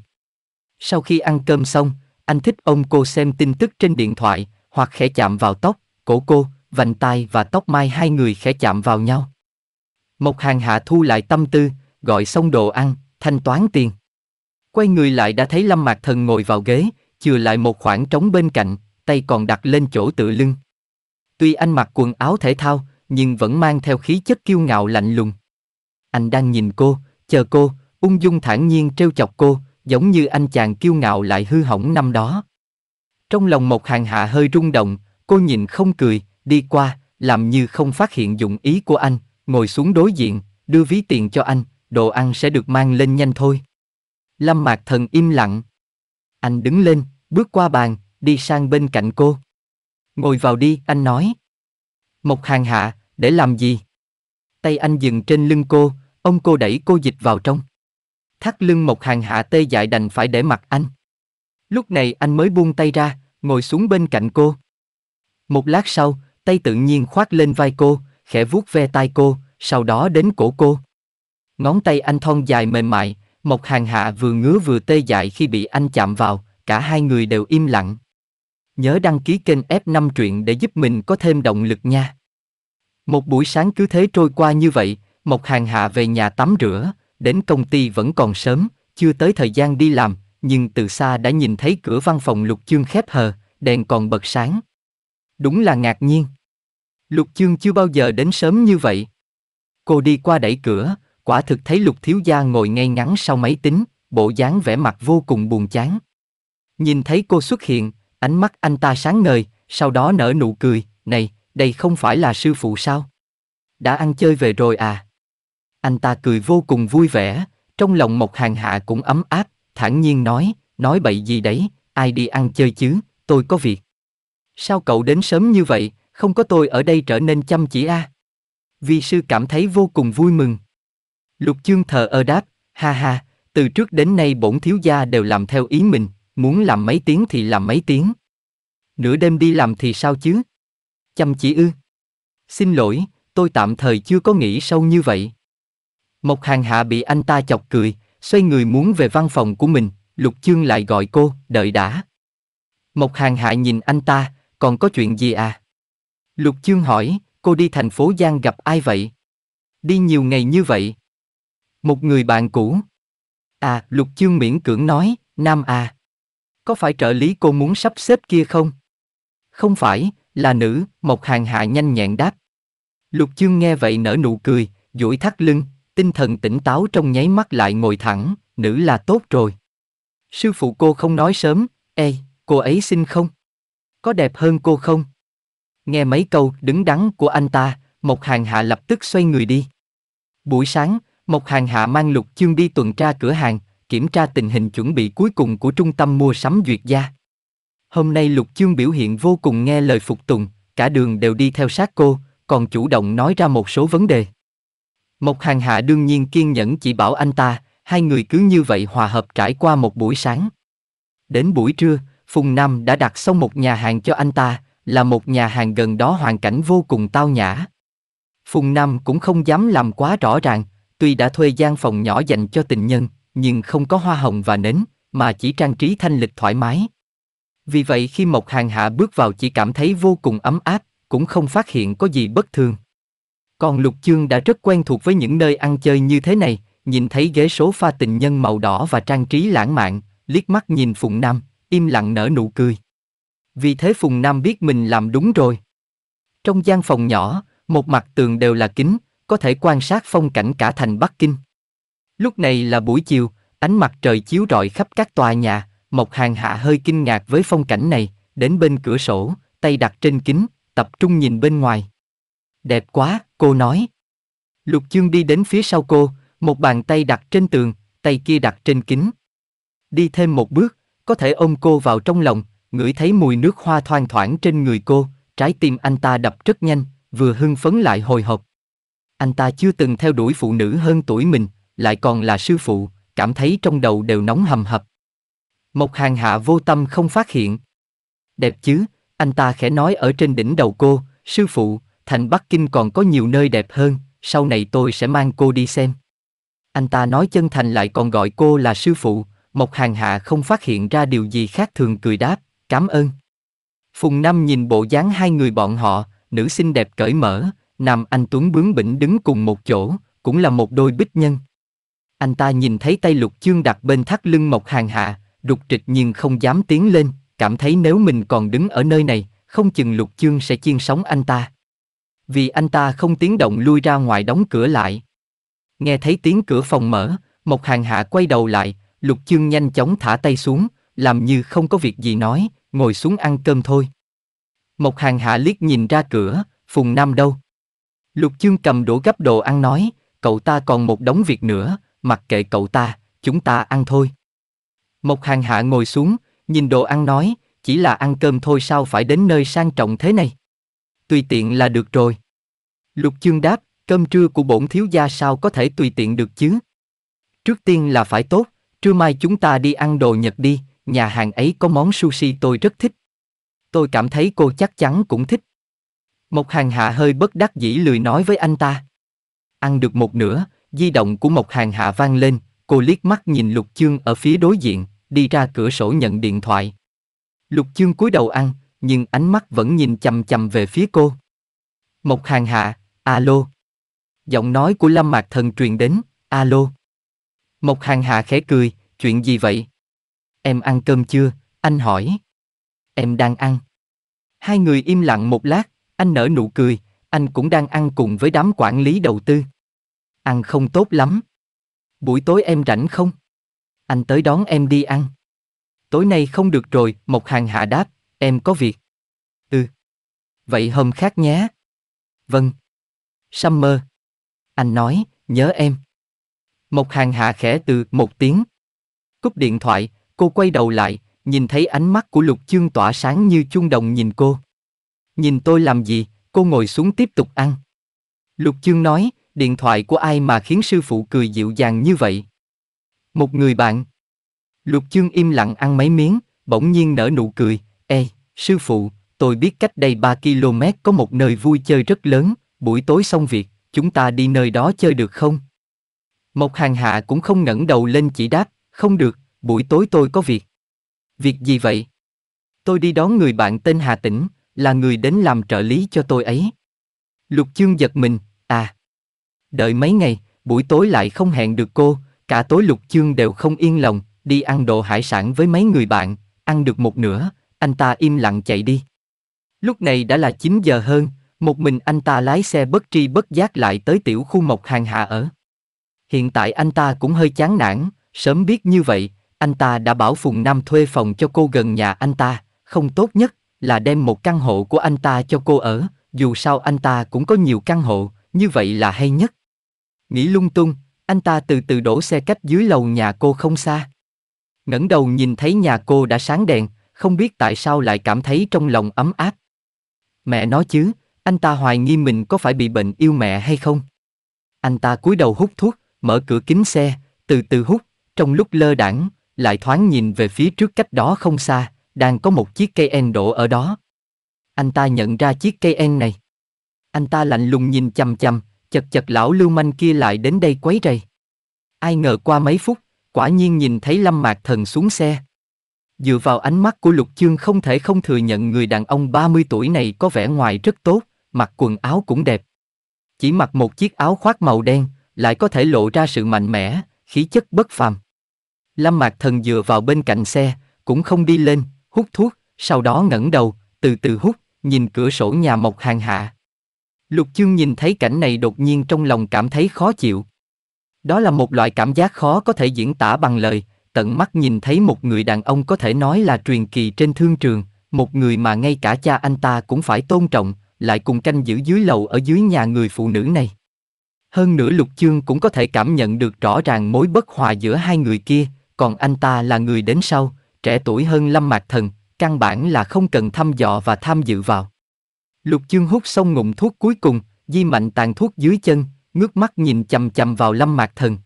Sau khi ăn cơm xong, anh thích ôm cô xem tin tức trên điện thoại, hoặc khẽ chạm vào tóc, cổ cô, vành tai và tóc mai hai người khẽ chạm vào nhau. Một hàng hạ thu lại tâm tư, gọi xong đồ ăn, thanh toán tiền. Quay người lại đã thấy Lâm Mạc Thần ngồi vào ghế, chừa lại một khoảng trống bên cạnh, tay còn đặt lên chỗ tựa lưng. Tuy anh mặc quần áo thể thao, nhưng vẫn mang theo khí chất kiêu ngạo lạnh lùng anh đang nhìn cô, chờ cô, ung dung thản nhiên trêu chọc cô, giống như anh chàng kiêu ngạo lại hư hỏng năm đó. Trong lòng một hàng hạ hơi rung động, cô nhìn không cười, đi qua, làm như không phát hiện dụng ý của anh, ngồi xuống đối diện, đưa ví tiền cho anh, đồ ăn sẽ được mang lên nhanh thôi. Lâm Mạc Thần im lặng. Anh đứng lên, bước qua bàn, đi sang bên cạnh cô. Ngồi vào đi, anh nói. Một hàng hạ, để làm gì? Tay anh dừng trên lưng cô, Ông cô đẩy cô dịch vào trong. Thắt lưng một hàng hạ tê dại đành phải để mặt anh. Lúc này anh mới buông tay ra, ngồi xuống bên cạnh cô. Một lát sau, tay tự nhiên khoác lên vai cô, khẽ vuốt ve tai cô, sau đó đến cổ cô. Ngón tay anh thon dài mềm mại, một hàng hạ vừa ngứa vừa tê dại khi bị anh chạm vào, cả hai người đều im lặng. Nhớ đăng ký kênh F5 truyện để giúp mình có thêm động lực nha. Một buổi sáng cứ thế trôi qua như vậy, Mộc Hàng Hạ về nhà tắm rửa, đến công ty vẫn còn sớm, chưa tới thời gian đi làm, nhưng từ xa đã nhìn thấy cửa văn phòng Lục Chương khép hờ, đèn còn bật sáng. Đúng là ngạc nhiên. Lục Chương chưa bao giờ đến sớm như vậy. Cô đi qua đẩy cửa, quả thực thấy Lục Thiếu Gia ngồi ngay ngắn sau máy tính, bộ dáng vẻ mặt vô cùng buồn chán. Nhìn thấy cô xuất hiện, ánh mắt anh ta sáng ngời, sau đó nở nụ cười, này, đây không phải là sư phụ sao? Đã ăn chơi về rồi à? Anh ta cười vô cùng vui vẻ, trong lòng Mộc Hàng Hạ cũng ấm áp, thản nhiên nói, nói bậy gì đấy, ai đi ăn chơi chứ, tôi có việc. Sao cậu đến sớm như vậy, không có tôi ở đây trở nên chăm chỉ a? Vi sư cảm thấy vô cùng vui mừng. Lục chương thờ ơ đáp, ha ha, từ trước đến nay bổn thiếu gia đều làm theo ý mình, muốn làm mấy tiếng thì làm mấy tiếng. Nửa đêm đi làm thì sao chứ? Chăm chỉ ư? Xin lỗi, tôi tạm thời chưa có nghĩ sâu như vậy. Mộc Hàng Hạ bị anh ta chọc cười, xoay người muốn về văn phòng của mình, Lục Chương lại gọi cô, đợi đã. Mộc Hàng Hạ nhìn anh ta, còn có chuyện gì à? Lục Chương hỏi, cô đi thành phố Giang gặp ai vậy? Đi nhiều ngày như vậy. Một người bạn cũ. À, Lục Chương miễn cưỡng nói, Nam à. Có phải trợ lý cô muốn sắp xếp kia không? Không phải, là nữ, Mộc Hàng Hạ nhanh nhẹn đáp. Lục Chương nghe vậy nở nụ cười, duỗi thắt lưng, tinh thần tỉnh táo trong nháy mắt lại ngồi thẳng, nữ là tốt rồi. Sư phụ cô không nói sớm, ê, cô ấy xinh không? Có đẹp hơn cô không? Nghe mấy câu đứng đắn của anh ta, Mộc Hàng Hạ lập tức xoay người đi. Buổi sáng, Mộc Hàng Hạ mang Lục Chương đi tuần tra cửa hàng, kiểm tra tình hình chuẩn bị cuối cùng của trung tâm mua sắm duyệt gia. Hôm nay Lục Chương biểu hiện vô cùng nghe lời phục tùng, cả đường đều đi theo sát cô, còn chủ động nói ra một số vấn đề. Mộc Hàng Hạ đương nhiên kiên nhẫn chỉ bảo anh ta, hai người cứ như vậy hòa hợp trải qua một buổi sáng. Đến buổi trưa, Phùng Nam đã đặt xong một nhà hàng cho anh ta, là một nhà hàng gần đó hoàn cảnh vô cùng tao nhã. Phùng Nam cũng không dám làm quá rõ ràng, tuy đã thuê gian phòng nhỏ dành cho tình nhân, nhưng không có hoa hồng và nến, mà chỉ trang trí thanh lịch thoải mái. Vì vậy khi Mộc Hàng Hạ bước vào chỉ cảm thấy vô cùng ấm áp, cũng không phát hiện có gì bất thường. Còn Lục Chương đã rất quen thuộc với những nơi ăn chơi như thế này, nhìn thấy ghế số pha tình nhân màu đỏ và trang trí lãng mạn, liếc mắt nhìn Phùng Nam, im lặng nở nụ cười. Vì thế Phùng Nam biết mình làm đúng rồi. Trong gian phòng nhỏ, một mặt tường đều là kính, có thể quan sát phong cảnh cả thành Bắc Kinh. Lúc này là buổi chiều, ánh mặt trời chiếu rọi khắp các tòa nhà, Mộc Hàng Hạ hơi kinh ngạc với phong cảnh này, đến bên cửa sổ, tay đặt trên kính, tập trung nhìn bên ngoài. Đẹp quá, cô nói. Lục chương đi đến phía sau cô, một bàn tay đặt trên tường, tay kia đặt trên kính. Đi thêm một bước, có thể ôm cô vào trong lòng, ngửi thấy mùi nước hoa thoang thoảng trên người cô, trái tim anh ta đập rất nhanh, vừa hưng phấn lại hồi hộp. Anh ta chưa từng theo đuổi phụ nữ hơn tuổi mình, lại còn là sư phụ, cảm thấy trong đầu đều nóng hầm hập. Một hàng hạ vô tâm không phát hiện. Đẹp chứ, anh ta khẽ nói ở trên đỉnh đầu cô, sư phụ, thành Bắc Kinh còn có nhiều nơi đẹp hơn, sau này tôi sẽ mang cô đi xem. Anh ta nói chân thành lại còn gọi cô là sư phụ, Mộc Hàng Hạ không phát hiện ra điều gì khác thường cười đáp, cảm ơn. Phùng Nam nhìn bộ dáng hai người bọn họ, nữ xinh đẹp cởi mở, nam anh Tuấn bướng bỉnh đứng cùng một chỗ, cũng là một đôi bích nhân. Anh ta nhìn thấy tay lục chương đặt bên thắt lưng Mộc Hàng Hạ, đục trịch nhưng không dám tiến lên, cảm thấy nếu mình còn đứng ở nơi này, không chừng lục chương sẽ chiên sống anh ta vì anh ta không tiếng động lui ra ngoài đóng cửa lại. Nghe thấy tiếng cửa phòng mở, Mộc Hàng Hạ quay đầu lại, Lục Chương nhanh chóng thả tay xuống, làm như không có việc gì nói, ngồi xuống ăn cơm thôi. Mộc Hàng Hạ liếc nhìn ra cửa, Phùng Nam đâu? Lục Chương cầm đũa gấp đồ ăn nói, cậu ta còn một đống việc nữa, mặc kệ cậu ta, chúng ta ăn thôi. Mộc Hàng Hạ ngồi xuống, nhìn đồ ăn nói, chỉ là ăn cơm thôi sao phải đến nơi sang trọng thế này? tùy tiện là được rồi. Lục chương đáp, cơm trưa của bổn thiếu gia sao có thể tùy tiện được chứ? Trước tiên là phải tốt, trưa mai chúng ta đi ăn đồ Nhật đi, nhà hàng ấy có món sushi tôi rất thích. Tôi cảm thấy cô chắc chắn cũng thích. Mộc Hàng Hạ hơi bất đắc dĩ lười nói với anh ta. Ăn được một nửa, di động của Mộc Hàng Hạ vang lên, cô liếc mắt nhìn Lục Chương ở phía đối diện, đi ra cửa sổ nhận điện thoại. Lục Chương cúi đầu ăn, nhưng ánh mắt vẫn nhìn chầm chầm về phía cô. Mộc hàng hạ, alo. Giọng nói của Lâm Mạc Thần truyền đến, alo. Mộc hàng hạ khẽ cười, chuyện gì vậy? Em ăn cơm chưa? Anh hỏi. Em đang ăn. Hai người im lặng một lát, anh nở nụ cười, anh cũng đang ăn cùng với đám quản lý đầu tư. Ăn không tốt lắm. Buổi tối em rảnh không? Anh tới đón em đi ăn. Tối nay không được rồi, Mộc Hàng Hạ đáp, Em có việc. Ừ. Vậy hôm khác nhé. Vâng. Summer. Anh nói, nhớ em. Một hàng hạ khẽ từ một tiếng. Cúp điện thoại, cô quay đầu lại, nhìn thấy ánh mắt của lục chương tỏa sáng như chuông đồng nhìn cô. Nhìn tôi làm gì, cô ngồi xuống tiếp tục ăn. Lục chương nói, điện thoại của ai mà khiến sư phụ cười dịu dàng như vậy? Một người bạn. Lục chương im lặng ăn mấy miếng, bỗng nhiên nở nụ cười. Ê, sư phụ, tôi biết cách đây 3 km có một nơi vui chơi rất lớn, buổi tối xong việc, chúng ta đi nơi đó chơi được không? Mộc hàng hạ cũng không ngẩng đầu lên chỉ đáp, không được, buổi tối tôi có việc. Việc gì vậy? Tôi đi đón người bạn tên Hà Tĩnh, là người đến làm trợ lý cho tôi ấy. Lục chương giật mình, à. Đợi mấy ngày, buổi tối lại không hẹn được cô, cả tối lục chương đều không yên lòng, đi ăn đồ hải sản với mấy người bạn, ăn được một nửa, anh ta im lặng chạy đi. Lúc này đã là 9 giờ hơn, một mình anh ta lái xe bất tri bất giác lại tới tiểu khu Mộc Hàng Hạ ở. Hiện tại anh ta cũng hơi chán nản, sớm biết như vậy, anh ta đã bảo Phùng Nam thuê phòng cho cô gần nhà anh ta, không tốt nhất là đem một căn hộ của anh ta cho cô ở, dù sao anh ta cũng có nhiều căn hộ, như vậy là hay nhất. Nghĩ lung tung, anh ta từ từ đổ xe cách dưới lầu nhà cô không xa. ngẩng đầu nhìn thấy nhà cô đã sáng đèn, không biết tại sao lại cảm thấy trong lòng ấm áp. Mẹ nói chứ, anh ta hoài nghi mình có phải bị bệnh yêu mẹ hay không. Anh ta cúi đầu hút thuốc, mở cửa kính xe, từ từ hút, trong lúc lơ đãng, lại thoáng nhìn về phía trước cách đó không xa, đang có một chiếc cây en đổ ở đó. Anh ta nhận ra chiếc cây en này. Anh ta lạnh lùng nhìn chằm chằm, chật chật lão lưu manh kia lại đến đây quấy rầy. Ai ngờ qua mấy phút, quả nhiên nhìn thấy Lâm Mạc Thần xuống xe. Dựa vào ánh mắt của Lục Chương không thể không thừa nhận người đàn ông 30 tuổi này có vẻ ngoài rất tốt, mặc quần áo cũng đẹp. Chỉ mặc một chiếc áo khoác màu đen, lại có thể lộ ra sự mạnh mẽ, khí chất bất phàm. Lâm Mạc Thần dựa vào bên cạnh xe, cũng không đi lên, hút thuốc, sau đó ngẩng đầu, từ từ hút, nhìn cửa sổ nhà Mộc Hàng Hạ. Lục Chương nhìn thấy cảnh này đột nhiên trong lòng cảm thấy khó chịu. Đó là một loại cảm giác khó có thể diễn tả bằng lời, tận mắt nhìn thấy một người đàn ông có thể nói là truyền kỳ trên thương trường, một người mà ngay cả cha anh ta cũng phải tôn trọng, lại cùng canh giữ dưới lầu ở dưới nhà người phụ nữ này. Hơn nữa Lục Chương cũng có thể cảm nhận được rõ ràng mối bất hòa giữa hai người kia, còn anh ta là người đến sau, trẻ tuổi hơn Lâm Mạc Thần, căn bản là không cần thăm dò và tham dự vào. Lục Chương hút xong ngụm thuốc cuối cùng, di mạnh tàn thuốc dưới chân, ngước mắt nhìn chầm chầm vào Lâm Mạc Thần.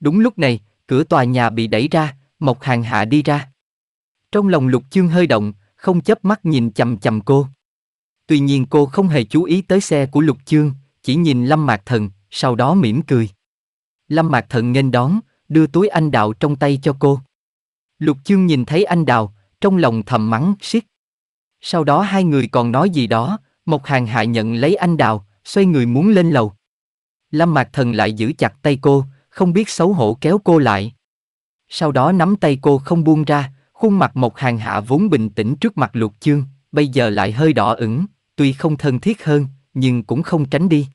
Đúng lúc này, Cửa tòa nhà bị đẩy ra, Mộc Hàng Hạ đi ra. Trong lòng Lục Chương hơi động, không chớp mắt nhìn chầm chầm cô. Tuy nhiên cô không hề chú ý tới xe của Lục Chương, chỉ nhìn Lâm Mạc Thần, sau đó mỉm cười. Lâm Mạc Thần nghênh đón, đưa túi anh đào trong tay cho cô. Lục Chương nhìn thấy anh đào, trong lòng thầm mắng, siết. Sau đó hai người còn nói gì đó, Mộc Hàng Hạ nhận lấy anh đào, xoay người muốn lên lầu. Lâm Mạc Thần lại giữ chặt tay cô, không biết xấu hổ kéo cô lại. Sau đó nắm tay cô không buông ra, khuôn mặt một Hàng Hạ vốn bình tĩnh trước mặt Lục Chương, bây giờ lại hơi đỏ ửng, tuy không thân thiết hơn, nhưng cũng không tránh đi.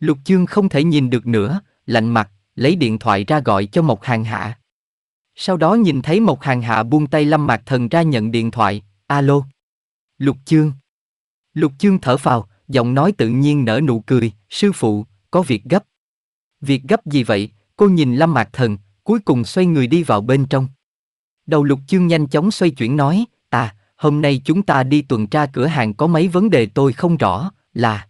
Lục Chương không thể nhìn được nữa, lạnh mặt, lấy điện thoại ra gọi cho một Hàng Hạ. Sau đó nhìn thấy một Hàng Hạ buông tay Lâm Mạc Thần ra nhận điện thoại, alo. Lục Chương. Lục Chương thở phào, giọng nói tự nhiên nở nụ cười, sư phụ, có việc gấp. Việc gấp gì vậy, Cô nhìn Lâm Mạc Thần, cuối cùng xoay người đi vào bên trong. Đầu lục chương nhanh chóng xoay chuyển nói, ta à, hôm nay chúng ta đi tuần tra cửa hàng có mấy vấn đề tôi không rõ, là...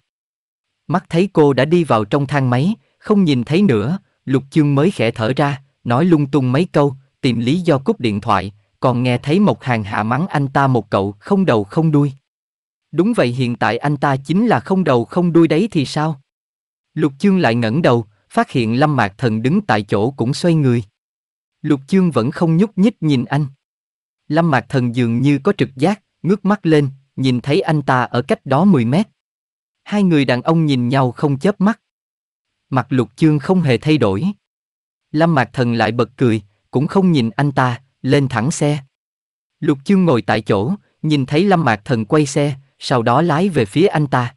Mắt thấy cô đã đi vào trong thang máy, không nhìn thấy nữa, lục chương mới khẽ thở ra, nói lung tung mấy câu, tìm lý do cúp điện thoại, còn nghe thấy một hàng hạ mắng anh ta một cậu không đầu không đuôi. Đúng vậy hiện tại anh ta chính là không đầu không đuôi đấy thì sao? Lục chương lại ngẩng đầu, phát hiện Lâm Mạc Thần đứng tại chỗ cũng xoay người. Lục Chương vẫn không nhúc nhích nhìn anh. Lâm Mạc Thần dường như có trực giác, ngước mắt lên, nhìn thấy anh ta ở cách đó 10 mét. Hai người đàn ông nhìn nhau không chớp mắt. Mặt Lục Chương không hề thay đổi. Lâm Mạc Thần lại bật cười, cũng không nhìn anh ta, lên thẳng xe. Lục Chương ngồi tại chỗ, nhìn thấy Lâm Mạc Thần quay xe, sau đó lái về phía anh ta.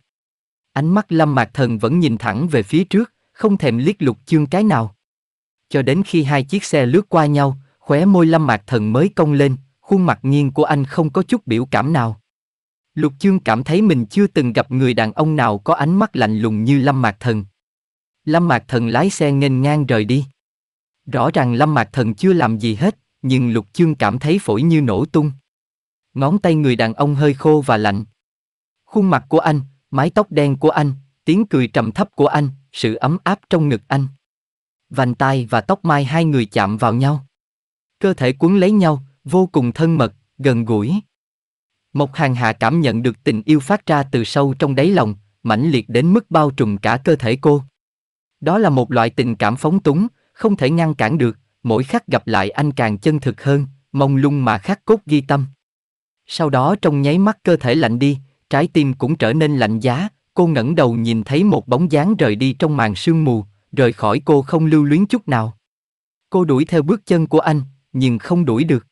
Ánh mắt Lâm Mạc Thần vẫn nhìn thẳng về phía trước, không thèm liếc lục chương cái nào. Cho đến khi hai chiếc xe lướt qua nhau, khóe môi lâm mạc thần mới cong lên, khuôn mặt nghiêng của anh không có chút biểu cảm nào. Lục chương cảm thấy mình chưa từng gặp người đàn ông nào có ánh mắt lạnh lùng như lâm mạc thần. Lâm mạc thần lái xe nghênh ngang rời đi. Rõ ràng lâm mạc thần chưa làm gì hết, nhưng lục chương cảm thấy phổi như nổ tung. Ngón tay người đàn ông hơi khô và lạnh. Khuôn mặt của anh, mái tóc đen của anh, tiếng cười trầm thấp của anh, sự ấm áp trong ngực anh. Vành tai và tóc mai hai người chạm vào nhau. Cơ thể cuốn lấy nhau, vô cùng thân mật, gần gũi. Mộc Hàng Hạ cảm nhận được tình yêu phát ra từ sâu trong đáy lòng, mãnh liệt đến mức bao trùm cả cơ thể cô. Đó là một loại tình cảm phóng túng, không thể ngăn cản được, mỗi khắc gặp lại anh càng chân thực hơn, mong lung mà khắc cốt ghi tâm. Sau đó trong nháy mắt cơ thể lạnh đi, trái tim cũng trở nên lạnh giá, cô ngẩng đầu nhìn thấy một bóng dáng rời đi trong màn sương mù, rời khỏi cô không lưu luyến chút nào. Cô đuổi theo bước chân của anh, nhưng không đuổi được.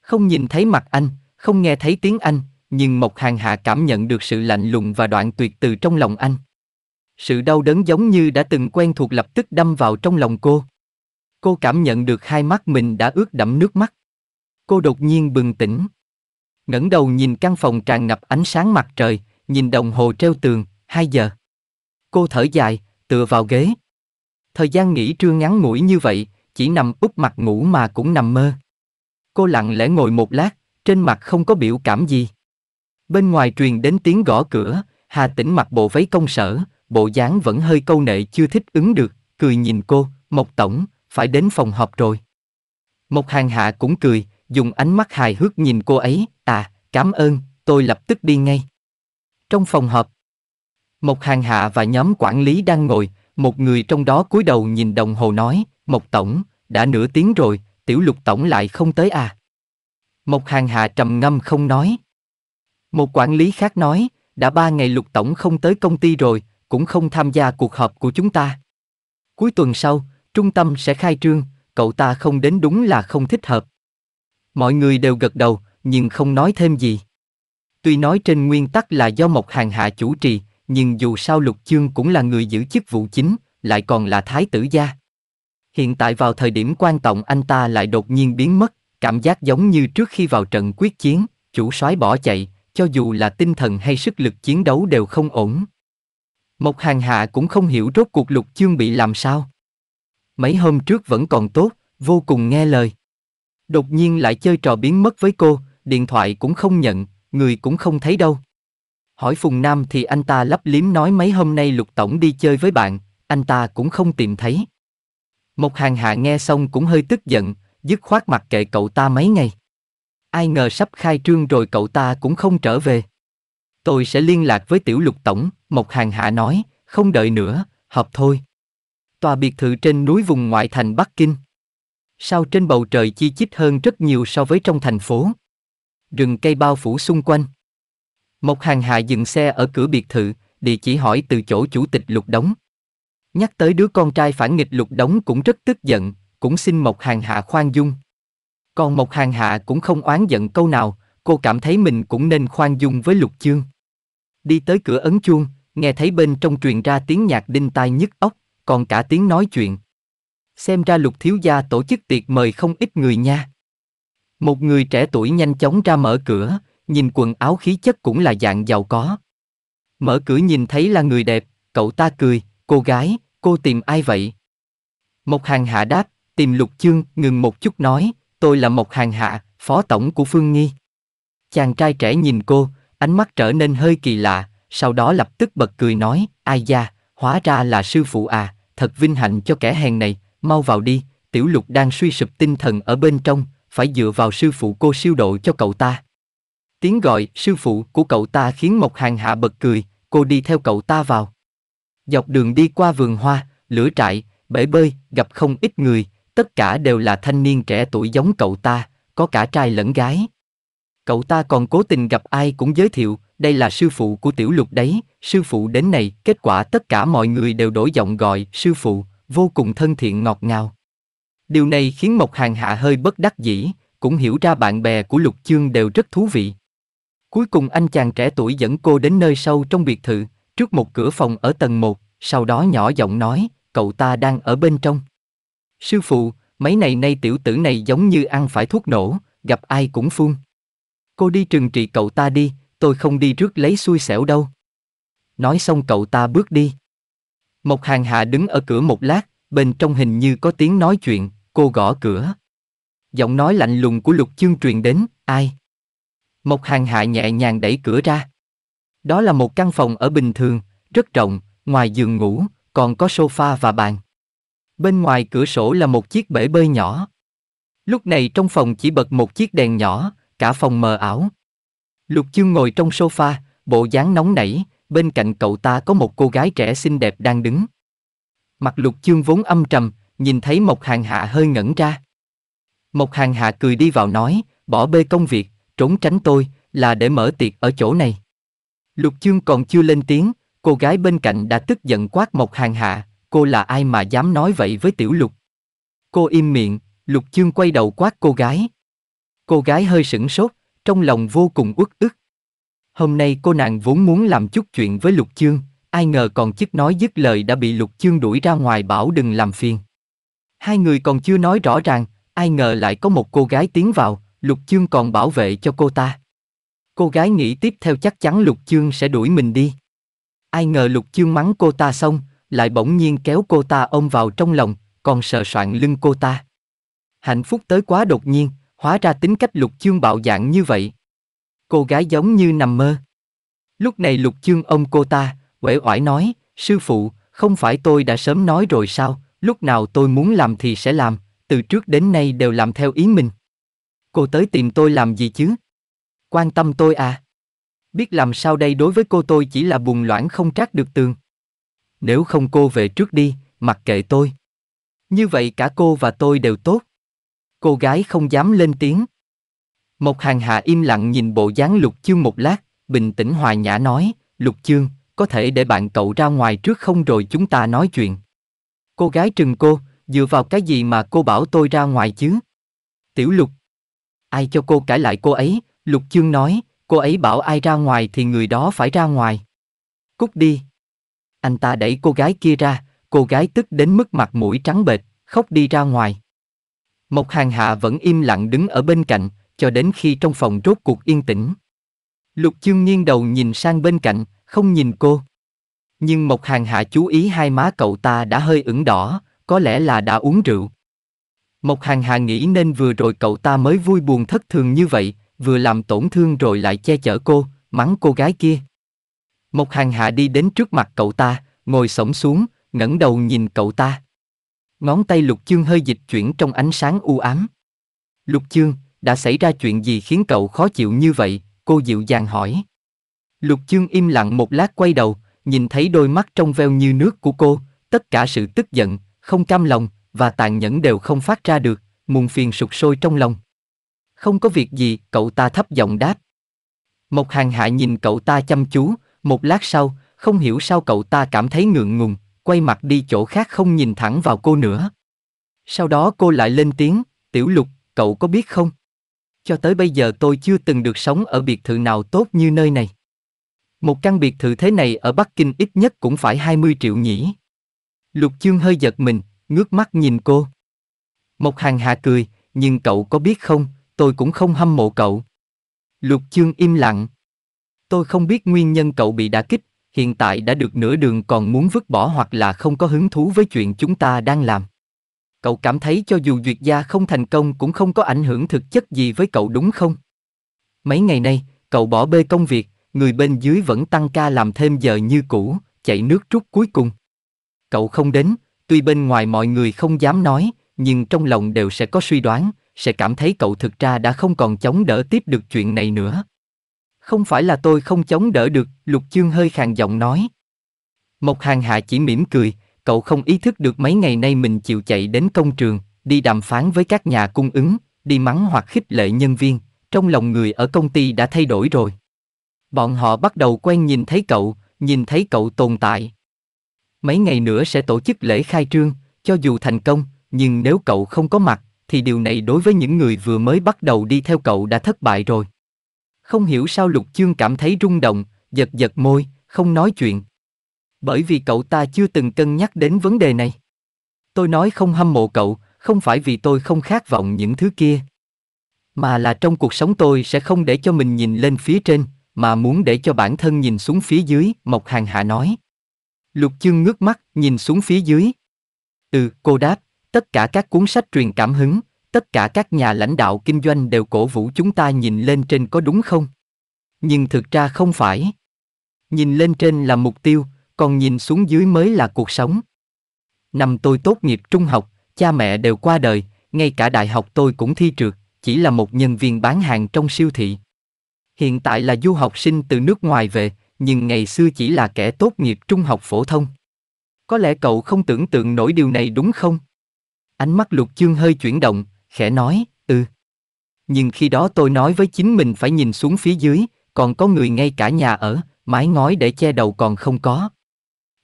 Không nhìn thấy mặt anh, không nghe thấy tiếng anh, nhưng Mộc Hàng Hạ cảm nhận được sự lạnh lùng và đoạn tuyệt từ trong lòng anh. Sự đau đớn giống như đã từng quen thuộc lập tức đâm vào trong lòng cô. Cô cảm nhận được hai mắt mình đã ướt đẫm nước mắt. Cô đột nhiên bừng tỉnh. ngẩng đầu nhìn căn phòng tràn ngập ánh sáng mặt trời, nhìn đồng hồ treo tường, 2 giờ. Cô thở dài, tựa vào ghế. Thời gian nghỉ trưa ngắn ngủi như vậy, chỉ nằm úp mặt ngủ mà cũng nằm mơ. Cô lặng lẽ ngồi một lát, trên mặt không có biểu cảm gì. Bên ngoài truyền đến tiếng gõ cửa, Hà Tĩnh mặc bộ váy công sở, bộ dáng vẫn hơi câu nệ chưa thích ứng được, cười nhìn cô, Mộc Tổng, phải đến phòng họp rồi. Mộc Hàng Hạ cũng cười, dùng ánh mắt hài hước nhìn cô ấy, à, cảm ơn, tôi lập tức đi ngay. Trong phòng họp, một hàng hạ và nhóm quản lý đang ngồi, một người trong đó cúi đầu nhìn đồng hồ nói, Mộc Tổng, đã nửa tiếng rồi, tiểu lục tổng lại không tới à. Một hàng hạ trầm ngâm không nói. Một quản lý khác nói, đã ba ngày lục tổng không tới công ty rồi, cũng không tham gia cuộc họp của chúng ta. Cuối tuần sau, trung tâm sẽ khai trương, cậu ta không đến đúng là không thích hợp. Mọi người đều gật đầu, nhưng không nói thêm gì. Tuy nói trên nguyên tắc là do một hàng hạ chủ trì, nhưng dù sao Lục Chương cũng là người giữ chức vụ chính, lại còn là thái tử gia. Hiện tại vào thời điểm quan trọng anh ta lại đột nhiên biến mất, cảm giác giống như trước khi vào trận quyết chiến, chủ soái bỏ chạy, cho dù là tinh thần hay sức lực chiến đấu đều không ổn. một Hàng Hạ cũng không hiểu rốt cuộc Lục Chương bị làm sao. Mấy hôm trước vẫn còn tốt, vô cùng nghe lời. Đột nhiên lại chơi trò biến mất với cô, điện thoại cũng không nhận, người cũng không thấy đâu. Hỏi Phùng Nam thì anh ta lấp liếm nói mấy hôm nay Lục Tổng đi chơi với bạn, anh ta cũng không tìm thấy. Một hàng hạ nghe xong cũng hơi tức giận, dứt khoát mặt kệ cậu ta mấy ngày. Ai ngờ sắp khai trương rồi cậu ta cũng không trở về. Tôi sẽ liên lạc với tiểu lục tổng, một hàng hạ nói, không đợi nữa, hợp thôi. Tòa biệt thự trên núi vùng ngoại thành Bắc Kinh. Sao trên bầu trời chi chít hơn rất nhiều so với trong thành phố. Rừng cây bao phủ xung quanh. Mộc Hàng Hạ dừng xe ở cửa biệt thự, địa chỉ hỏi từ chỗ chủ tịch Lục Đống. Nhắc tới đứa con trai phản nghịch Lục Đống cũng rất tức giận, cũng xin Mộc Hàng Hạ khoan dung. Còn Mộc Hàng Hạ cũng không oán giận câu nào, cô cảm thấy mình cũng nên khoan dung với Lục Chương. Đi tới cửa ấn chuông, nghe thấy bên trong truyền ra tiếng nhạc đinh tai nhức óc, còn cả tiếng nói chuyện. Xem ra Lục Thiếu Gia tổ chức tiệc mời không ít người nha. Một người trẻ tuổi nhanh chóng ra mở cửa, nhìn quần áo khí chất cũng là dạng giàu có. Mở cửa nhìn thấy là người đẹp, cậu ta cười, cô gái, cô tìm ai vậy? Mộc Hàng Hạ đáp, tìm Lục Chương, ngừng một chút nói, tôi là Mộc Hàng Hạ, phó tổng của Phương Nghi. Chàng trai trẻ nhìn cô, ánh mắt trở nên hơi kỳ lạ, sau đó lập tức bật cười nói, ai da, hóa ra là sư phụ à, thật vinh hạnh cho kẻ hèn này, mau vào đi, tiểu lục đang suy sụp tinh thần ở bên trong, phải dựa vào sư phụ cô siêu độ cho cậu ta. Tiếng gọi sư phụ của cậu ta khiến Mộc Hàng Hạ bật cười, cô đi theo cậu ta vào. Dọc đường đi qua vườn hoa, lửa trại, bể bơi, gặp không ít người, tất cả đều là thanh niên trẻ tuổi giống cậu ta, có cả trai lẫn gái. Cậu ta còn cố tình gặp ai cũng giới thiệu, đây là sư phụ của tiểu lục đấy, sư phụ đến này, kết quả tất cả mọi người đều đổi giọng gọi sư phụ, vô cùng thân thiện ngọt ngào. Điều này khiến Mộc Hàng Hạ hơi bất đắc dĩ, cũng hiểu ra bạn bè của Lục Chương đều rất thú vị. Cuối cùng anh chàng trẻ tuổi dẫn cô đến nơi sâu trong biệt thự, trước một cửa phòng ở tầng 1, sau đó nhỏ giọng nói, cậu ta đang ở bên trong. Sư phụ, mấy này nay tiểu tử này giống như ăn phải thuốc nổ, gặp ai cũng phun. Cô đi trừng trị cậu ta đi, tôi không đi trước lấy xui xẻo đâu. Nói xong cậu ta bước đi. Một hàng hạ đứng ở cửa một lát, bên trong hình như có tiếng nói chuyện, cô gõ cửa. Giọng nói lạnh lùng của lục chương truyền đến, ai? Mộc Hàng Hạ nhẹ nhàng đẩy cửa ra. Đó là một căn phòng ở bình thường, rất rộng, ngoài giường ngủ, còn có sofa và bàn. Bên ngoài cửa sổ là một chiếc bể bơi nhỏ. Lúc này trong phòng chỉ bật một chiếc đèn nhỏ, cả phòng mờ ảo. Lục Chương ngồi trong sofa, bộ dáng nóng nảy, bên cạnh cậu ta có một cô gái trẻ xinh đẹp đang đứng. Mặt Lục Chương vốn âm trầm, nhìn thấy Mộc Hàng Hạ hơi ngẩn ra. Mộc Hàng Hạ cười đi vào nói, bỏ bê công việc, trốn tránh tôi, là để mở tiệc ở chỗ này. Lục chương còn chưa lên tiếng, cô gái bên cạnh đã tức giận quát một hàng hạ, cô là ai mà dám nói vậy với tiểu lục. Cô im miệng, lục chương quay đầu quát cô gái. Cô gái hơi sửng sốt, trong lòng vô cùng uất ức. Hôm nay cô nàng vốn muốn làm chút chuyện với lục chương, ai ngờ còn chức nói dứt lời đã bị lục chương đuổi ra ngoài bảo đừng làm phiền. Hai người còn chưa nói rõ ràng, ai ngờ lại có một cô gái tiến vào, Lục Chương còn bảo vệ cho cô ta. Cô gái nghĩ tiếp theo chắc chắn Lục Chương sẽ đuổi mình đi. Ai ngờ Lục Chương mắng cô ta xong, lại bỗng nhiên kéo cô ta ôm vào trong lòng, còn sờ soạn lưng cô ta. Hạnh phúc tới quá đột nhiên, hóa ra tính cách Lục Chương bạo dạn như vậy. Cô gái giống như nằm mơ. Lúc này Lục Chương ôm cô ta, uể oải nói, sư phụ, không phải tôi đã sớm nói rồi sao, lúc nào tôi muốn làm thì sẽ làm, từ trước đến nay đều làm theo ý mình. Cô tới tìm tôi làm gì chứ? Quan tâm tôi à? Biết làm sao đây đối với cô tôi chỉ là bùng loãng không trát được tường. Nếu không cô về trước đi, mặc kệ tôi. Như vậy cả cô và tôi đều tốt. Cô gái không dám lên tiếng. Một hàng hạ im lặng nhìn bộ dáng lục chương một lát, bình tĩnh hoài nhã nói, lục chương, có thể để bạn cậu ra ngoài trước không rồi chúng ta nói chuyện. Cô gái trừng cô, dựa vào cái gì mà cô bảo tôi ra ngoài chứ? Tiểu lục, Ai cho cô cãi lại cô ấy, Lục Chương nói, cô ấy bảo ai ra ngoài thì người đó phải ra ngoài. Cút đi. Anh ta đẩy cô gái kia ra, cô gái tức đến mức mặt mũi trắng bệch, khóc đi ra ngoài. Mộc Hàng Hạ vẫn im lặng đứng ở bên cạnh, cho đến khi trong phòng rốt cuộc yên tĩnh. Lục Chương nghiêng đầu nhìn sang bên cạnh, không nhìn cô. Nhưng Mộc Hàng Hạ chú ý hai má cậu ta đã hơi ửng đỏ, có lẽ là đã uống rượu. Mộc hàng hà nghĩ nên vừa rồi cậu ta mới vui buồn thất thường như vậy, vừa làm tổn thương rồi lại che chở cô, mắng cô gái kia. Mộc hàng Hà đi đến trước mặt cậu ta, ngồi sổng xuống, ngẩng đầu nhìn cậu ta. Ngón tay lục chương hơi dịch chuyển trong ánh sáng u ám. Lục chương, đã xảy ra chuyện gì khiến cậu khó chịu như vậy, cô dịu dàng hỏi. Lục chương im lặng một lát quay đầu, nhìn thấy đôi mắt trong veo như nước của cô, tất cả sự tức giận, không cam lòng, và tàn nhẫn đều không phát ra được, muôn phiền sụt sôi trong lòng. Không có việc gì, cậu ta thấp giọng đáp. Một hàng hạ nhìn cậu ta chăm chú, một lát sau, không hiểu sao cậu ta cảm thấy ngượng ngùng, quay mặt đi chỗ khác không nhìn thẳng vào cô nữa. Sau đó cô lại lên tiếng, tiểu lục, cậu có biết không? Cho tới bây giờ tôi chưa từng được sống ở biệt thự nào tốt như nơi này. Một căn biệt thự thế này ở Bắc Kinh ít nhất cũng phải 20 triệu nhỉ. Lục chương hơi giật mình, ngước mắt nhìn cô. Mộc Hàng Hạ cười, nhưng cậu có biết không, tôi cũng không hâm mộ cậu. Lục Chương im lặng. Tôi không biết nguyên nhân cậu bị đả kích, hiện tại đã được nửa đường còn muốn vứt bỏ hoặc là không có hứng thú với chuyện chúng ta đang làm. Cậu cảm thấy cho dù duyệt gia không thành công cũng không có ảnh hưởng thực chất gì với cậu đúng không? Mấy ngày nay, cậu bỏ bê công việc, người bên dưới vẫn tăng ca làm thêm giờ như cũ, chạy nước rút cuối cùng. Cậu không đến, Tuy bên ngoài mọi người không dám nói, nhưng trong lòng đều sẽ có suy đoán, sẽ cảm thấy cậu thực ra đã không còn chống đỡ tiếp được chuyện này nữa. Không phải là tôi không chống đỡ được, Lục Chương hơi khàn giọng nói. Mộc Hàng Hạ chỉ mỉm cười, cậu không ý thức được mấy ngày nay mình chịu chạy đến công trường, đi đàm phán với các nhà cung ứng, đi mắng hoặc khích lệ nhân viên, trong lòng người ở công ty đã thay đổi rồi. Bọn họ bắt đầu quen nhìn thấy cậu, nhìn thấy cậu tồn tại, Mấy ngày nữa sẽ tổ chức lễ khai trương, cho dù thành công, nhưng nếu cậu không có mặt, thì điều này đối với những người vừa mới bắt đầu đi theo cậu đã thất bại rồi. Không hiểu sao Lục Chương cảm thấy rung động, giật giật môi, không nói chuyện. Bởi vì cậu ta chưa từng cân nhắc đến vấn đề này. Tôi nói không hâm mộ cậu, không phải vì tôi không khát vọng những thứ kia. Mà là trong cuộc sống tôi sẽ không để cho mình nhìn lên phía trên, mà muốn để cho bản thân nhìn xuống phía dưới, Mộc Hàng Hạ nói. Lục Chương ngước mắt, nhìn xuống phía dưới. Ừ, cô đáp, tất cả các cuốn sách truyền cảm hứng, tất cả các nhà lãnh đạo kinh doanh đều cổ vũ chúng ta nhìn lên trên có đúng không? Nhưng thực ra không phải. Nhìn lên trên là mục tiêu, còn nhìn xuống dưới mới là cuộc sống. Năm tôi tốt nghiệp trung học, cha mẹ đều qua đời, ngay cả đại học tôi cũng thi trượt, chỉ là một nhân viên bán hàng trong siêu thị. Hiện tại là du học sinh từ nước ngoài về, nhưng ngày xưa chỉ là kẻ tốt nghiệp trung học phổ thông. Có lẽ cậu không tưởng tượng nổi điều này đúng không? Ánh mắt lục chương hơi chuyển động, khẽ nói, ừ. Nhưng khi đó tôi nói với chính mình phải nhìn xuống phía dưới, còn có người ngay cả nhà ở, mái ngói để che đầu còn không có.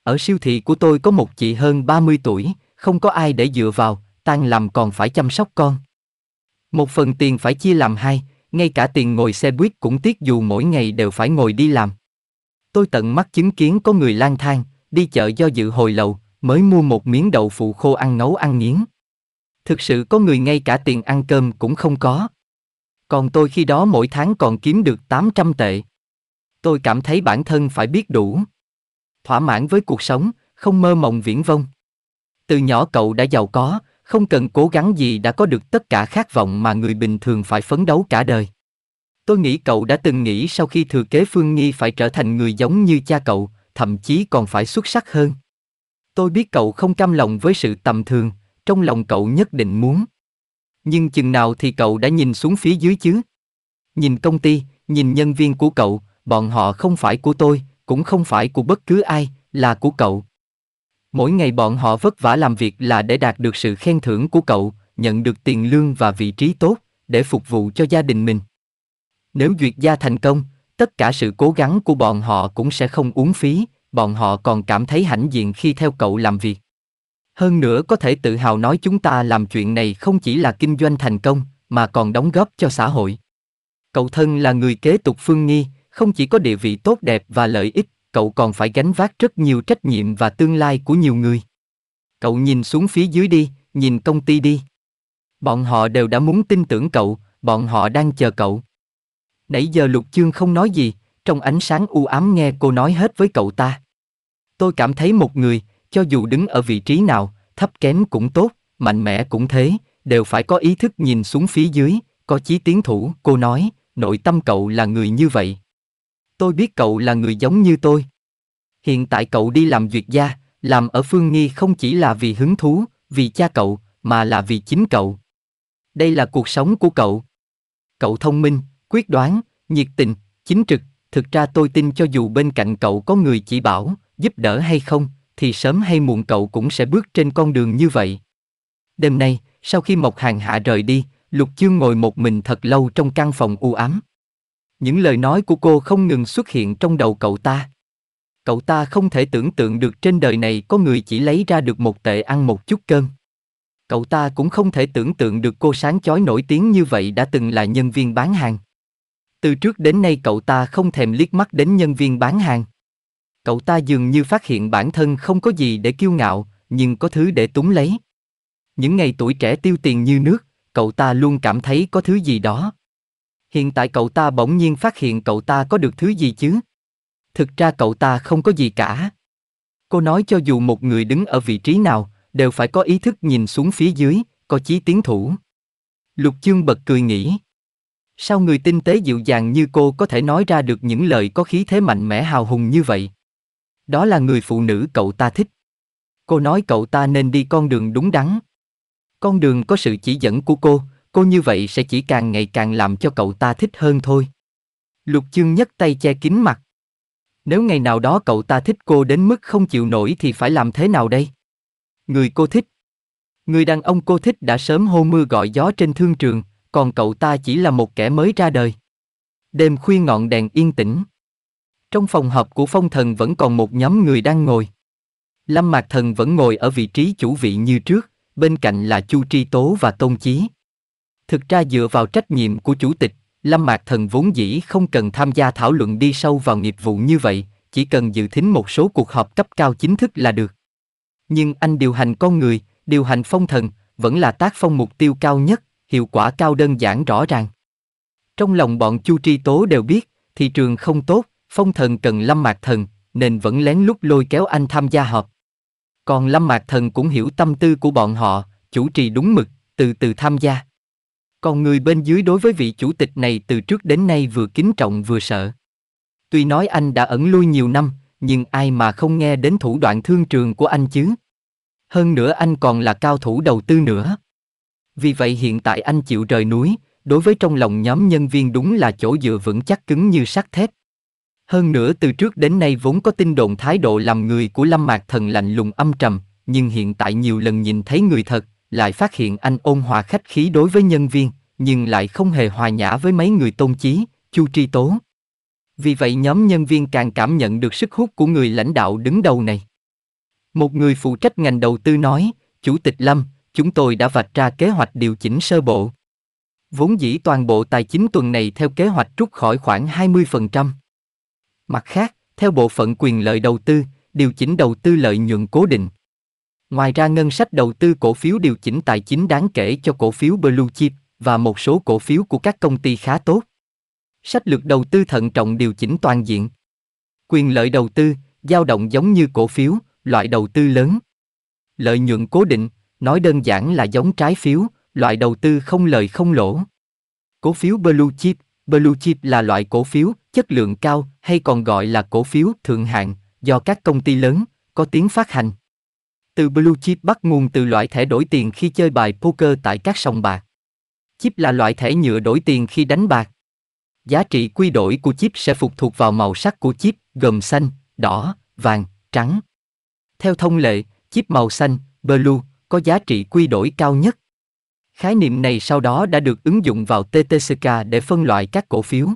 Ở siêu thị của tôi có một chị hơn 30 tuổi, không có ai để dựa vào, tan làm còn phải chăm sóc con. Một phần tiền phải chia làm hai, ngay cả tiền ngồi xe buýt cũng tiếc dù mỗi ngày đều phải ngồi đi làm. Tôi tận mắt chứng kiến có người lang thang, đi chợ do dự hồi lầu, mới mua một miếng đậu phụ khô ăn nấu ăn miếng. Thực sự có người ngay cả tiền ăn cơm cũng không có. Còn tôi khi đó mỗi tháng còn kiếm được 800 tệ. Tôi cảm thấy bản thân phải biết đủ. Thỏa mãn với cuộc sống, không mơ mộng viễn vông. Từ nhỏ cậu đã giàu có, không cần cố gắng gì đã có được tất cả khát vọng mà người bình thường phải phấn đấu cả đời. Tôi nghĩ cậu đã từng nghĩ sau khi thừa kế Phương Nghi phải trở thành người giống như cha cậu, thậm chí còn phải xuất sắc hơn. Tôi biết cậu không cam lòng với sự tầm thường, trong lòng cậu nhất định muốn. Nhưng chừng nào thì cậu đã nhìn xuống phía dưới chứ? Nhìn công ty, nhìn nhân viên của cậu, bọn họ không phải của tôi, cũng không phải của bất cứ ai, là của cậu. Mỗi ngày bọn họ vất vả làm việc là để đạt được sự khen thưởng của cậu, nhận được tiền lương và vị trí tốt, để phục vụ cho gia đình mình. Nếu duyệt gia thành công, tất cả sự cố gắng của bọn họ cũng sẽ không uống phí, bọn họ còn cảm thấy hãnh diện khi theo cậu làm việc. Hơn nữa có thể tự hào nói chúng ta làm chuyện này không chỉ là kinh doanh thành công, mà còn đóng góp cho xã hội. Cậu thân là người kế tục Phương Nghi, không chỉ có địa vị tốt đẹp và lợi ích, cậu còn phải gánh vác rất nhiều trách nhiệm và tương lai của nhiều người. Cậu nhìn xuống phía dưới đi, nhìn công ty đi. Bọn họ đều đã muốn tin tưởng cậu, bọn họ đang chờ cậu. Nãy giờ Lục Chương không nói gì, trong ánh sáng u ám nghe cô nói hết với cậu ta. Tôi cảm thấy một người, cho dù đứng ở vị trí nào, thấp kém cũng tốt, mạnh mẽ cũng thế, đều phải có ý thức nhìn xuống phía dưới, có chí tiến thủ, cô nói, nội tâm cậu là người như vậy. Tôi biết cậu là người giống như tôi. Hiện tại cậu đi làm duyệt gia, làm ở Phương Nghi không chỉ là vì hứng thú, vì cha cậu, mà là vì chính cậu. Đây là cuộc sống của cậu. Cậu thông minh, quyết đoán, nhiệt tình, chính trực, thực ra tôi tin cho dù bên cạnh cậu có người chỉ bảo, giúp đỡ hay không, thì sớm hay muộn cậu cũng sẽ bước trên con đường như vậy. Đêm nay, sau khi Mộc Hàng Hạ rời đi, Lục Chương ngồi một mình thật lâu trong căn phòng u ám. Những lời nói của cô không ngừng xuất hiện trong đầu cậu ta. Cậu ta không thể tưởng tượng được trên đời này có người chỉ lấy ra được một tệ ăn một chút cơm. Cậu ta cũng không thể tưởng tượng được cô sáng chói nổi tiếng như vậy đã từng là nhân viên bán hàng. Từ trước đến nay cậu ta không thèm liếc mắt đến nhân viên bán hàng. Cậu ta dường như phát hiện bản thân không có gì để kiêu ngạo, nhưng có thứ để túng lấy. Những ngày tuổi trẻ tiêu tiền như nước, cậu ta luôn cảm thấy có thứ gì đó. Hiện tại cậu ta bỗng nhiên phát hiện cậu ta có được thứ gì chứ? Thực ra cậu ta không có gì cả. Cô nói cho dù một người đứng ở vị trí nào, đều phải có ý thức nhìn xuống phía dưới, có chí tiến thủ. Lục chương bật cười nghĩ. Sao người tinh tế dịu dàng như cô có thể nói ra được những lời có khí thế mạnh mẽ hào hùng như vậy? Đó là người phụ nữ cậu ta thích. Cô nói cậu ta nên đi con đường đúng đắn. Con đường có sự chỉ dẫn của cô, cô như vậy sẽ chỉ càng ngày càng làm cho cậu ta thích hơn thôi. Lục chương nhấc tay che kín mặt. Nếu ngày nào đó cậu ta thích cô đến mức không chịu nổi thì phải làm thế nào đây? Người cô thích. Người đàn ông cô thích đã sớm hô mưa gọi gió trên thương trường, còn cậu ta chỉ là một kẻ mới ra đời. Đêm khuya ngọn đèn yên tĩnh. Trong phòng họp của phong thần vẫn còn một nhóm người đang ngồi. Lâm Mạc Thần vẫn ngồi ở vị trí chủ vị như trước, bên cạnh là Chu Tri Tố và Tôn Chí. Thực ra dựa vào trách nhiệm của chủ tịch, Lâm Mạc Thần vốn dĩ không cần tham gia thảo luận đi sâu vào nghiệp vụ như vậy, chỉ cần dự thính một số cuộc họp cấp cao chính thức là được. Nhưng anh điều hành con người, điều hành phong thần, vẫn là tác phong mục tiêu cao nhất, hiệu quả cao đơn giản rõ ràng. Trong lòng bọn Chu Tri Tố đều biết, thị trường không tốt, phong thần cần lâm mạc thần, nên vẫn lén lút lôi kéo anh tham gia họp. Còn lâm mạc thần cũng hiểu tâm tư của bọn họ, chủ trì đúng mực, từ từ tham gia. Còn người bên dưới đối với vị chủ tịch này từ trước đến nay vừa kính trọng vừa sợ. Tuy nói anh đã ẩn lui nhiều năm, nhưng ai mà không nghe đến thủ đoạn thương trường của anh chứ? Hơn nữa anh còn là cao thủ đầu tư nữa. Vì vậy hiện tại anh chịu rời núi, đối với trong lòng nhóm nhân viên đúng là chỗ dựa vững chắc cứng như sắt thép. Hơn nữa từ trước đến nay vốn có tin đồn thái độ làm người của Lâm Mạc Thần lạnh lùng âm trầm, nhưng hiện tại nhiều lần nhìn thấy người thật, lại phát hiện anh ôn hòa khách khí đối với nhân viên, nhưng lại không hề hòa nhã với mấy người tôn chí, chu tri tố. Vì vậy nhóm nhân viên càng cảm nhận được sức hút của người lãnh đạo đứng đầu này. Một người phụ trách ngành đầu tư nói, Chủ tịch Lâm, chúng tôi đã vạch ra kế hoạch điều chỉnh sơ bộ. Vốn dĩ toàn bộ tài chính tuần này theo kế hoạch rút khỏi khoảng 20%. Mặt khác, theo bộ phận quyền lợi đầu tư, điều chỉnh đầu tư lợi nhuận cố định. Ngoài ra ngân sách đầu tư cổ phiếu điều chỉnh tài chính đáng kể cho cổ phiếu Blue Chip và một số cổ phiếu của các công ty khá tốt. Sách lược đầu tư thận trọng điều chỉnh toàn diện. Quyền lợi đầu tư, dao động giống như cổ phiếu, loại đầu tư lớn. Lợi nhuận cố định, nói đơn giản là giống trái phiếu, loại đầu tư không lời không lỗ. Cổ phiếu Blue Chip Blue Chip là loại cổ phiếu, chất lượng cao hay còn gọi là cổ phiếu thượng hạng, do các công ty lớn, có tiếng phát hành. Từ Blue Chip bắt nguồn từ loại thẻ đổi tiền khi chơi bài poker tại các sòng bạc. Chip là loại thẻ nhựa đổi tiền khi đánh bạc. Giá trị quy đổi của chip sẽ phụ thuộc vào màu sắc của chip, gồm xanh, đỏ, vàng, trắng. Theo thông lệ, chip màu xanh, blue, có giá trị quy đổi cao nhất. Khái niệm này sau đó đã được ứng dụng vào TTCK để phân loại các cổ phiếu.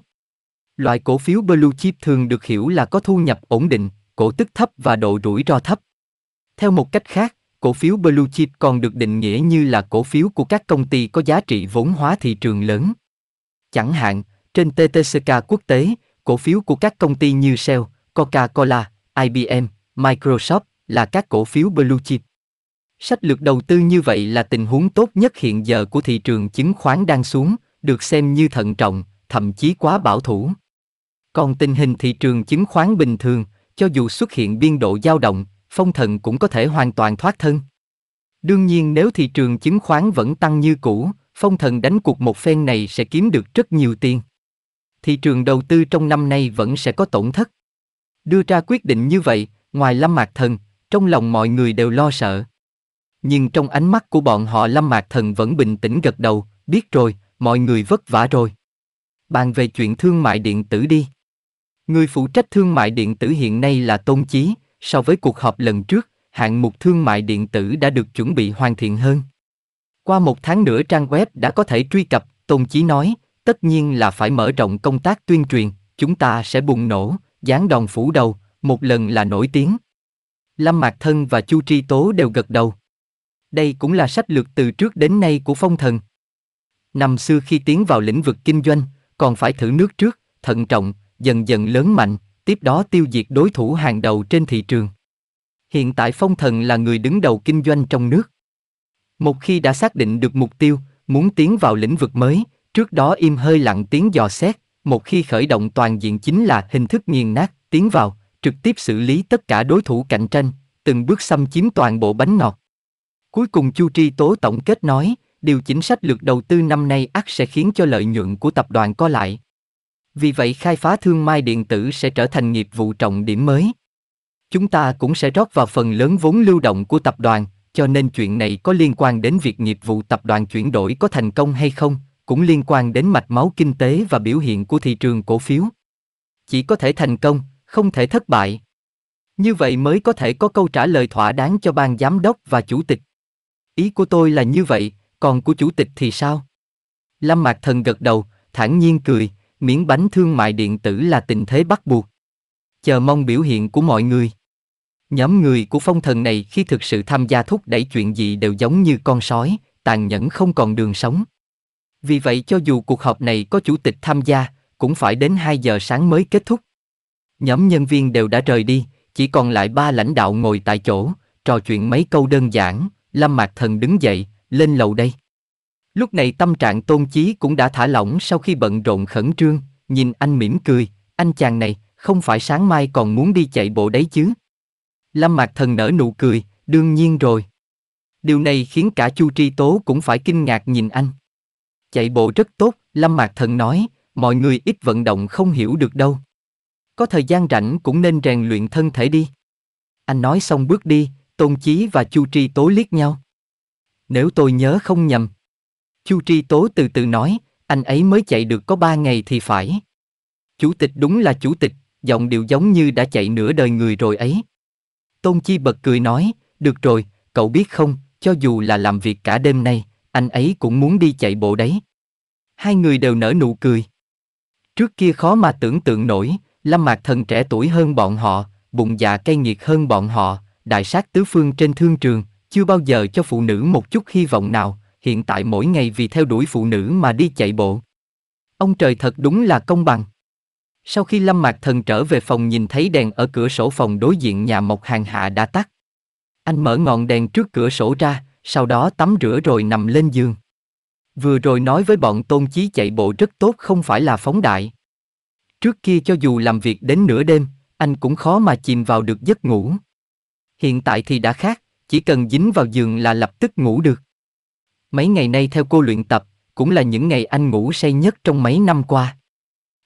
Loại cổ phiếu blue chip thường được hiểu là có thu nhập ổn định, cổ tức thấp và độ rủi ro thấp. Theo một cách khác, cổ phiếu blue chip còn được định nghĩa như là cổ phiếu của các công ty có giá trị vốn hóa thị trường lớn. Chẳng hạn, trên TTCK quốc tế, cổ phiếu của các công ty như Shell, Coca-Cola, IBM, Microsoft là các cổ phiếu blue chip. Sách lược đầu tư như vậy là tình huống tốt nhất hiện giờ của thị trường chứng khoán đang xuống, được xem như thận trọng, thậm chí quá bảo thủ. Còn tình hình thị trường chứng khoán bình thường, cho dù xuất hiện biên độ dao động, phong thần cũng có thể hoàn toàn thoát thân. Đương nhiên nếu thị trường chứng khoán vẫn tăng như cũ, phong thần đánh cuộc một phen này sẽ kiếm được rất nhiều tiền. Thị trường đầu tư trong năm nay vẫn sẽ có tổn thất. Đưa ra quyết định như vậy, ngoài lâm mạc thần, trong lòng mọi người đều lo sợ nhưng trong ánh mắt của bọn họ Lâm Mạc Thần vẫn bình tĩnh gật đầu, biết rồi, mọi người vất vả rồi. Bàn về chuyện thương mại điện tử đi. Người phụ trách thương mại điện tử hiện nay là Tôn Chí, so với cuộc họp lần trước, hạng mục thương mại điện tử đã được chuẩn bị hoàn thiện hơn. Qua một tháng nữa trang web đã có thể truy cập, Tôn Chí nói, tất nhiên là phải mở rộng công tác tuyên truyền, chúng ta sẽ bùng nổ, dán đòn phủ đầu, một lần là nổi tiếng. Lâm Mạc Thân và Chu Tri Tố đều gật đầu. Đây cũng là sách lược từ trước đến nay của phong thần. Năm xưa khi tiến vào lĩnh vực kinh doanh, còn phải thử nước trước, thận trọng, dần dần lớn mạnh, tiếp đó tiêu diệt đối thủ hàng đầu trên thị trường. Hiện tại phong thần là người đứng đầu kinh doanh trong nước. Một khi đã xác định được mục tiêu, muốn tiến vào lĩnh vực mới, trước đó im hơi lặng tiếng dò xét, một khi khởi động toàn diện chính là hình thức nghiền nát, tiến vào, trực tiếp xử lý tất cả đối thủ cạnh tranh, từng bước xâm chiếm toàn bộ bánh ngọt. Cuối cùng Chu Tri Tố tổng kết nói, điều chỉnh sách lược đầu tư năm nay ắt sẽ khiến cho lợi nhuận của tập đoàn có lại. Vì vậy khai phá thương mại điện tử sẽ trở thành nghiệp vụ trọng điểm mới. Chúng ta cũng sẽ rót vào phần lớn vốn lưu động của tập đoàn, cho nên chuyện này có liên quan đến việc nghiệp vụ tập đoàn chuyển đổi có thành công hay không, cũng liên quan đến mạch máu kinh tế và biểu hiện của thị trường cổ phiếu. Chỉ có thể thành công, không thể thất bại. Như vậy mới có thể có câu trả lời thỏa đáng cho ban giám đốc và chủ tịch Ý của tôi là như vậy, còn của chủ tịch thì sao? Lâm Mạc Thần gật đầu, thản nhiên cười, miếng bánh thương mại điện tử là tình thế bắt buộc. Chờ mong biểu hiện của mọi người. Nhóm người của phong thần này khi thực sự tham gia thúc đẩy chuyện gì đều giống như con sói, tàn nhẫn không còn đường sống. Vì vậy cho dù cuộc họp này có chủ tịch tham gia, cũng phải đến 2 giờ sáng mới kết thúc. Nhóm nhân viên đều đã rời đi, chỉ còn lại ba lãnh đạo ngồi tại chỗ, trò chuyện mấy câu đơn giản, Lâm Mạc Thần đứng dậy, lên lầu đây. Lúc này tâm trạng tôn chí cũng đã thả lỏng sau khi bận rộn khẩn trương, nhìn anh mỉm cười, anh chàng này, không phải sáng mai còn muốn đi chạy bộ đấy chứ. Lâm Mạc Thần nở nụ cười, đương nhiên rồi. Điều này khiến cả Chu Tri Tố cũng phải kinh ngạc nhìn anh. Chạy bộ rất tốt, Lâm Mạc Thần nói, mọi người ít vận động không hiểu được đâu. Có thời gian rảnh cũng nên rèn luyện thân thể đi. Anh nói xong bước đi, Tôn Chí và Chu Tri Tố liếc nhau. Nếu tôi nhớ không nhầm. Chu Tri Tố từ từ nói, anh ấy mới chạy được có ba ngày thì phải. Chủ tịch đúng là chủ tịch, giọng điệu giống như đã chạy nửa đời người rồi ấy. Tôn Chi bật cười nói, được rồi, cậu biết không, cho dù là làm việc cả đêm nay, anh ấy cũng muốn đi chạy bộ đấy. Hai người đều nở nụ cười. Trước kia khó mà tưởng tượng nổi, Lâm Mạc Thần trẻ tuổi hơn bọn họ, bụng dạ cay nghiệt hơn bọn họ, đại sát tứ phương trên thương trường, chưa bao giờ cho phụ nữ một chút hy vọng nào, hiện tại mỗi ngày vì theo đuổi phụ nữ mà đi chạy bộ. Ông trời thật đúng là công bằng. Sau khi Lâm Mạc Thần trở về phòng nhìn thấy đèn ở cửa sổ phòng đối diện nhà Mộc Hàng Hạ đã tắt. Anh mở ngọn đèn trước cửa sổ ra, sau đó tắm rửa rồi nằm lên giường. Vừa rồi nói với bọn tôn chí chạy bộ rất tốt không phải là phóng đại. Trước kia cho dù làm việc đến nửa đêm, anh cũng khó mà chìm vào được giấc ngủ hiện tại thì đã khác, chỉ cần dính vào giường là lập tức ngủ được. Mấy ngày nay theo cô luyện tập, cũng là những ngày anh ngủ say nhất trong mấy năm qua.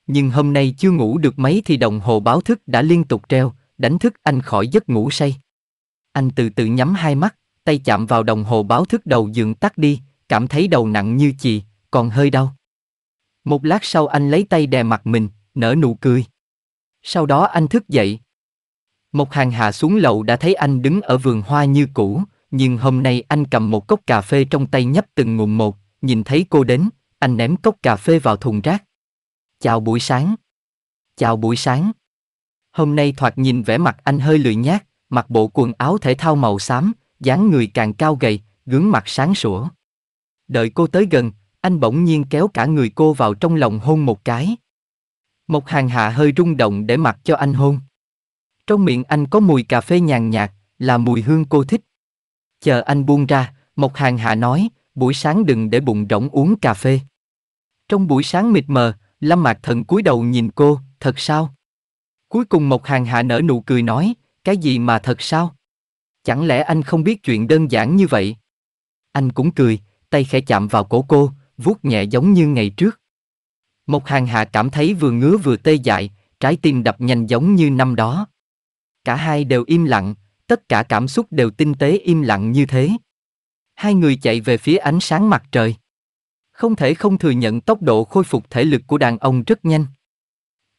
Nhưng hôm nay chưa ngủ được mấy thì đồng hồ báo thức đã liên tục treo, đánh thức anh khỏi giấc ngủ say. Anh từ từ nhắm hai mắt, tay chạm vào đồng hồ báo thức đầu giường tắt đi, cảm thấy đầu nặng như chì, còn hơi đau. Một lát sau anh lấy tay đè mặt mình, nở nụ cười. Sau đó anh thức dậy, một Hàng hạ xuống lầu đã thấy anh đứng ở vườn hoa như cũ, nhưng hôm nay anh cầm một cốc cà phê trong tay nhấp từng ngụm một, nhìn thấy cô đến, anh ném cốc cà phê vào thùng rác. Chào buổi sáng. Chào buổi sáng. Hôm nay thoạt nhìn vẻ mặt anh hơi lười nhác, mặc bộ quần áo thể thao màu xám, dáng người càng cao gầy, gướng mặt sáng sủa. Đợi cô tới gần, anh bỗng nhiên kéo cả người cô vào trong lòng hôn một cái. Một hàng hạ hơi rung động để mặc cho anh hôn. Trong miệng anh có mùi cà phê nhàn nhạt, là mùi hương cô thích. Chờ anh buông ra, Mộc Hàng Hạ nói, buổi sáng đừng để bụng rỗng uống cà phê. Trong buổi sáng mịt mờ, Lâm Mạc Thần cúi đầu nhìn cô, thật sao? Cuối cùng Mộc Hàng Hạ nở nụ cười nói, cái gì mà thật sao? Chẳng lẽ anh không biết chuyện đơn giản như vậy? Anh cũng cười, tay khẽ chạm vào cổ cô, vuốt nhẹ giống như ngày trước. Mộc Hàng Hạ cảm thấy vừa ngứa vừa tê dại, trái tim đập nhanh giống như năm đó cả hai đều im lặng, tất cả cảm xúc đều tinh tế im lặng như thế. Hai người chạy về phía ánh sáng mặt trời. Không thể không thừa nhận tốc độ khôi phục thể lực của đàn ông rất nhanh.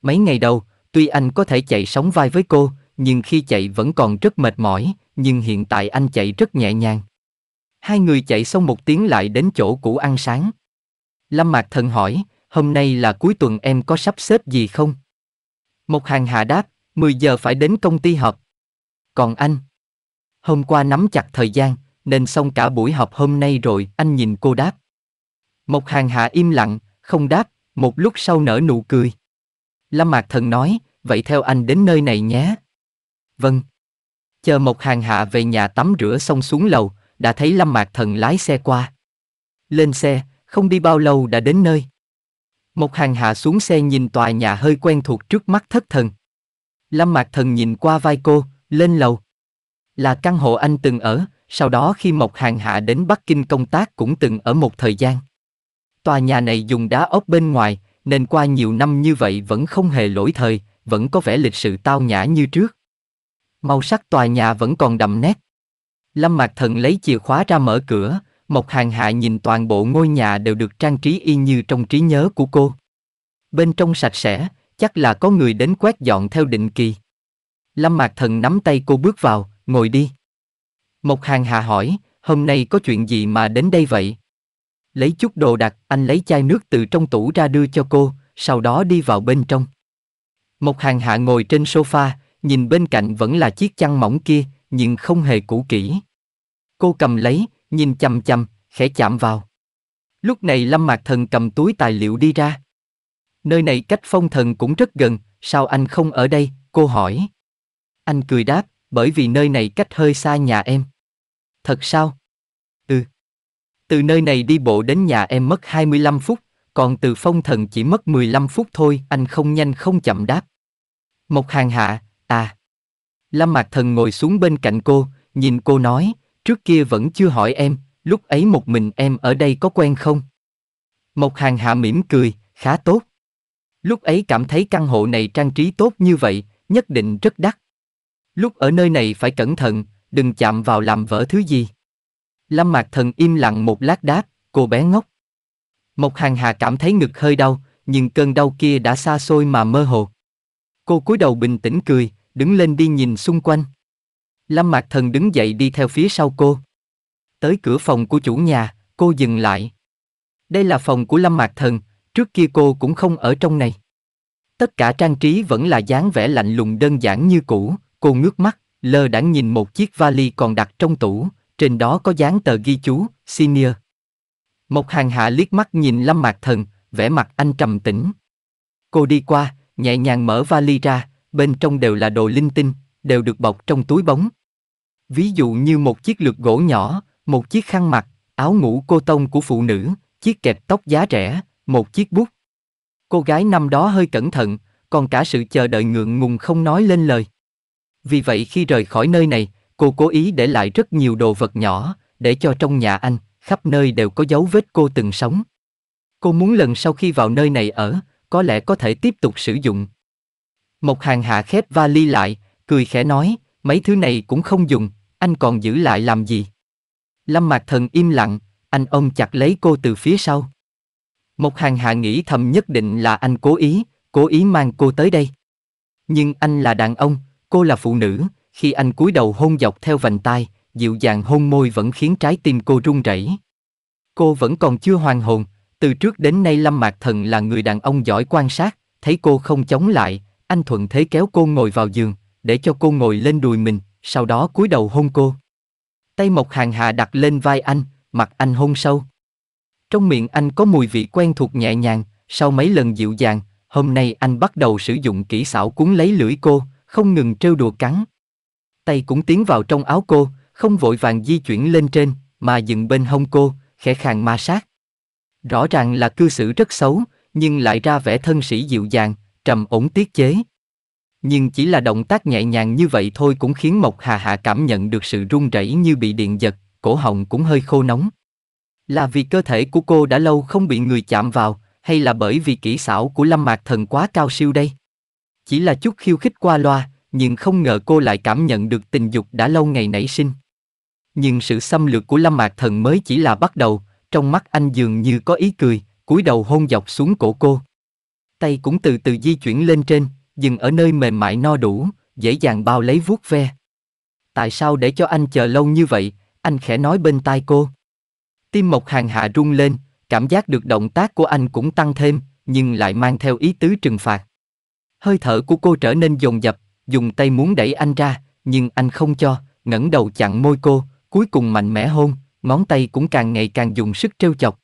Mấy ngày đầu, tuy anh có thể chạy sóng vai với cô, nhưng khi chạy vẫn còn rất mệt mỏi, nhưng hiện tại anh chạy rất nhẹ nhàng. Hai người chạy xong một tiếng lại đến chỗ cũ ăn sáng. Lâm Mạc Thần hỏi, hôm nay là cuối tuần em có sắp xếp gì không? Một hàng hạ đáp, 10 giờ phải đến công ty họp. Còn anh? Hôm qua nắm chặt thời gian, nên xong cả buổi họp hôm nay rồi, anh nhìn cô đáp. Một hàng hạ im lặng, không đáp, một lúc sau nở nụ cười. Lâm Mạc Thần nói, vậy theo anh đến nơi này nhé. Vâng. Chờ một hàng hạ về nhà tắm rửa xong xuống lầu, đã thấy Lâm Mạc Thần lái xe qua. Lên xe, không đi bao lâu đã đến nơi. Một hàng hạ xuống xe nhìn tòa nhà hơi quen thuộc trước mắt thất thần. Lâm Mạc Thần nhìn qua vai cô, lên lầu. Là căn hộ anh từng ở, sau đó khi Mộc Hàng Hạ đến Bắc Kinh công tác cũng từng ở một thời gian. Tòa nhà này dùng đá ốp bên ngoài, nên qua nhiều năm như vậy vẫn không hề lỗi thời, vẫn có vẻ lịch sự tao nhã như trước. Màu sắc tòa nhà vẫn còn đậm nét. Lâm Mạc Thần lấy chìa khóa ra mở cửa, Mộc Hàng Hạ nhìn toàn bộ ngôi nhà đều được trang trí y như trong trí nhớ của cô. Bên trong sạch sẽ, chắc là có người đến quét dọn theo định kỳ. Lâm Mạc Thần nắm tay cô bước vào, ngồi đi. Mộc Hàng Hà hỏi, hôm nay có chuyện gì mà đến đây vậy? Lấy chút đồ đặt, anh lấy chai nước từ trong tủ ra đưa cho cô, sau đó đi vào bên trong. Mộc Hàng Hạ ngồi trên sofa, nhìn bên cạnh vẫn là chiếc chăn mỏng kia, nhưng không hề cũ kỹ. Cô cầm lấy, nhìn chầm chầm, khẽ chạm vào. Lúc này Lâm Mạc Thần cầm túi tài liệu đi ra nơi này cách phong thần cũng rất gần, sao anh không ở đây, cô hỏi. Anh cười đáp, bởi vì nơi này cách hơi xa nhà em. Thật sao? Ừ. Từ nơi này đi bộ đến nhà em mất 25 phút, còn từ phong thần chỉ mất 15 phút thôi, anh không nhanh không chậm đáp. Một hàng hạ, à. Lâm Mạc Thần ngồi xuống bên cạnh cô, nhìn cô nói, trước kia vẫn chưa hỏi em, lúc ấy một mình em ở đây có quen không? Một hàng hạ mỉm cười, khá tốt. Lúc ấy cảm thấy căn hộ này trang trí tốt như vậy, nhất định rất đắt. Lúc ở nơi này phải cẩn thận, đừng chạm vào làm vỡ thứ gì. Lâm Mạc Thần im lặng một lát đáp, cô bé ngốc. Mộc Hàng Hà cảm thấy ngực hơi đau, nhưng cơn đau kia đã xa xôi mà mơ hồ. Cô cúi đầu bình tĩnh cười, đứng lên đi nhìn xung quanh. Lâm Mạc Thần đứng dậy đi theo phía sau cô. Tới cửa phòng của chủ nhà, cô dừng lại. Đây là phòng của Lâm Mạc Thần, Trước kia cô cũng không ở trong này. Tất cả trang trí vẫn là dáng vẻ lạnh lùng đơn giản như cũ, cô ngước mắt, lơ đãng nhìn một chiếc vali còn đặt trong tủ, trên đó có dán tờ ghi chú, senior. Một hàng hạ liếc mắt nhìn Lâm Mạc Thần, vẻ mặt anh trầm tĩnh. Cô đi qua, nhẹ nhàng mở vali ra, bên trong đều là đồ linh tinh, đều được bọc trong túi bóng. Ví dụ như một chiếc lược gỗ nhỏ, một chiếc khăn mặt, áo ngủ cô tông của phụ nữ, chiếc kẹp tóc giá rẻ, một chiếc bút. Cô gái năm đó hơi cẩn thận, còn cả sự chờ đợi ngượng ngùng không nói lên lời. Vì vậy khi rời khỏi nơi này, cô cố ý để lại rất nhiều đồ vật nhỏ, để cho trong nhà anh, khắp nơi đều có dấu vết cô từng sống. Cô muốn lần sau khi vào nơi này ở, có lẽ có thể tiếp tục sử dụng. Một hàng hạ khép vali lại, cười khẽ nói, mấy thứ này cũng không dùng, anh còn giữ lại làm gì? Lâm Mạc Thần im lặng, anh ôm chặt lấy cô từ phía sau. Một hàng hạ nghĩ thầm nhất định là anh cố ý, cố ý mang cô tới đây. Nhưng anh là đàn ông, cô là phụ nữ, khi anh cúi đầu hôn dọc theo vành tai, dịu dàng hôn môi vẫn khiến trái tim cô run rẩy. Cô vẫn còn chưa hoàn hồn, từ trước đến nay Lâm Mạc Thần là người đàn ông giỏi quan sát, thấy cô không chống lại, anh thuận thế kéo cô ngồi vào giường, để cho cô ngồi lên đùi mình, sau đó cúi đầu hôn cô. Tay Mộc Hàng Hạ đặt lên vai anh, mặt anh hôn sâu. Trong miệng anh có mùi vị quen thuộc nhẹ nhàng, sau mấy lần dịu dàng, hôm nay anh bắt đầu sử dụng kỹ xảo cuốn lấy lưỡi cô, không ngừng trêu đùa cắn. Tay cũng tiến vào trong áo cô, không vội vàng di chuyển lên trên, mà dựng bên hông cô, khẽ khàng ma sát. Rõ ràng là cư xử rất xấu, nhưng lại ra vẻ thân sĩ dịu dàng, trầm ổn tiết chế. Nhưng chỉ là động tác nhẹ nhàng như vậy thôi cũng khiến Mộc Hà Hạ cảm nhận được sự run rẩy như bị điện giật, cổ họng cũng hơi khô nóng. Là vì cơ thể của cô đã lâu không bị người chạm vào, hay là bởi vì kỹ xảo của Lâm Mạc Thần quá cao siêu đây? Chỉ là chút khiêu khích qua loa, nhưng không ngờ cô lại cảm nhận được tình dục đã lâu ngày nảy sinh. Nhưng sự xâm lược của Lâm Mạc Thần mới chỉ là bắt đầu, trong mắt anh dường như có ý cười, cúi đầu hôn dọc xuống cổ cô. Tay cũng từ từ di chuyển lên trên, dừng ở nơi mềm mại no đủ, dễ dàng bao lấy vuốt ve. Tại sao để cho anh chờ lâu như vậy, anh khẽ nói bên tai cô. Tim Mộc Hàng Hạ rung lên, cảm giác được động tác của anh cũng tăng thêm, nhưng lại mang theo ý tứ trừng phạt. Hơi thở của cô trở nên dồn dập, dùng tay muốn đẩy anh ra, nhưng anh không cho, ngẩng đầu chặn môi cô, cuối cùng mạnh mẽ hôn, ngón tay cũng càng ngày càng dùng sức trêu chọc.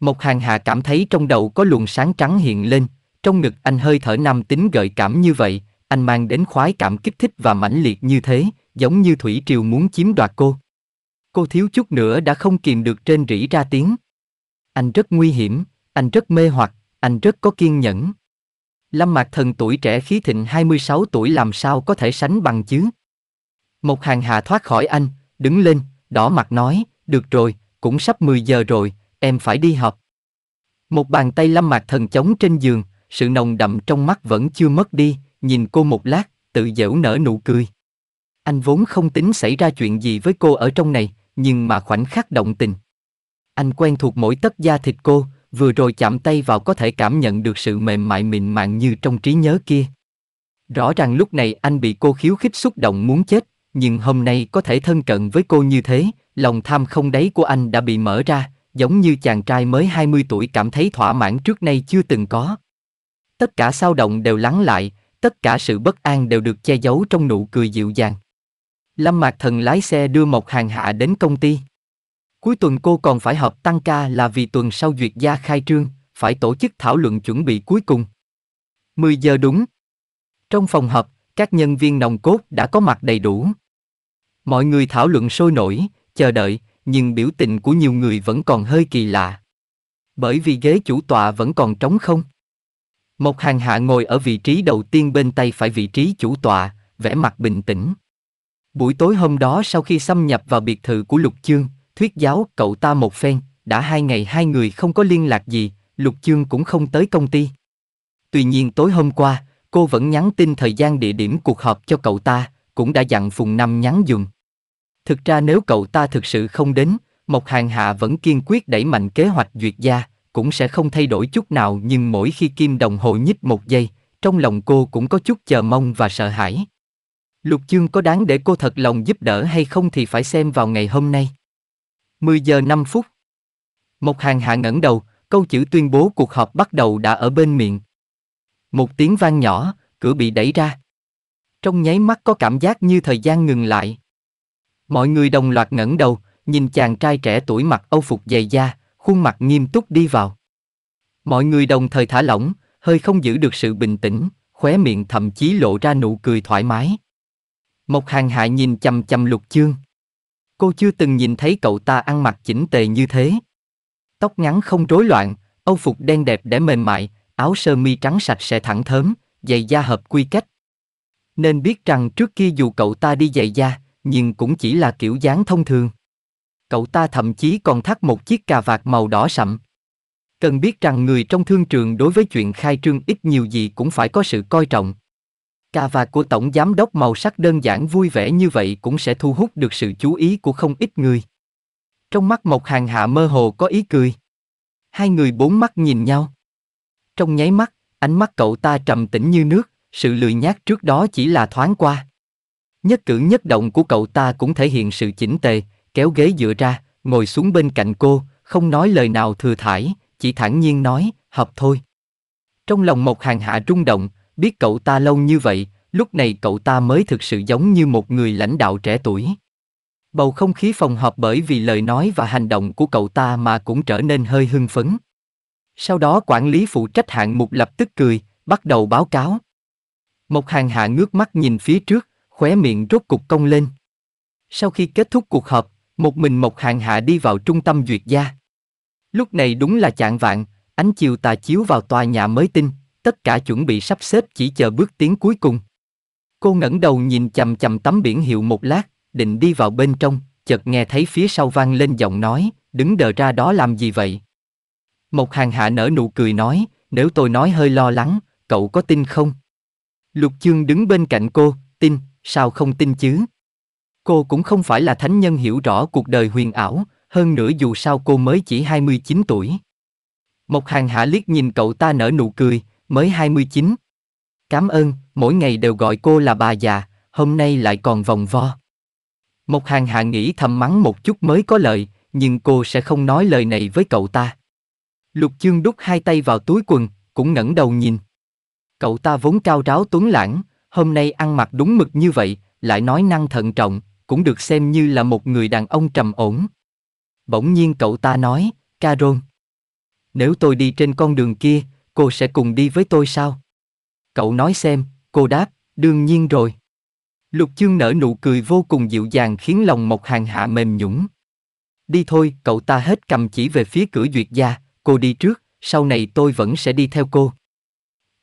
Một hàng hạ cảm thấy trong đầu có luồng sáng trắng hiện lên, trong ngực anh hơi thở nam tính gợi cảm như vậy, anh mang đến khoái cảm kích thích và mãnh liệt như thế, giống như thủy triều muốn chiếm đoạt cô. Cô thiếu chút nữa đã không kìm được trên rỉ ra tiếng. Anh rất nguy hiểm, anh rất mê hoặc, anh rất có kiên nhẫn. Lâm Mạc Thần tuổi trẻ khí thịnh 26 tuổi làm sao có thể sánh bằng chứ? Một hàng hạ thoát khỏi anh, đứng lên, đỏ mặt nói, được rồi, cũng sắp 10 giờ rồi, em phải đi học. Một bàn tay Lâm Mạc Thần chống trên giường, sự nồng đậm trong mắt vẫn chưa mất đi, nhìn cô một lát, tự dễu nở nụ cười. Anh vốn không tính xảy ra chuyện gì với cô ở trong này, nhưng mà khoảnh khắc động tình. Anh quen thuộc mỗi tấc da thịt cô, vừa rồi chạm tay vào có thể cảm nhận được sự mềm mại mịn màng như trong trí nhớ kia. Rõ ràng lúc này anh bị cô khiếu khích xúc động muốn chết, nhưng hôm nay có thể thân cận với cô như thế, lòng tham không đáy của anh đã bị mở ra, giống như chàng trai mới 20 tuổi cảm thấy thỏa mãn trước nay chưa từng có. Tất cả sao động đều lắng lại, tất cả sự bất an đều được che giấu trong nụ cười dịu dàng. Lâm Mạc Thần lái xe đưa một Hàng Hạ đến công ty. Cuối tuần cô còn phải họp tăng ca là vì tuần sau duyệt gia khai trương, phải tổ chức thảo luận chuẩn bị cuối cùng. 10 giờ đúng. Trong phòng họp, các nhân viên nồng cốt đã có mặt đầy đủ. Mọi người thảo luận sôi nổi, chờ đợi, nhưng biểu tình của nhiều người vẫn còn hơi kỳ lạ. Bởi vì ghế chủ tọa vẫn còn trống không. Một hàng hạ ngồi ở vị trí đầu tiên bên tay phải vị trí chủ tọa, vẻ mặt bình tĩnh. Buổi tối hôm đó sau khi xâm nhập vào biệt thự của Lục Chương, thuyết giáo cậu ta một phen, đã hai ngày hai người không có liên lạc gì, Lục Chương cũng không tới công ty. Tuy nhiên tối hôm qua, cô vẫn nhắn tin thời gian địa điểm cuộc họp cho cậu ta, cũng đã dặn Phùng Năm nhắn dùm. Thực ra nếu cậu ta thực sự không đến, Mộc Hàng Hạ vẫn kiên quyết đẩy mạnh kế hoạch duyệt gia, cũng sẽ không thay đổi chút nào nhưng mỗi khi kim đồng hồ nhích một giây, trong lòng cô cũng có chút chờ mong và sợ hãi. Lục chương có đáng để cô thật lòng giúp đỡ hay không thì phải xem vào ngày hôm nay. 10 giờ 5 phút. Một hàng hạ ngẩng đầu, câu chữ tuyên bố cuộc họp bắt đầu đã ở bên miệng. Một tiếng vang nhỏ, cửa bị đẩy ra. Trong nháy mắt có cảm giác như thời gian ngừng lại. Mọi người đồng loạt ngẩng đầu, nhìn chàng trai trẻ tuổi mặc âu phục dày da, khuôn mặt nghiêm túc đi vào. Mọi người đồng thời thả lỏng, hơi không giữ được sự bình tĩnh, khóe miệng thậm chí lộ ra nụ cười thoải mái. Mộc Hàng hại nhìn chầm chầm Lục Chương. Cô chưa từng nhìn thấy cậu ta ăn mặc chỉnh tề như thế. Tóc ngắn không rối loạn, âu phục đen đẹp để mềm mại, áo sơ mi trắng sạch sẽ thẳng thớm, giày da hợp quy cách. Nên biết rằng trước kia dù cậu ta đi giày da, nhưng cũng chỉ là kiểu dáng thông thường. Cậu ta thậm chí còn thắt một chiếc cà vạt màu đỏ sậm. Cần biết rằng người trong thương trường đối với chuyện khai trương ít nhiều gì cũng phải có sự coi trọng. Cà và của tổng giám đốc màu sắc đơn giản vui vẻ như vậy cũng sẽ thu hút được sự chú ý của không ít người. Trong mắt Mộc Hàng Hạ mơ hồ có ý cười. Hai người bốn mắt nhìn nhau. Trong nháy mắt, ánh mắt cậu ta trầm tĩnh như nước, sự lười nhác trước đó chỉ là thoáng qua. Nhất cử nhất động của cậu ta cũng thể hiện sự chỉnh tề, kéo ghế dựa ra, ngồi xuống bên cạnh cô, không nói lời nào thừa thải, chỉ thản nhiên nói, hợp thôi. Trong lòng một hàng hạ rung động, biết cậu ta lâu như vậy, lúc này cậu ta mới thực sự giống như một người lãnh đạo trẻ tuổi. Bầu không khí phòng họp bởi vì lời nói và hành động của cậu ta mà cũng trở nên hơi hưng phấn. Sau đó quản lý phụ trách hạng mục lập tức cười, bắt đầu báo cáo. Một hàng hạ ngước mắt nhìn phía trước, khóe miệng rốt cục cong lên. Sau khi kết thúc cuộc họp, một mình một hàng hạ đi vào trung tâm duyệt gia. Lúc này đúng là chạng vạn, ánh chiều tà chiếu vào tòa nhà mới tinh, tất cả chuẩn bị sắp xếp chỉ chờ bước tiến cuối cùng. Cô ngẩng đầu nhìn chầm chầm tấm biển hiệu một lát, định đi vào bên trong, chợt nghe thấy phía sau vang lên giọng nói, đứng đờ ra đó làm gì vậy? Một hàng hạ nở nụ cười nói, nếu tôi nói hơi lo lắng, cậu có tin không? Lục chương đứng bên cạnh cô, tin, sao không tin chứ? Cô cũng không phải là thánh nhân hiểu rõ cuộc đời huyền ảo, hơn nữa dù sao cô mới chỉ 29 tuổi. Một hàng hạ liếc nhìn cậu ta nở nụ cười, mới 29. Cảm ơn, mỗi ngày đều gọi cô là bà già, hôm nay lại còn vòng vo. Một hàng hạ nghĩ thầm mắng một chút mới có lợi, nhưng cô sẽ không nói lời này với cậu ta. Lục chương đút hai tay vào túi quần, cũng ngẩng đầu nhìn. Cậu ta vốn cao ráo tuấn lãng, hôm nay ăn mặc đúng mực như vậy, lại nói năng thận trọng, cũng được xem như là một người đàn ông trầm ổn. Bỗng nhiên cậu ta nói, Caron. Nếu tôi đi trên con đường kia, cô sẽ cùng đi với tôi sao? Cậu nói xem, cô đáp, đương nhiên rồi. Lục chương nở nụ cười vô cùng dịu dàng khiến lòng Mộc Hàng Hạ mềm nhũng. Đi thôi, cậu ta hết cầm chỉ về phía cửa duyệt gia, cô đi trước, sau này tôi vẫn sẽ đi theo cô.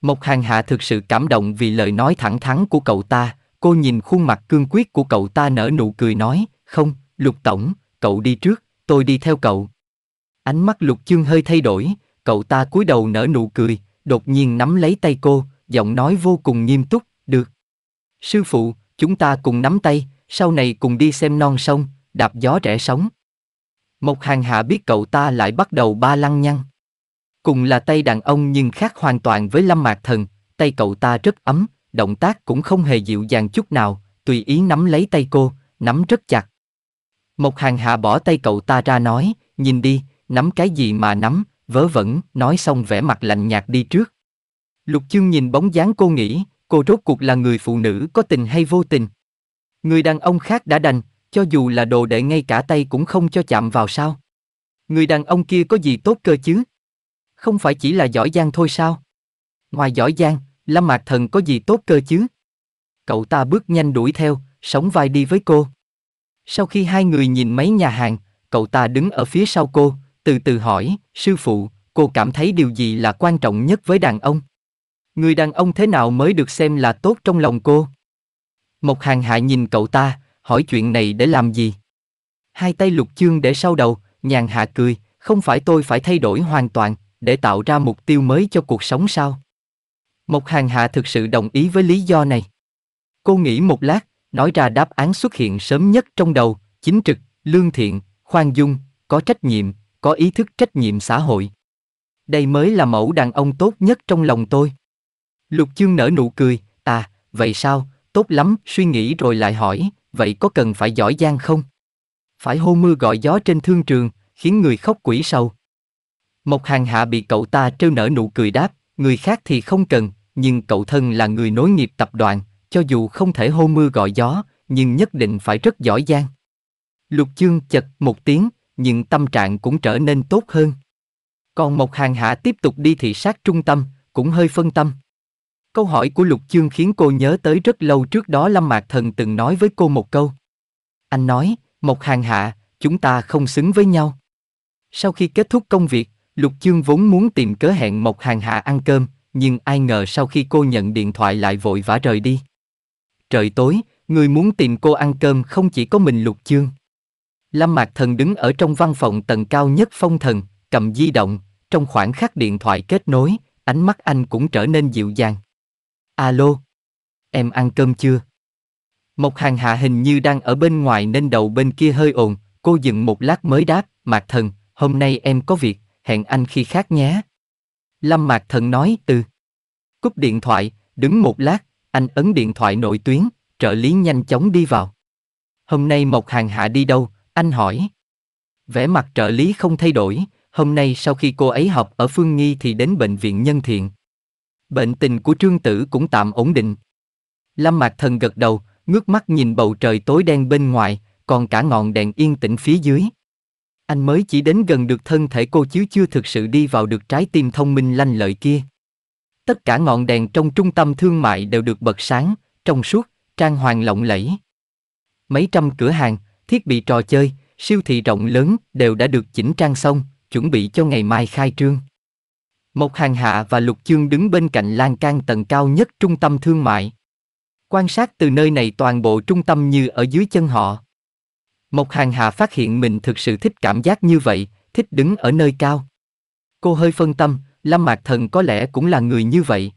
Mộc Hàng Hạ thực sự cảm động vì lời nói thẳng thắn của cậu ta, cô nhìn khuôn mặt cương quyết của cậu ta nở nụ cười nói, không, Lục Tổng, cậu đi trước, tôi đi theo cậu. Ánh mắt Lục Chương hơi thay đổi, cậu ta cúi đầu nở nụ cười, đột nhiên nắm lấy tay cô, giọng nói vô cùng nghiêm túc, được. Sư phụ, chúng ta cùng nắm tay, sau này cùng đi xem non sông, đạp gió rẽ sóng. Mộc hàng hạ biết cậu ta lại bắt đầu ba lăng nhăng. Cùng là tay đàn ông nhưng khác hoàn toàn với lâm mạc thần, tay cậu ta rất ấm, động tác cũng không hề dịu dàng chút nào, tùy ý nắm lấy tay cô, nắm rất chặt. Mộc hàng hạ bỏ tay cậu ta ra nói, nhìn đi, nắm cái gì mà nắm, vớ vẩn, nói xong vẻ mặt lạnh nhạt đi trước. Lục chương nhìn bóng dáng cô nghĩ, cô rốt cuộc là người phụ nữ có tình hay vô tình. Người đàn ông khác đã đành, cho dù là đồ đệ ngay cả tay cũng không cho chạm vào sao. Người đàn ông kia có gì tốt cơ chứ? Không phải chỉ là giỏi giang thôi sao? Ngoài giỏi giang, Lâm Mạc Thần có gì tốt cơ chứ? Cậu ta bước nhanh đuổi theo, sống vai đi với cô. Sau khi hai người nhìn mấy nhà hàng, cậu ta đứng ở phía sau cô, từ từ hỏi, sư phụ, cô cảm thấy điều gì là quan trọng nhất với đàn ông? Người đàn ông thế nào mới được xem là tốt trong lòng cô? Mộc Hàng Hạ nhìn cậu ta, hỏi chuyện này để làm gì? Hai tay lục chương để sau đầu, nhàn hạ cười, không phải tôi phải thay đổi hoàn toàn, để tạo ra mục tiêu mới cho cuộc sống sao? Mộc Hàng Hạ thực sự đồng ý với lý do này. Cô nghĩ một lát, nói ra đáp án xuất hiện sớm nhất trong đầu, chính trực, lương thiện, khoan dung, có trách nhiệm, có ý thức trách nhiệm xã hội. Đây mới là mẫu đàn ông tốt nhất trong lòng tôi. Lục chương nở nụ cười, à, vậy sao, tốt lắm, suy nghĩ rồi lại hỏi, vậy có cần phải giỏi giang không? Phải hô mưa gọi gió trên thương trường, khiến người khóc quỷ sầu. Một hàng hạ bị cậu ta trêu nở nụ cười đáp, người khác thì không cần, nhưng cậu thân là người nối nghiệp tập đoàn, cho dù không thể hô mưa gọi gió, nhưng nhất định phải rất giỏi giang. Lục chương chật một tiếng, nhưng tâm trạng cũng trở nên tốt hơn. Còn Mộc Hàng Hạ tiếp tục đi thị sát trung tâm, cũng hơi phân tâm. Câu hỏi của Lục Chương khiến cô nhớ tới rất lâu trước đó Lâm Mạc Thần từng nói với cô một câu. Anh nói, Mộc Hàng Hạ, chúng ta không xứng với nhau. Sau khi kết thúc công việc, Lục Chương vốn muốn tìm cớ hẹn Mộc Hàng Hạ ăn cơm, nhưng ai ngờ sau khi cô nhận điện thoại lại vội vã rời đi. Trời tối, người muốn tìm cô ăn cơm không chỉ có mình Lục Chương. Lâm Mạc Thần đứng ở trong văn phòng tầng cao nhất phong thần, cầm di động, trong khoảng khắc điện thoại kết nối, ánh mắt anh cũng trở nên dịu dàng. Alo, em ăn cơm chưa? Mộc hàng hạ hình như đang ở bên ngoài nên đầu bên kia hơi ồn, cô dừng một lát mới đáp, Mạc Thần, hôm nay em có việc, hẹn anh khi khác nhé. Lâm Mạc Thần nói từ. Cúp điện thoại, đứng một lát, anh ấn điện thoại nội tuyến, trợ lý nhanh chóng đi vào. Hôm nay Mộc Hàng Hạ đi đâu, anh hỏi. Vẻ mặt trợ lý không thay đổi, hôm nay sau khi cô ấy học ở Phương Nghi thì đến bệnh viện nhân thiện. Bệnh tình của Trương Tử cũng tạm ổn định. Lâm Mạc Thần gật đầu, ngước mắt nhìn bầu trời tối đen bên ngoài, còn cả ngọn đèn yên tĩnh phía dưới. Anh mới chỉ đến gần được thân thể cô chứ chưa thực sự đi vào được trái tim thông minh lanh lợi kia. Tất cả ngọn đèn trong trung tâm thương mại đều được bật sáng, trong suốt, trang hoàng lộng lẫy. Mấy trăm cửa hàng, thiết bị trò chơi, siêu thị rộng lớn đều đã được chỉnh trang xong, chuẩn bị cho ngày mai khai trương. Một hàng hạ và lục chương đứng bên cạnh lan can tầng cao nhất trung tâm thương mại. Quan sát từ nơi này toàn bộ trung tâm như ở dưới chân họ. Một hàng hạ phát hiện mình thực sự thích cảm giác như vậy, thích đứng ở nơi cao. Cô hơi phân tâm, Lâm Mạc Thần có lẽ cũng là người như vậy.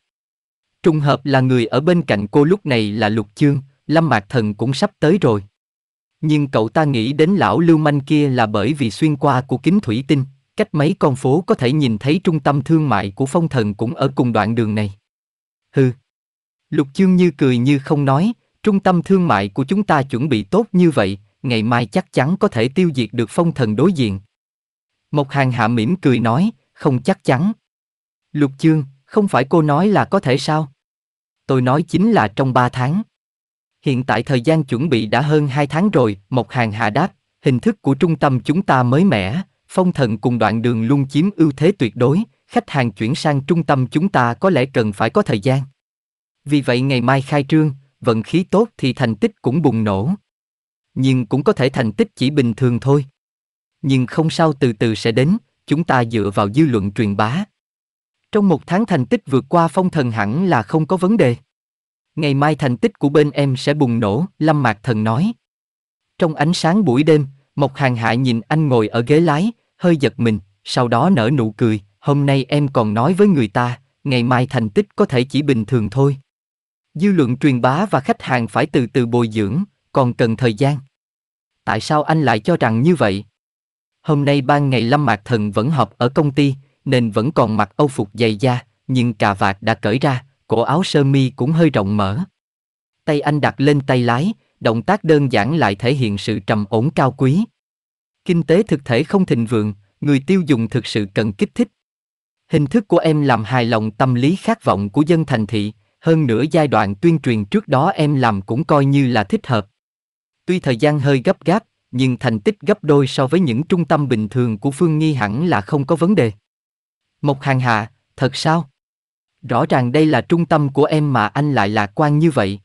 Trùng hợp là người ở bên cạnh cô lúc này là Lục Chương, Lâm Mạc Thần cũng sắp tới rồi. Nhưng cậu ta nghĩ đến lão lưu manh kia là bởi vì xuyên qua của kính thủy tinh, cách mấy con phố có thể nhìn thấy trung tâm thương mại của phong thần cũng ở cùng đoạn đường này. Hừ. Lục chương như cười như không nói, trung tâm thương mại của chúng ta chuẩn bị tốt như vậy, ngày mai chắc chắn có thể tiêu diệt được phong thần đối diện. Một hàng hạ mỉm cười nói, không chắc chắn. Lục chương, không phải cô nói là có thể sao? Tôi nói chính là trong ba tháng. Hiện tại thời gian chuẩn bị đã hơn 2 tháng rồi, Mộc Hàng hạ đáp, hình thức của trung tâm chúng ta mới mẻ, phong thần cùng đoạn đường luôn chiếm ưu thế tuyệt đối, khách hàng chuyển sang trung tâm chúng ta có lẽ cần phải có thời gian. Vì vậy ngày mai khai trương, vận khí tốt thì thành tích cũng bùng nổ. Nhưng cũng có thể thành tích chỉ bình thường thôi. Nhưng không sao từ từ sẽ đến, chúng ta dựa vào dư luận truyền bá. Trong một tháng thành tích vượt qua phong thần hẳn là không có vấn đề. Ngày mai thành tích của bên em sẽ bùng nổ, Lâm Mạc Thần nói. Trong ánh sáng buổi đêm, Mộc Hàng Hạ nhìn anh ngồi ở ghế lái, hơi giật mình, sau đó nở nụ cười, hôm nay em còn nói với người ta, ngày mai thành tích có thể chỉ bình thường thôi. Dư luận truyền bá và khách hàng phải từ từ bồi dưỡng, còn cần thời gian. Tại sao anh lại cho rằng như vậy? Hôm nay ban ngày Lâm Mạc Thần vẫn họp ở công ty, nên vẫn còn mặc âu phục dày da, nhưng cà vạt đã cởi ra, cổ áo sơ mi cũng hơi rộng mở. Tay anh đặt lên tay lái, động tác đơn giản lại thể hiện sự trầm ổn cao quý. Kinh tế thực thể không thịnh vượng, người tiêu dùng thực sự cần kích thích. Hình thức của em làm hài lòng tâm lý khát vọng của dân thành thị, hơn nữa giai đoạn tuyên truyền trước đó em làm cũng coi như là thích hợp. Tuy thời gian hơi gấp gáp, nhưng thành tích gấp đôi so với những trung tâm bình thường của Phương Nghi hẳn là không có vấn đề. Một Hàng Hạ, thật sao? Rõ ràng đây là trung tâm của em mà anh lại lạc quan như vậy.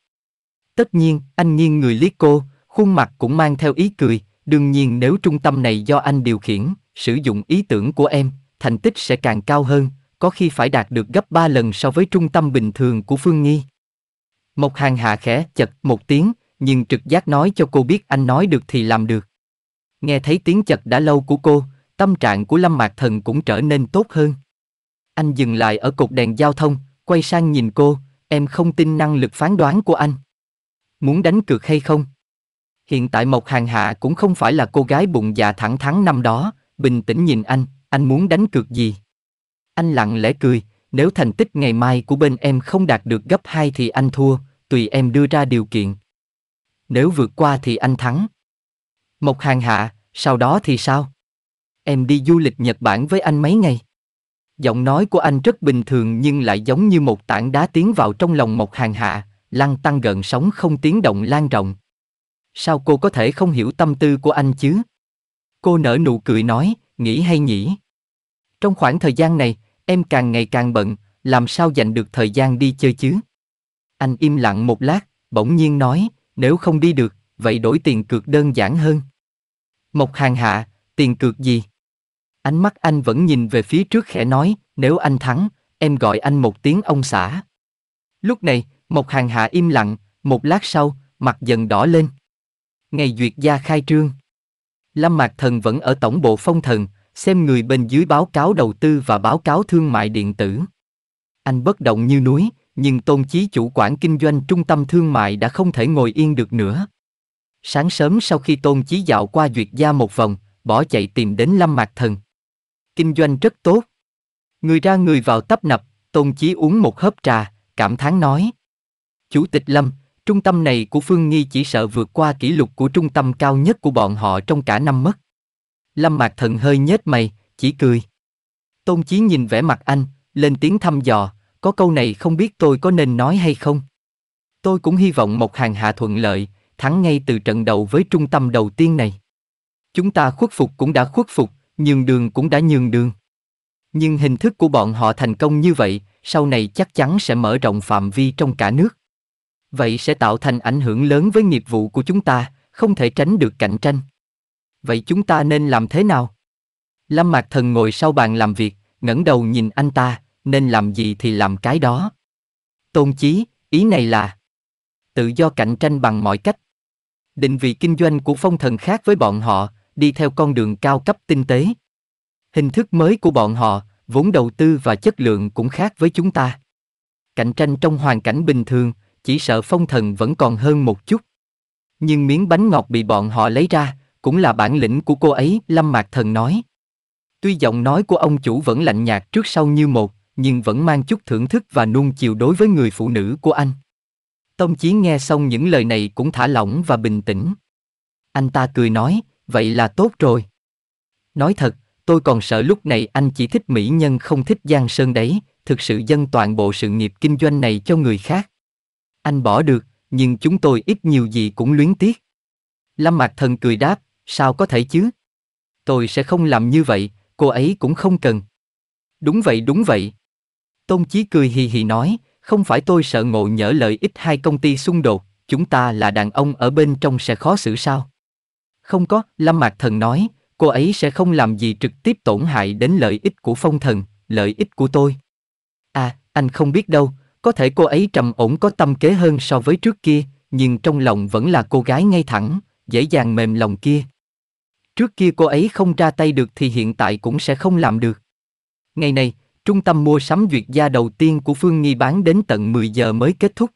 Tất nhiên, anh nghiêng người liếc cô, khuôn mặt cũng mang theo ý cười, đương nhiên nếu trung tâm này do anh điều khiển, sử dụng ý tưởng của em, thành tích sẽ càng cao hơn, có khi phải đạt được gấp 3 lần so với trung tâm bình thường của Phương Nghi. Mộc Hàng hạ khẽ chật một tiếng, nhưng trực giác nói cho cô biết anh nói được thì làm được. Nghe thấy tiếng chật đã lâu của cô, tâm trạng của Lâm Mạc Thần cũng trở nên tốt hơn. Anh dừng lại ở cột đèn giao thông, quay sang nhìn cô, em không tin năng lực phán đoán của anh. Muốn đánh cược hay không? Hiện tại Mộc Hàng Hạ cũng không phải là cô gái bụng dạ thẳng thắn năm đó, bình tĩnh nhìn anh, anh muốn đánh cược gì? Anh lặng lẽ cười, nếu thành tích ngày mai của bên em không đạt được gấp 2 thì anh thua, tùy em đưa ra điều kiện. Nếu vượt qua thì anh thắng. Mộc Hàng Hạ, sau đó thì sao? Em đi du lịch Nhật Bản với anh mấy ngày? Giọng nói của anh rất bình thường nhưng lại giống như một tảng đá tiến vào trong lòng một hàng hạ, lăng tăng gần sóng không tiếng động lan rộng. Sao cô có thể không hiểu tâm tư của anh chứ? Cô nở nụ cười nói, nghĩ hay nhỉ? Trong khoảng thời gian này, em càng ngày càng bận, làm sao dành được thời gian đi chơi chứ? Anh im lặng một lát, bỗng nhiên nói, nếu không đi được, vậy đổi tiền cược đơn giản hơn. Một hàng hạ, tiền cược gì? Ánh mắt anh vẫn nhìn về phía trước khẽ nói, nếu anh thắng, em gọi anh một tiếng ông xã. Lúc này, Mộc Hàng Hạ im lặng, một lát sau, mặt dần đỏ lên. Ngày duyệt gia khai trương. Lâm Mạc Thần vẫn ở tổng bộ phong thần, xem người bên dưới báo cáo đầu tư và báo cáo thương mại điện tử. Anh bất động như núi, nhưng tôn chí chủ quản kinh doanh trung tâm thương mại đã không thể ngồi yên được nữa. Sáng sớm sau khi tôn chí dạo qua duyệt gia một vòng, bỏ chạy tìm đến Lâm Mạc Thần kinh doanh rất tốt. Người ra người vào tấp nập, Tôn Chí uống một hớp trà, cảm thán nói. Chủ tịch Lâm, trung tâm này của Phương Nghi chỉ sợ vượt qua kỷ lục của trung tâm cao nhất của bọn họ trong cả năm mất. Lâm Mạc Thần hơi nhếch mày, chỉ cười. Tôn Chí nhìn vẻ mặt anh, lên tiếng thăm dò, có câu này không biết tôi có nên nói hay không. Tôi cũng hy vọng một hàng hạ thuận lợi, thắng ngay từ trận đầu với trung tâm đầu tiên này. Chúng ta khuất phục cũng đã khuất phục, Nhường đường cũng đã nhường đường. Nhưng hình thức của bọn họ thành công như vậy, sau này chắc chắn sẽ mở rộng phạm vi trong cả nước. Vậy sẽ tạo thành ảnh hưởng lớn với nghiệp vụ của chúng ta, không thể tránh được cạnh tranh. Vậy chúng ta nên làm thế nào? Lâm Mạc Thần ngồi sau bàn làm việc, ngẩng đầu nhìn anh ta, nên làm gì thì làm cái đó. Tôn chí, ý này là tự do cạnh tranh bằng mọi cách. Định vị kinh doanh của phong thần khác với bọn họ, đi theo con đường cao cấp tinh tế. Hình thức mới của bọn họ, vốn đầu tư và chất lượng cũng khác với chúng ta. Cạnh tranh trong hoàn cảnh bình thường, chỉ sợ phong thần vẫn còn hơn một chút. Nhưng miếng bánh ngọt bị bọn họ lấy ra, cũng là bản lĩnh của cô ấy, Lâm Mạc Thần nói. Tuy giọng nói của ông chủ vẫn lạnh nhạt trước sau như một, nhưng vẫn mang chút thưởng thức và nuông chiều đối với người phụ nữ của anh. Tông Chí nghe xong những lời này cũng thả lỏng và bình tĩnh. Anh ta cười nói, vậy là tốt rồi. Nói thật, tôi còn sợ lúc này anh chỉ thích mỹ nhân không thích Giang Sơn đấy, thực sự dâng toàn bộ sự nghiệp kinh doanh này cho người khác. Anh bỏ được, nhưng chúng tôi ít nhiều gì cũng luyến tiếc. Lâm Mạc Thần cười đáp, sao có thể chứ? Tôi sẽ không làm như vậy, cô ấy cũng không cần. Đúng vậy đúng vậy. Tôn Chí cười hì hì nói, không phải tôi sợ ngộ nhỡ lợi ích hai công ty xung đột, chúng ta là đàn ông ở bên trong sẽ khó xử sao? Không có, Lâm Mạc Thần nói, cô ấy sẽ không làm gì trực tiếp tổn hại đến lợi ích của phong thần, lợi ích của tôi. À, anh không biết đâu, có thể cô ấy trầm ổn có tâm kế hơn so với trước kia, nhưng trong lòng vẫn là cô gái ngay thẳng, dễ dàng mềm lòng kia. Trước kia cô ấy không ra tay được thì hiện tại cũng sẽ không làm được. Ngày này, trung tâm mua sắm duyệt gia đầu tiên của Phương Nghi bán đến tận 10 giờ mới kết thúc.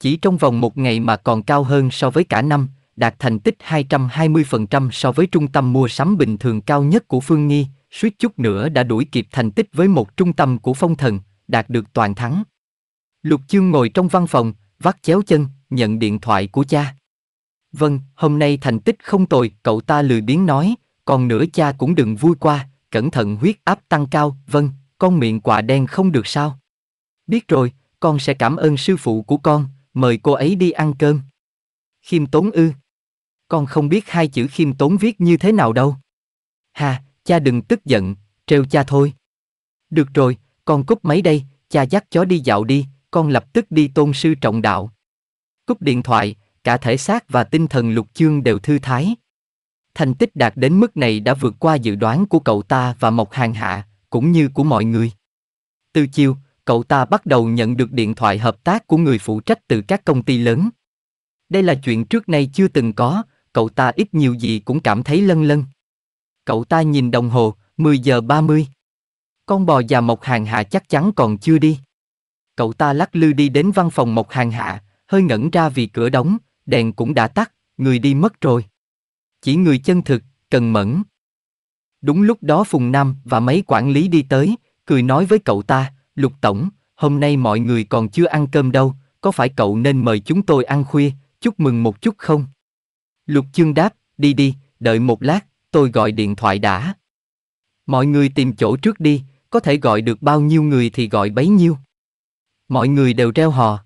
Chỉ trong vòng một ngày mà còn cao hơn so với cả năm, đạt thành tích 220% so với trung tâm mua sắm bình thường cao nhất của Phương Nghi, suýt chút nữa đã đuổi kịp thành tích với một trung tâm của phong thần, đạt được toàn thắng. Lục Chương ngồi trong văn phòng, vắt chéo chân, nhận điện thoại của cha. Vâng, hôm nay thành tích không tồi, cậu ta lười biếng nói, còn nữa cha cũng đừng vui qua, cẩn thận huyết áp tăng cao, vâng, con miệng quả đen không được sao. Biết rồi, con sẽ cảm ơn sư phụ của con, mời cô ấy đi ăn cơm. Khiêm tốn ư, con không biết hai chữ khiêm tốn viết như thế nào đâu. Hà, cha đừng tức giận, trêu cha thôi. Được rồi, con cúp máy đây, cha dắt chó đi dạo đi, con lập tức đi tôn sư trọng đạo. Cúp điện thoại, cả thể xác và tinh thần lục chương đều thư thái. Thành tích đạt đến mức này đã vượt qua dự đoán của cậu ta và Mộc Hàng Hạ, cũng như của mọi người. Từ chiều, cậu ta bắt đầu nhận được điện thoại hợp tác của người phụ trách từ các công ty lớn. Đây là chuyện trước nay chưa từng có, cậu ta ít nhiều gì cũng cảm thấy lân lân. Cậu ta nhìn đồng hồ, 10 giờ 30. Con bò già Mộc Hàng Hạ chắc chắn còn chưa đi. Cậu ta lắc lư đi đến văn phòng Mộc Hàng Hạ, hơi ngẩn ra vì cửa đóng, đèn cũng đã tắt, người đi mất rồi. Chỉ người chân thực, cần mẫn. Đúng lúc đó Phùng Nam và mấy quản lý đi tới, cười nói với cậu ta, Lục Tổng, hôm nay mọi người còn chưa ăn cơm đâu, có phải cậu nên mời chúng tôi ăn khuya, chúc mừng một chút không? Lục chương đáp, đi đi, đợi một lát, tôi gọi điện thoại đã. Mọi người tìm chỗ trước đi, có thể gọi được bao nhiêu người thì gọi bấy nhiêu. Mọi người đều reo hò.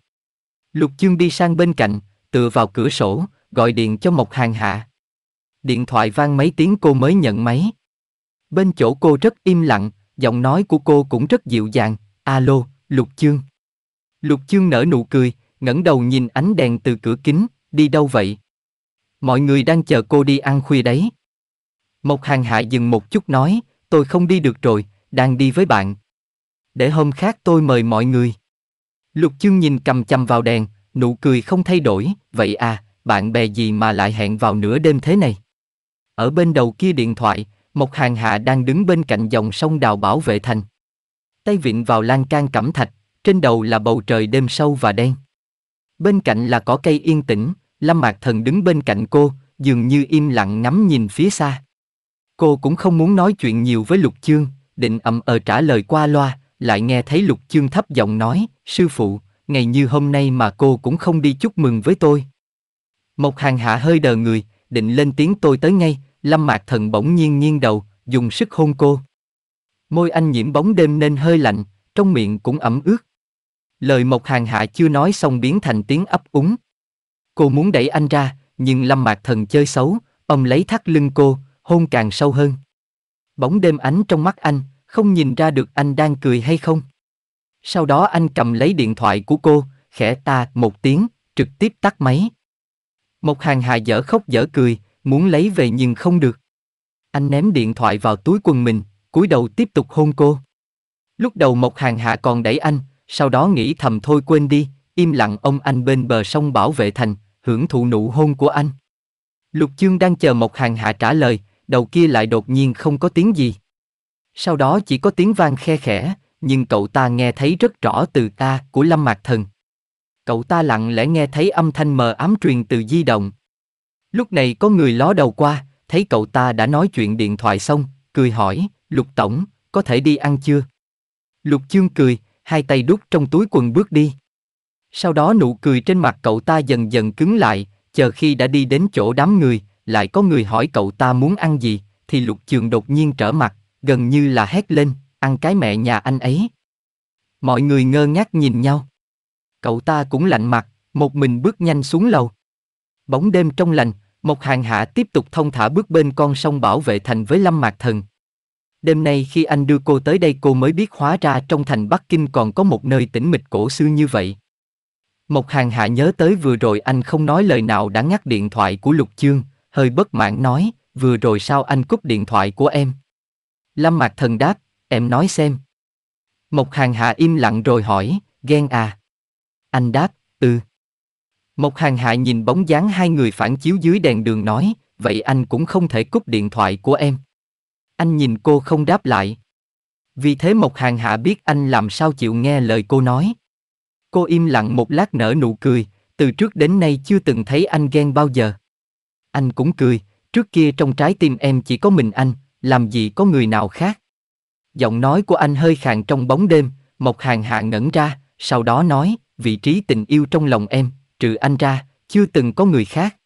Lục chương đi sang bên cạnh, tựa vào cửa sổ, gọi điện cho một Hàng Hạ. Điện thoại vang mấy tiếng cô mới nhận máy. Bên chỗ cô rất im lặng, giọng nói của cô cũng rất dịu dàng, alo, Lục Chương. Lục Chương nở nụ cười, ngẩng đầu nhìn ánh đèn từ cửa kính, đi đâu vậy? Mọi người đang chờ cô đi ăn khuya đấy. Mộc Hàng Hạ dừng một chút nói, tôi không đi được rồi, đang đi với bạn. Để hôm khác tôi mời mọi người. Lục Chương nhìn cầm chầm vào đèn, nụ cười không thay đổi, vậy à, bạn bè gì mà lại hẹn vào nửa đêm thế này? Ở bên đầu kia điện thoại, Mộc Hàng Hạ đang đứng bên cạnh dòng sông đào bảo vệ thành. Tay vịn vào lan can cẩm thạch, trên đầu là bầu trời đêm sâu và đen. Bên cạnh là cỏ cây yên tĩnh, Lâm Mạc Thần đứng bên cạnh cô, dường như im lặng ngắm nhìn phía xa. Cô cũng không muốn nói chuyện nhiều với Lục Chương, định ậm ờ trả lời qua loa, lại nghe thấy Lục Chương thấp giọng nói, sư phụ, ngày như hôm nay mà cô cũng không đi chúc mừng với tôi. Một hàng hạ hơi đờ người, định lên tiếng tôi tới ngay, Lâm Mạc Thần bỗng nhiên nghiêng đầu, dùng sức hôn cô. Môi anh nhiễm bóng đêm nên hơi lạnh, trong miệng cũng ẩm ướt. Lời Mộc Hàng Hạ chưa nói xong biến thành tiếng ấp úng, Cô muốn đẩy anh ra, nhưng Lâm Mạc Thần chơi xấu, ông lấy thắt lưng cô, hôn càng sâu hơn. Bóng đêm ánh trong mắt anh, không nhìn ra được anh đang cười hay không. Sau đó anh cầm lấy điện thoại của cô, khẽ ta một tiếng, trực tiếp tắt máy. Một hàng hà dở khóc dở cười, muốn lấy về nhưng không được. Anh ném điện thoại vào túi quần mình, cúi đầu tiếp tục hôn cô. Lúc đầu một hàng hạ còn đẩy anh, sau đó nghĩ thầm thôi quên đi, im lặng ông anh bên bờ sông bảo vệ thành, hưởng thụ nụ hôn của anh. Lục chương đang chờ Mộc Hàng Hạ trả lời, đầu kia lại đột nhiên không có tiếng gì. Sau đó chỉ có tiếng vang khe khẽ, nhưng cậu ta nghe thấy rất rõ từ ta của Lâm Mạc Thần. Cậu ta lặng lẽ nghe thấy âm thanh mờ ám truyền từ di động. Lúc này có người ló đầu qua, thấy cậu ta đã nói chuyện điện thoại xong, cười hỏi, Lục Tổng, có thể đi ăn chưa? Lục Chương cười, hai tay đút trong túi quần bước đi. Sau đó nụ cười trên mặt cậu ta dần dần cứng lại, chờ khi đã đi đến chỗ đám người, lại có người hỏi cậu ta muốn ăn gì, thì lục trường đột nhiên trở mặt, gần như là hét lên, ăn cái mẹ nhà anh ấy. Mọi người ngơ ngác nhìn nhau. Cậu ta cũng lạnh mặt, một mình bước nhanh xuống lầu. Bóng đêm trong lành, một hàng hạ tiếp tục thông thả bước bên con sông bảo vệ thành với Lâm Mạc Thần. Đêm nay khi anh đưa cô tới đây cô mới biết hóa ra trong thành Bắc Kinh còn có một nơi tĩnh mịch cổ xưa như vậy. Mộc Hàng Hạ nhớ tới vừa rồi anh không nói lời nào đã ngắt điện thoại của Lục Chương, hơi bất mãn nói, vừa rồi sao anh cúp điện thoại của em? Lâm Mạc Thần đáp, em nói xem. Mộc Hàng Hạ im lặng rồi hỏi, ghen à? Anh đáp, ừ. Mộc Hàng Hạ nhìn bóng dáng hai người phản chiếu dưới đèn đường nói, vậy anh cũng không thể cúp điện thoại của em. Anh nhìn cô không đáp lại. Vì thế Mộc Hàng Hạ biết anh làm sao chịu nghe lời cô nói. Cô im lặng một lát nở nụ cười, từ trước đến nay chưa từng thấy anh ghen bao giờ. Anh cũng cười, trước kia trong trái tim em chỉ có mình anh, làm gì có người nào khác. Giọng nói của anh hơi khàn trong bóng đêm, Mộc Hàng Hạ ngẩn ra, sau đó nói, vị trí tình yêu trong lòng em, trừ anh ra, chưa từng có người khác.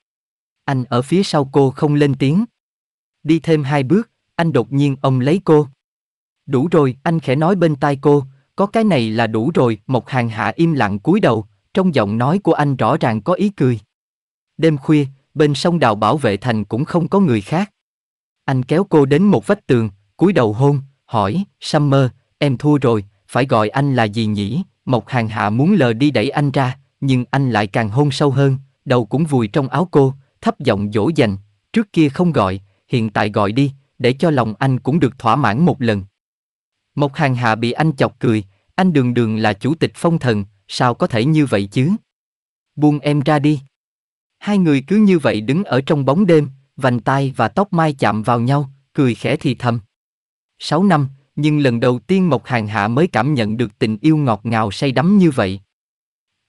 Anh ở phía sau cô không lên tiếng. Đi thêm hai bước, anh đột nhiên ôm lấy cô. Đủ rồi, anh khẽ nói bên tai cô, có cái này là đủ rồi, Một Hàng Hạ im lặng cúi đầu, trong giọng nói của anh rõ ràng có ý cười. Đêm khuya, bên sông đào bảo vệ thành cũng không có người khác. Anh kéo cô đến một vách tường, cúi đầu hôn, hỏi, Summer, em thua rồi, phải gọi anh là gì nhỉ? Một Hàng Hạ muốn lờ đi đẩy anh ra, nhưng anh lại càng hôn sâu hơn, đầu cũng vùi trong áo cô, thấp giọng dỗ dành, trước kia không gọi, hiện tại gọi đi, để cho lòng anh cũng được thỏa mãn một lần. Mộc Hàng Hạ bị anh chọc cười, anh đường đường là chủ tịch phong thần, sao có thể như vậy chứ? Buông em ra đi. Hai người cứ như vậy đứng ở trong bóng đêm, vành tai và tóc mai chạm vào nhau, cười khẽ thì thầm. Sáu năm, nhưng lần đầu tiên Mộc Hàng Hạ mới cảm nhận được tình yêu ngọt ngào say đắm như vậy.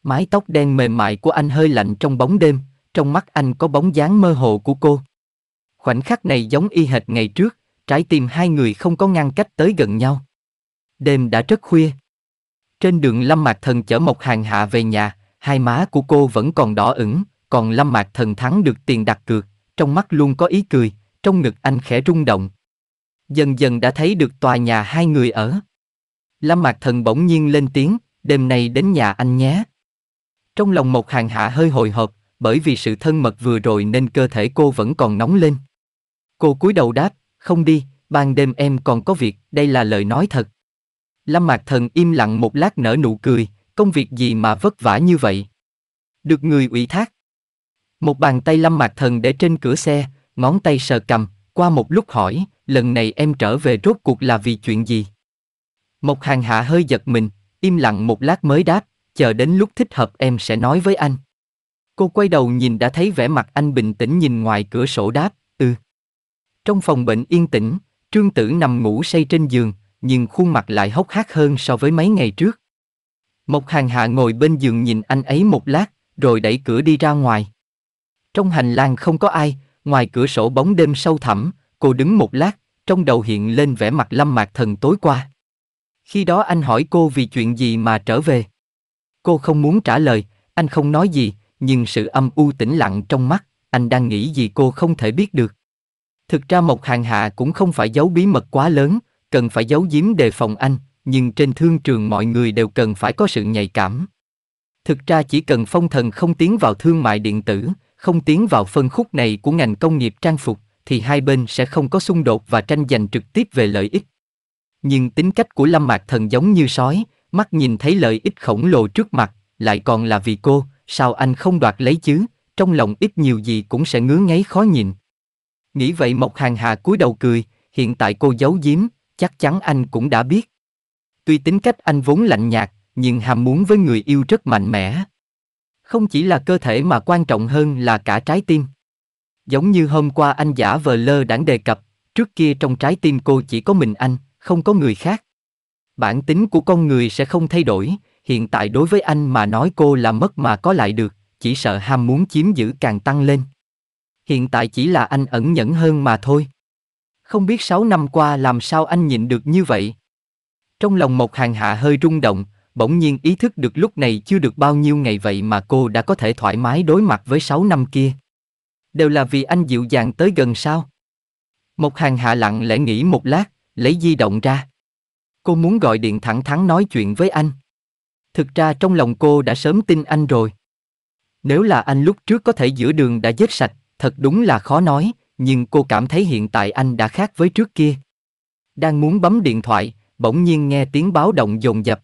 Mái tóc đen mềm mại của anh hơi lạnh trong bóng đêm, trong mắt anh có bóng dáng mơ hồ của cô. Khoảnh khắc này giống y hệt ngày trước, trái tim hai người không có ngăn cách tới gần nhau. Đêm đã rất khuya. Trên đường Lâm Mạc Thần chở Mộc Hàng Hạ về nhà, hai má của cô vẫn còn đỏ ửng, còn Lâm Mạc Thần thắng được tiền đặt cược, trong mắt luôn có ý cười, trong ngực anh khẽ rung động. Dần dần đã thấy được tòa nhà hai người ở. Lâm Mạc Thần bỗng nhiên lên tiếng, đêm nay đến nhà anh nhé. Trong lòng một hàng hạ hơi hồi hộp, bởi vì sự thân mật vừa rồi nên cơ thể cô vẫn còn nóng lên. Cô cúi đầu đáp, không đi, ban đêm em còn có việc, đây là lời nói thật. Lâm Mạc Thần im lặng một lát nở nụ cười, công việc gì mà vất vả như vậy? Được người ủy thác. Một bàn tay Lâm Mạc Thần để trên cửa xe, ngón tay sờ cầm, qua một lúc hỏi, lần này em trở về rốt cuộc là vì chuyện gì? Một hàng hạ hơi giật mình, im lặng một lát mới đáp, chờ đến lúc thích hợp em sẽ nói với anh. Cô quay đầu nhìn đã thấy vẻ mặt anh bình tĩnh nhìn ngoài cửa sổ đáp, ừ. Trong phòng bệnh yên tĩnh, Trương Tử nằm ngủ say trên giường, nhưng khuôn mặt lại hốc hác hơn so với mấy ngày trước. Mộc Hàng Hạ ngồi bên giường nhìn anh ấy một lát, rồi đẩy cửa đi ra ngoài. Trong hành lang không có ai, ngoài cửa sổ bóng đêm sâu thẳm, cô đứng một lát, trong đầu hiện lên vẻ mặt lâm mạc thần tối qua. Khi đó anh hỏi cô vì chuyện gì mà trở về. Cô không muốn trả lời, anh không nói gì, nhưng sự âm u tĩnh lặng trong mắt, anh đang nghĩ gì cô không thể biết được. Thực ra Mộc Hàng Hạ cũng không phải giấu bí mật quá lớn, cần phải giấu giếm đề phòng anh, nhưng trên thương trường mọi người đều cần phải có sự nhạy cảm. Thực ra chỉ cần phong thần không tiến vào thương mại điện tử, không tiến vào phân khúc này của ngành công nghiệp trang phục, thì hai bên sẽ không có xung đột và tranh giành trực tiếp về lợi ích. Nhưng tính cách của Lâm Mạc Thần giống như sói, mắt nhìn thấy lợi ích khổng lồ trước mặt, lại còn là vì cô, sao anh không đoạt lấy chứ, trong lòng ít nhiều gì cũng sẽ ngứa ngáy khó nhìn. Nghĩ vậy Mộc Hàng Hà cúi đầu cười, hiện tại cô giấu giếm, chắc chắn anh cũng đã biết. Tuy tính cách anh vốn lạnh nhạt, nhưng ham muốn với người yêu rất mạnh mẽ. Không chỉ là cơ thể mà quan trọng hơn là cả trái tim. Giống như hôm qua anh giả vờ lơ đãng đề cập, trước kia trong trái tim cô chỉ có mình anh, không có người khác. Bản tính của con người sẽ không thay đổi, hiện tại đối với anh mà nói cô là mất mà có lại được, chỉ sợ ham muốn chiếm giữ càng tăng lên. Hiện tại chỉ là anh ẩn nhẫn hơn mà thôi. Không biết sáu năm qua làm sao anh nhịn được như vậy. Trong lòng một hàng hạ hơi rung động, bỗng nhiên ý thức được lúc này chưa được bao nhiêu ngày vậy mà cô đã có thể thoải mái đối mặt với sáu năm kia. Đều là vì anh dịu dàng tới gần sao. Một hàng hạ lặng lẽ nghĩ một lát, lấy di động ra. Cô muốn gọi điện thẳng thắn nói chuyện với anh. Thực ra trong lòng cô đã sớm tin anh rồi. Nếu là anh lúc trước có thể giữa đường đã giết sạch, thật đúng là khó nói, nhưng cô cảm thấy hiện tại anh đã khác với trước kia. Đang muốn bấm điện thoại, bỗng nhiên nghe tiếng báo động dồn dập.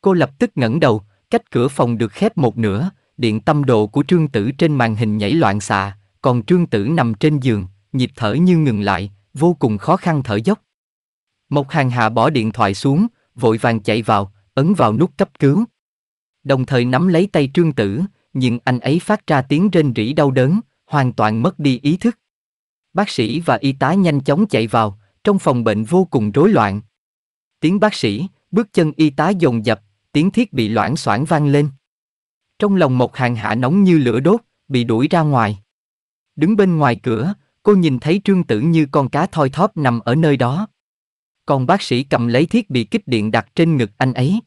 Cô lập tức ngẩng đầu, cách cửa phòng được khép một nửa, điện tâm độ của trương tử trên màn hình nhảy loạn xạ, còn trương tử nằm trên giường, nhịp thở như ngừng lại, vô cùng khó khăn thở dốc. Một hàng hạ bỏ điện thoại xuống, vội vàng chạy vào, ấn vào nút cấp cứu. Đồng thời nắm lấy tay trương tử, nhưng anh ấy phát ra tiếng rên rỉ đau đớn, hoàn toàn mất đi ý thức. Bác sĩ và y tá nhanh chóng chạy vào, trong phòng bệnh vô cùng rối loạn. Tiếng bác sĩ, bước chân y tá dồn dập, tiếng thiết bị loãng xoảng vang lên. Trong lòng một hàng hạ nóng như lửa đốt, bị đuổi ra ngoài. Đứng bên ngoài cửa, cô nhìn thấy trương tử như con cá thoi thóp nằm ở nơi đó. Còn bác sĩ cầm lấy thiết bị kích điện đặt trên ngực anh ấy.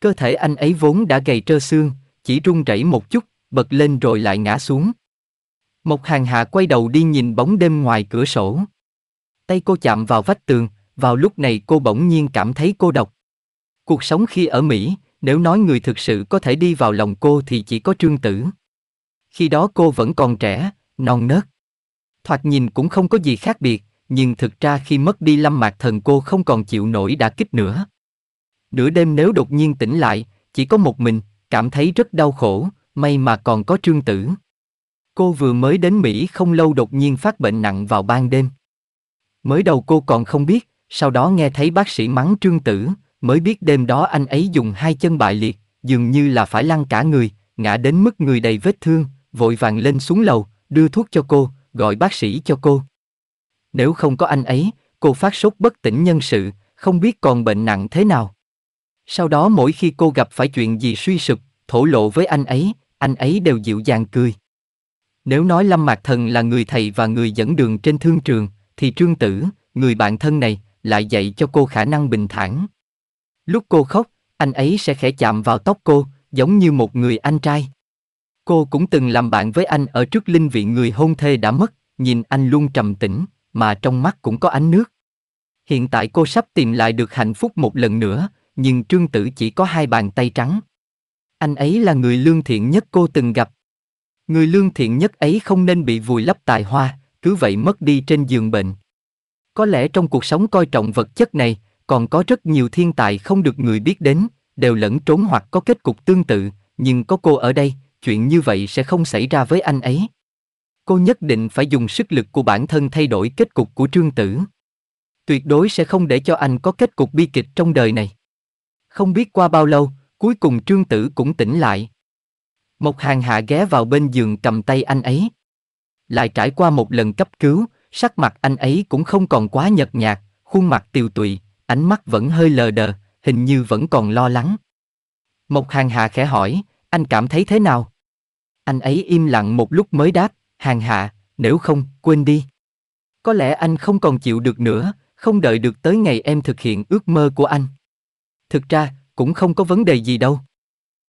Cơ thể anh ấy vốn đã gầy trơ xương, chỉ run rẩy một chút, bật lên rồi lại ngã xuống. Mộc Hàng Hạ quay đầu đi nhìn bóng đêm ngoài cửa sổ. Tay cô chạm vào vách tường, vào lúc này cô bỗng nhiên cảm thấy cô độc. Cuộc sống khi ở Mỹ, nếu nói người thực sự có thể đi vào lòng cô thì chỉ có trương tử. Khi đó cô vẫn còn trẻ, non nớt. Thoạt nhìn cũng không có gì khác biệt, nhưng thực ra khi mất đi lâm mạc thần cô không còn chịu nổi đã kích nữa. Nửa đêm nếu đột nhiên tỉnh lại, chỉ có một mình, cảm thấy rất đau khổ, may mà còn có trương tử. Cô vừa mới đến Mỹ không lâu đột nhiên phát bệnh nặng vào ban đêm. Mới đầu cô còn không biết, sau đó nghe thấy bác sĩ mắng trương tử, mới biết đêm đó anh ấy dùng hai chân bại liệt, dường như là phải lăn cả người, ngã đến mức người đầy vết thương, vội vàng lên xuống lầu, đưa thuốc cho cô, gọi bác sĩ cho cô. Nếu không có anh ấy, cô phát sốt bất tỉnh nhân sự, không biết còn bệnh nặng thế nào. Sau đó mỗi khi cô gặp phải chuyện gì suy sụp, thổ lộ với anh ấy, anh ấy đều dịu dàng cười. Nếu nói Lâm Mạc Thần là người thầy và người dẫn đường trên thương trường, thì Trương Tử, người bạn thân này, lại dạy cho cô khả năng bình thản. Lúc cô khóc, anh ấy sẽ khẽ chạm vào tóc cô, giống như một người anh trai. Cô cũng từng làm bạn với anh ở trước linh vị người hôn thê đã mất, nhìn anh luôn trầm tĩnh, mà trong mắt cũng có ánh nước. Hiện tại cô sắp tìm lại được hạnh phúc một lần nữa, nhưng Trương Tử chỉ có hai bàn tay trắng. Anh ấy là người lương thiện nhất cô từng gặp, Người lương thiện nhất ấy không nên bị vùi lấp tài hoa, cứ vậy mất đi trên giường bệnh. Có lẽ trong cuộc sống coi trọng vật chất này, còn có rất nhiều thiên tài không được người biết đến, đều lẫn trốn hoặc có kết cục tương tự, nhưng có cô ở đây, chuyện như vậy sẽ không xảy ra với anh ấy. Cô nhất định phải dùng sức lực của bản thân thay đổi kết cục của trương tử. Tuyệt đối sẽ không để cho anh có kết cục bi kịch trong đời này. Không biết qua bao lâu, cuối cùng trương tử cũng tỉnh lại, một hàng hạ ghé vào bên giường cầm tay anh ấy. Lại trải qua một lần cấp cứu, sắc mặt anh ấy cũng không còn quá nhợt nhạt, khuôn mặt tiều tụy, ánh mắt vẫn hơi lờ đờ, hình như vẫn còn lo lắng. Một hàng hạ khẽ hỏi, anh cảm thấy thế nào? Anh ấy im lặng một lúc mới đáp, hàng hạ, nếu không, quên đi. Có lẽ anh không còn chịu được nữa, không đợi được tới ngày em thực hiện ước mơ của anh. Thực ra, cũng không có vấn đề gì đâu.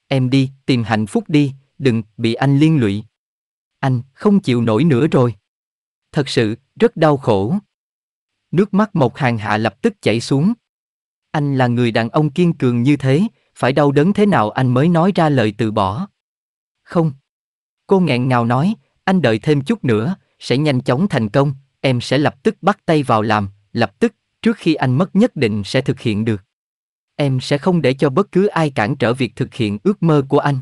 Em đi, tìm hạnh phúc đi, đừng, bị anh liên lụy. Anh, không chịu nổi nữa rồi. Thật sự, rất đau khổ. Nước mắt một Hàng Hạ lập tức chảy xuống. Anh là người đàn ông kiên cường như thế, phải đau đớn thế nào anh mới nói ra lời từ bỏ. Không. Cô nghẹn ngào nói, anh đợi thêm chút nữa, sẽ nhanh chóng thành công, em sẽ lập tức bắt tay vào làm, lập tức, trước khi anh mất nhất định sẽ thực hiện được em sẽ không để cho bất cứ ai cản trở việc thực hiện ước mơ của anh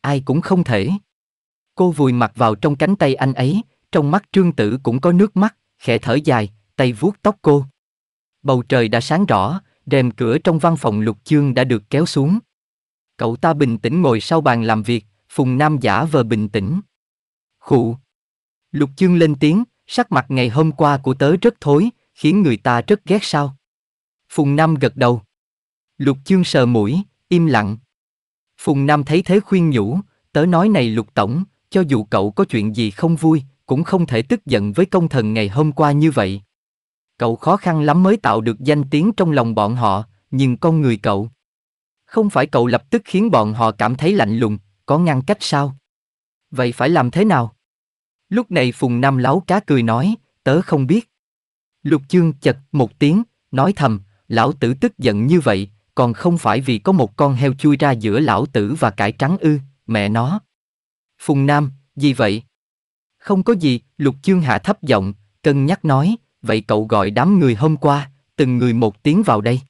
ai cũng không thể cô vùi mặt vào trong cánh tay anh ấy trong mắt trương tử cũng có nước mắt khẽ thở dài tay vuốt tóc cô bầu trời đã sáng rõ rèm cửa trong văn phòng lục chương đã được kéo xuống cậu ta bình tĩnh ngồi sau bàn làm việc phùng nam giả vờ bình tĩnh khụ lục chương lên tiếng sắc mặt ngày hôm qua của tớ rất thối khiến người ta rất ghét sao phùng nam gật đầu Lục chương sờ mũi, im lặng. Phùng Nam thấy thế khuyên nhủ, tớ nói này Lục Tổng, cho dù cậu có chuyện gì không vui, cũng không thể tức giận với công thần ngày hôm qua như vậy. Cậu khó khăn lắm mới tạo được danh tiếng trong lòng bọn họ, nhưng con người cậu. Không phải cậu lập tức khiến bọn họ cảm thấy lạnh lùng, có ngăn cách sao? Vậy phải làm thế nào? Lúc này Phùng Nam láo cá cười nói, tớ không biết. Lục chương chật một tiếng, nói thầm, lão tử tức giận như vậy, còn không phải vì có một con heo chui ra giữa lão tử và cải trắng ư, mẹ nó. Phùng Nam, gì vậy? Không có gì, Lục Chương hạ thấp giọng, cân nhắc nói, vậy cậu gọi đám người hôm qua, từng người một tiếng vào đây.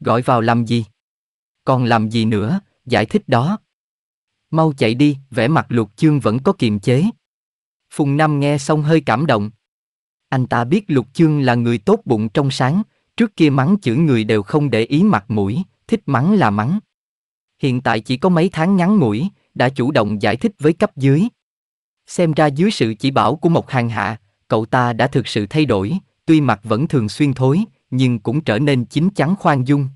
Gọi vào làm gì? Còn làm gì nữa, giải thích đó. Mau chạy đi, vẻ mặt Lục Chương vẫn có kiềm chế. Phùng Nam nghe xong hơi cảm động. Anh ta biết Lục Chương là người tốt bụng trong sáng, Trước kia mắng chửi người đều không để ý mặt mũi, thích mắng là mắng. Hiện tại chỉ có mấy tháng ngắn ngủi, đã chủ động giải thích với cấp dưới. Xem ra dưới sự chỉ bảo của một Hàng Hạ, cậu ta đã thực sự thay đổi, tuy mặt vẫn thường xuyên thối, nhưng cũng trở nên chín chắn khoan dung.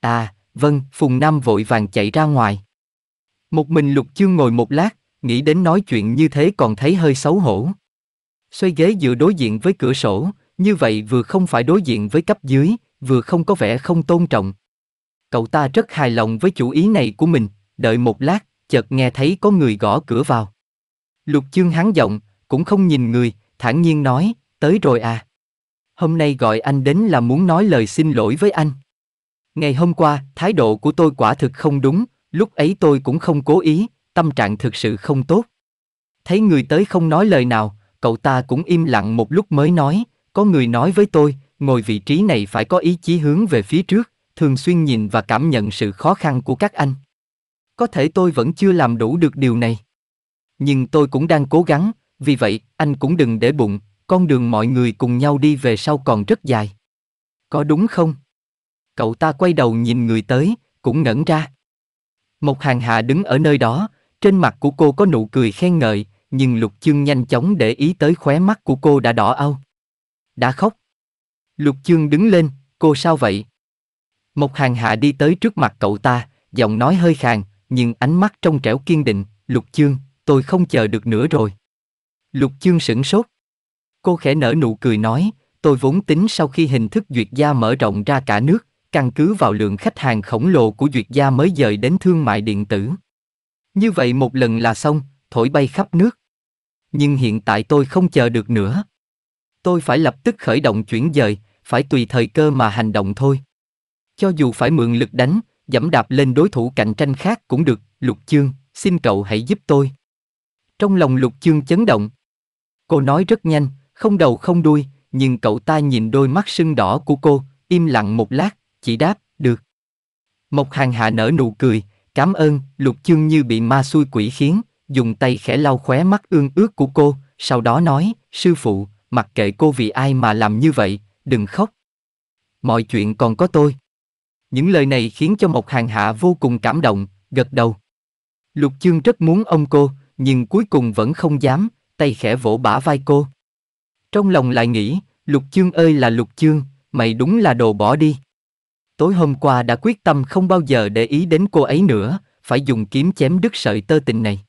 À, vâng, Phùng Nam vội vàng chạy ra ngoài. Một mình Lục Chương ngồi một lát, nghĩ đến nói chuyện như thế còn thấy hơi xấu hổ. Xoay ghế dựa đối diện với cửa sổ, như vậy vừa không phải đối diện với cấp dưới, vừa không có vẻ không tôn trọng. Cậu ta rất hài lòng với chủ ý này của mình, đợi một lát, chợt nghe thấy có người gõ cửa vào. Lục chương hắn giọng, cũng không nhìn người, thản nhiên nói, tới rồi à. Hôm nay gọi anh đến là muốn nói lời xin lỗi với anh. Ngày hôm qua, thái độ của tôi quả thực không đúng, lúc ấy tôi cũng không cố ý, tâm trạng thực sự không tốt. Thấy người tới không nói lời nào, cậu ta cũng im lặng một lúc mới nói, có người nói với tôi, ngồi vị trí này phải có ý chí hướng về phía trước, thường xuyên nhìn và cảm nhận sự khó khăn của các anh. Có thể tôi vẫn chưa làm đủ được điều này. Nhưng tôi cũng đang cố gắng, vì vậy, anh cũng đừng để bụng, con đường mọi người cùng nhau đi về sau còn rất dài. Có đúng không? Cậu ta quay đầu nhìn người tới, cũng ngẩn ra. Một hàng hạ đứng ở nơi đó, trên mặt của cô có nụ cười khen ngợi, nhưng Lục Chương nhanh chóng để ý tới khóe mắt của cô đã đỏ au đã khóc. Lục chương đứng lên, cô sao vậy? Một hàng hạ đi tới trước mặt cậu ta, giọng nói hơi khàn, nhưng ánh mắt trong trẻo kiên định, lục chương, tôi không chờ được nữa rồi. Lục chương sửng sốt. Cô khẽ nở nụ cười nói, tôi vốn tính sau khi hình thức duyệt gia mở rộng ra cả nước, căn cứ vào lượng khách hàng khổng lồ của duyệt gia mới dời đến thương mại điện tử. Như vậy một lần là xong, thổi bay khắp nước. Nhưng hiện tại tôi không chờ được nữa, tôi phải lập tức khởi động chuyển dời, phải tùy thời cơ mà hành động thôi. Cho dù phải mượn lực đánh, dẫm đạp lên đối thủ cạnh tranh khác cũng được, Lục Chương, xin cậu hãy giúp tôi. Trong lòng Lục Chương chấn động. Cô nói rất nhanh, không đầu không đuôi, nhưng cậu ta nhìn đôi mắt sưng đỏ của cô, im lặng một lát, chỉ đáp, được. Mộc Hàng Hạ nở nụ cười, cảm ơn, Lục Chương như bị ma xui quỷ khiến, dùng tay khẽ lau khóe mắt ương ướt của cô, sau đó nói, sư phụ, mặc kệ cô vì ai mà làm như vậy, đừng khóc. Mọi chuyện còn có tôi. Những lời này khiến cho Mộc Hàng Hạ vô cùng cảm động, gật đầu. Lục Chương rất muốn ôm cô, nhưng cuối cùng vẫn không dám, tay khẽ vỗ bả vai cô. Trong lòng lại nghĩ, Lục Chương ơi là Lục Chương, mày đúng là đồ bỏ đi. Tối hôm qua đã quyết tâm không bao giờ để ý đến cô ấy nữa, phải dùng kiếm chém đứt sợi tơ tình này.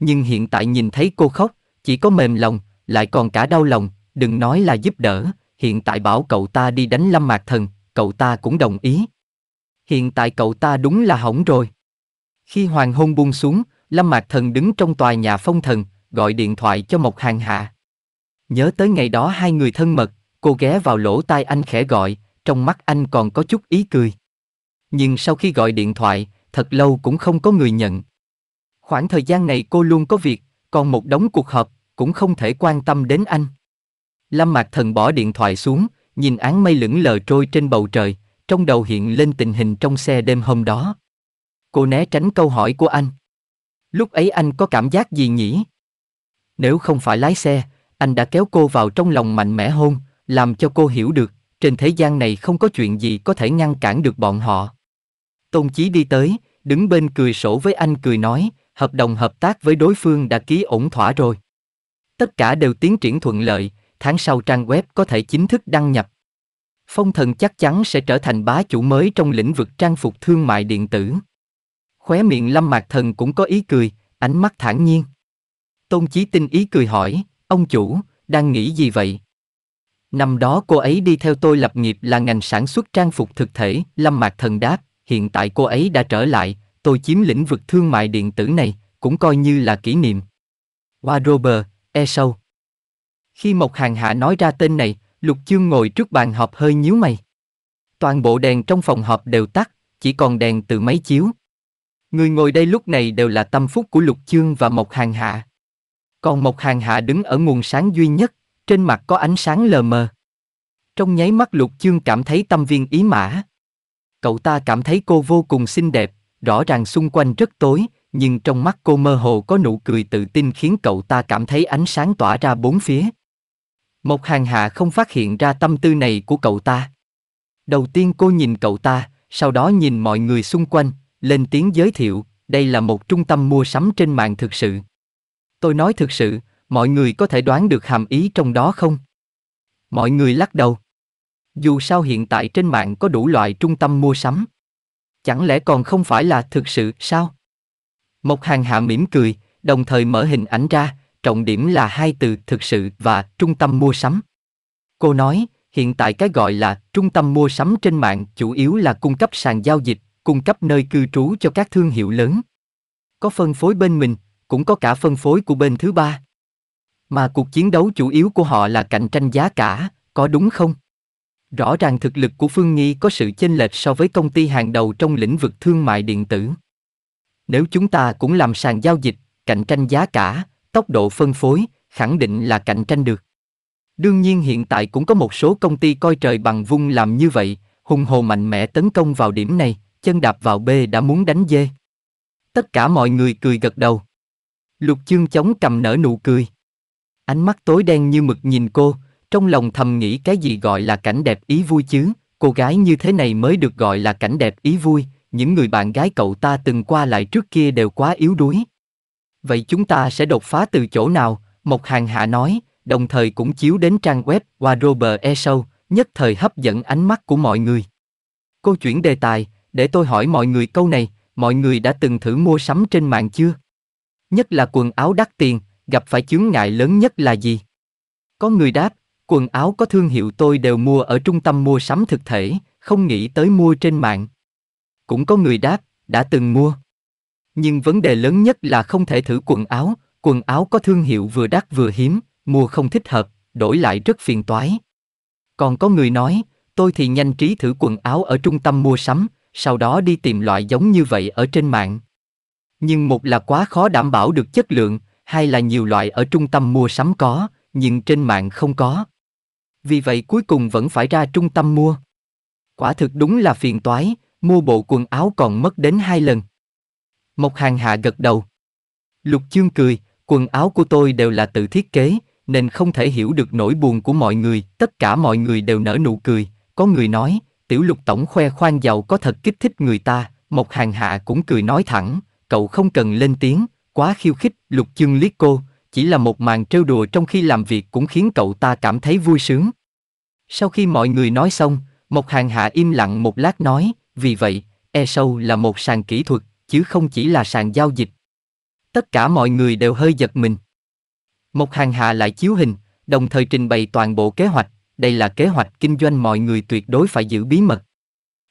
Nhưng hiện tại nhìn thấy cô khóc, chỉ có mềm lòng, lại còn cả đau lòng, đừng nói là giúp đỡ, hiện tại bảo cậu ta đi đánh lâm mạc thần, cậu ta cũng đồng ý. Hiện tại cậu ta đúng là hỏng rồi. Khi hoàng hôn buông xuống, Lâm Mạc Thần đứng trong tòa nhà phong thần, gọi điện thoại cho Mộc Hàng Hạ. Nhớ tới ngày đó hai người thân mật, cô ghé vào lỗ tai anh khẽ gọi, trong mắt anh còn có chút ý cười. Nhưng sau khi gọi điện thoại, thật lâu cũng không có người nhận. Khoảng thời gian này cô luôn có việc, còn một đống cuộc họp, cũng không thể quan tâm đến anh. Lâm Mạc Thần bỏ điện thoại xuống, nhìn áng mây lững lờ trôi trên bầu trời, trong đầu hiện lên tình hình trong xe đêm hôm đó. Cô né tránh câu hỏi của anh. Lúc ấy anh có cảm giác gì nhỉ? Nếu không phải lái xe, anh đã kéo cô vào trong lòng mạnh mẽ hôn, làm cho cô hiểu được, trên thế gian này không có chuyện gì có thể ngăn cản được bọn họ. Tôn Chí đi tới, đứng bên cười sổ với anh cười nói, hợp đồng hợp tác với đối phương đã ký ổn thỏa rồi. Tất cả đều tiến triển thuận lợi, tháng sau trang web có thể chính thức đăng nhập. Phong thần chắc chắn sẽ trở thành bá chủ mới trong lĩnh vực trang phục thương mại điện tử. Khóe miệng Lâm Mạc Thần cũng có ý cười, ánh mắt thản nhiên. Tôn Chí Tinh ý cười hỏi, ông chủ, đang nghĩ gì vậy? Năm đó cô ấy đi theo tôi lập nghiệp là ngành sản xuất trang phục thực thể, Lâm Mạc Thần đáp, hiện tại cô ấy đã trở lại, tôi chiếm lĩnh vực thương mại điện tử này, cũng coi như là kỷ niệm. Qua Robert, e sâu. Khi Mộc Hàng Hạ nói ra tên này, Lục Chương ngồi trước bàn họp hơi nhíu mày. Toàn bộ đèn trong phòng họp đều tắt, chỉ còn đèn từ máy chiếu. Người ngồi đây lúc này đều là tâm phúc của Lục Chương và Mộc Hàng Hạ. Còn Mộc Hàng Hạ đứng ở nguồn sáng duy nhất, trên mặt có ánh sáng lờ mờ. Trong nháy mắt Lục Chương cảm thấy tâm viên ý mã. Cậu ta cảm thấy cô vô cùng xinh đẹp, rõ ràng xung quanh rất tối, nhưng trong mắt cô mơ hồ có nụ cười tự tin khiến cậu ta cảm thấy ánh sáng tỏa ra bốn phía. Một hàng hạ không phát hiện ra tâm tư này của cậu ta. Đầu tiên cô nhìn cậu ta, sau đó nhìn mọi người xung quanh, lên tiếng giới thiệu, đây là một trung tâm mua sắm trên mạng thực sự. Tôi nói thực sự, mọi người có thể đoán được hàm ý trong đó không? Mọi người lắc đầu. Dù sao hiện tại trên mạng có đủ loại trung tâm mua sắm. Chẳng lẽ còn không phải là thực sự sao? Mộc Hàng Hạ mỉm cười, đồng thời mở hình ảnh ra, trọng điểm là hai từ thực sự và trung tâm mua sắm. Cô nói, hiện tại cái gọi là trung tâm mua sắm trên mạng chủ yếu là cung cấp sàn giao dịch, cung cấp nơi cư trú cho các thương hiệu lớn. Có phân phối bên mình, cũng có cả phân phối của bên thứ ba. Mà cuộc chiến đấu chủ yếu của họ là cạnh tranh giá cả, có đúng không? Rõ ràng thực lực của Phương Nghi có sự chênh lệch so với công ty hàng đầu trong lĩnh vực thương mại điện tử nếu chúng ta cũng làm sàn giao dịch, cạnh tranh giá cả, tốc độ phân phối, khẳng định là cạnh tranh được. Đương nhiên hiện tại cũng có một số công ty coi trời bằng vung làm như vậy, hùng hồ mạnh mẽ tấn công vào điểm này, chân đạp vào B đã muốn đánh dê. Tất cả mọi người cười gật đầu. Lục chương chống cầm nở nụ cười. Ánh mắt tối đen như mực nhìn cô, trong lòng thầm nghĩ cái gì gọi là cảnh đẹp ý vui chứ, cô gái như thế này mới được gọi là cảnh đẹp ý vui, những người bạn gái cậu ta từng qua lại trước kia đều quá yếu đuối. Vậy chúng ta sẽ đột phá từ chỗ nào? Một hàng hạ nói, đồng thời cũng chiếu đến trang web Warober e Show, nhất thời hấp dẫn ánh mắt của mọi người. Cô chuyển đề tài, để tôi hỏi mọi người câu này, mọi người đã từng thử mua sắm trên mạng chưa? Nhất là quần áo đắt tiền, gặp phải chướng ngại lớn nhất là gì? Có người đáp, quần áo có thương hiệu tôi đều mua ở trung tâm mua sắm thực thể, không nghĩ tới mua trên mạng. Cũng có người đáp, đã từng mua. Nhưng vấn đề lớn nhất là không thể thử quần áo, quần áo có thương hiệu vừa đắt vừa hiếm, mua không thích hợp, đổi lại rất phiền toái. Còn có người nói, tôi thì nhanh trí thử quần áo ở trung tâm mua sắm, sau đó đi tìm loại giống như vậy ở trên mạng. Nhưng một là quá khó đảm bảo được chất lượng, hai là nhiều loại ở trung tâm mua sắm có, nhưng trên mạng không có. Vì vậy cuối cùng vẫn phải ra trung tâm mua. Quả thực đúng là phiền toái, mua bộ quần áo còn mất đến hai lần. Mộc Hàng Hạ gật đầu. Lục Chương cười, quần áo của tôi đều là tự thiết kế, nên không thể hiểu được nỗi buồn của mọi người, tất cả mọi người đều nở nụ cười, có người nói, tiểu lục tổng khoe khoang giàu có thật kích thích người ta, Mộc Hàng Hạ cũng cười nói thẳng, cậu không cần lên tiếng, quá khiêu khích, Lục Chương liếc cô, chỉ là một màn trêu đùa trong khi làm việc cũng khiến cậu ta cảm thấy vui sướng. Sau khi mọi người nói xong, Mộc Hàng Hạ im lặng một lát nói, vì vậy, e eShow là một sàn kỹ thuật, chứ không chỉ là sàn giao dịch. Tất cả mọi người đều hơi giật mình. Một hàng hạ lại chiếu hình, đồng thời trình bày toàn bộ kế hoạch, đây là kế hoạch kinh doanh mọi người tuyệt đối phải giữ bí mật.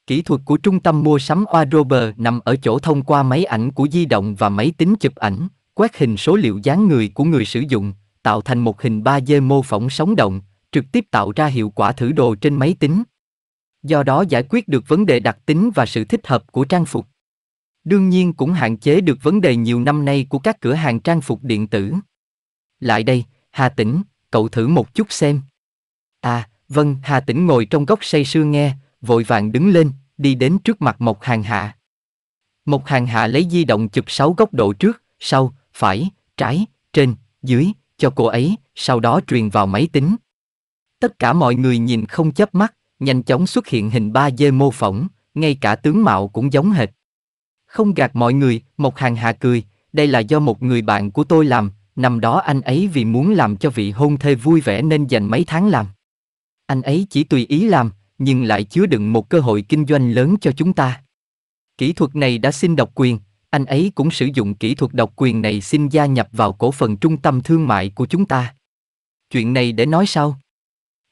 Kỹ thuật của trung tâm mua sắm Oarober nằm ở chỗ thông qua máy ảnh của di động và máy tính chụp ảnh, quét hình số liệu dáng người của người sử dụng, tạo thành một hình 3D mô phỏng sống động, trực tiếp tạo ra hiệu quả thử đồ trên máy tính, do đó giải quyết được vấn đề đặc tính và sự thích hợp của trang phục. Đương nhiên cũng hạn chế được vấn đề nhiều năm nay của các cửa hàng trang phục điện tử. Lại đây, Hà Tĩnh, cậu thử một chút xem. À, vâng, Hà Tĩnh ngồi trong góc say sưa nghe, vội vàng đứng lên, đi đến trước mặt một Hàng Hạ. một Hàng Hạ lấy di động chụp sáu góc độ trước, sau, phải, trái, trên, dưới, cho cô ấy, sau đó truyền vào máy tính. Tất cả mọi người nhìn không chớp mắt nhanh chóng xuất hiện hình ba dê mô phỏng, ngay cả tướng mạo cũng giống hệt. Không gạt mọi người, Mộc Hàng Hà cười, đây là do một người bạn của tôi làm, năm đó anh ấy vì muốn làm cho vị hôn thê vui vẻ nên dành mấy tháng làm. Anh ấy chỉ tùy ý làm, nhưng lại chứa đựng một cơ hội kinh doanh lớn cho chúng ta. Kỹ thuật này đã xin độc quyền, anh ấy cũng sử dụng kỹ thuật độc quyền này xin gia nhập vào cổ phần trung tâm thương mại của chúng ta. Chuyện này để nói sau.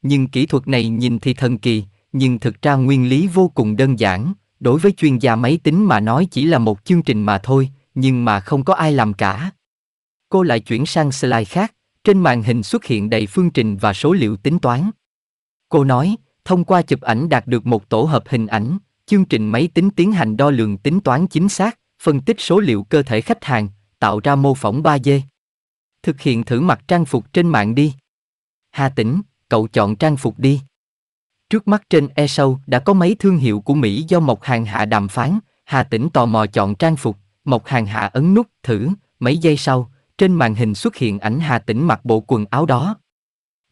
Nhưng kỹ thuật này nhìn thì thần kỳ, nhưng thực ra nguyên lý vô cùng đơn giản, đối với chuyên gia máy tính mà nói chỉ là một chương trình mà thôi, nhưng mà không có ai làm cả. Cô lại chuyển sang slide khác, trên màn hình xuất hiện đầy phương trình và số liệu tính toán. Cô nói, thông qua chụp ảnh đạt được một tổ hợp hình ảnh, chương trình máy tính tiến hành đo lường tính toán chính xác, phân tích số liệu cơ thể khách hàng, tạo ra mô phỏng 3D. Thực hiện thử mặc trang phục trên mạng đi. Hà Tĩnh, cậu chọn trang phục đi. Trước mắt trên e sâu đã có mấy thương hiệu của Mỹ do Mộc Hàng Hạ đàm phán, Hà Tĩnh tò mò chọn trang phục, Mộc Hàng Hạ ấn nút thử, mấy giây sau, trên màn hình xuất hiện ảnh Hà Tĩnh mặc bộ quần áo đó.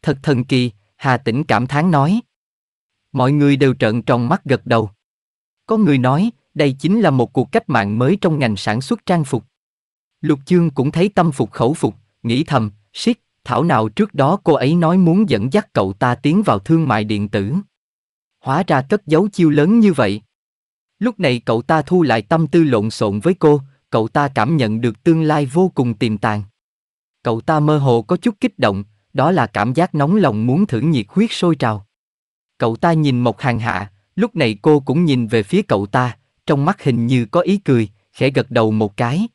Thật thần kỳ, Hà Tĩnh cảm thán nói. Mọi người đều trợn tròn mắt gật đầu. Có người nói, đây chính là một cuộc cách mạng mới trong ngành sản xuất trang phục. Lục Chương cũng thấy tâm phục khẩu phục, nghĩ thầm, siết, Thảo nào trước đó cô ấy nói muốn dẫn dắt cậu ta tiến vào thương mại điện tử. Hóa ra cất giấu chiêu lớn như vậy. Lúc này cậu ta thu lại tâm tư lộn xộn với cô, cậu ta cảm nhận được tương lai vô cùng tiềm tàng. Cậu ta mơ hồ có chút kích động, đó là cảm giác nóng lòng muốn thử nhiệt huyết sôi trào. Cậu ta nhìn một hàng hạ, lúc này cô cũng nhìn về phía cậu ta, trong mắt hình như có ý cười, khẽ gật đầu một cái.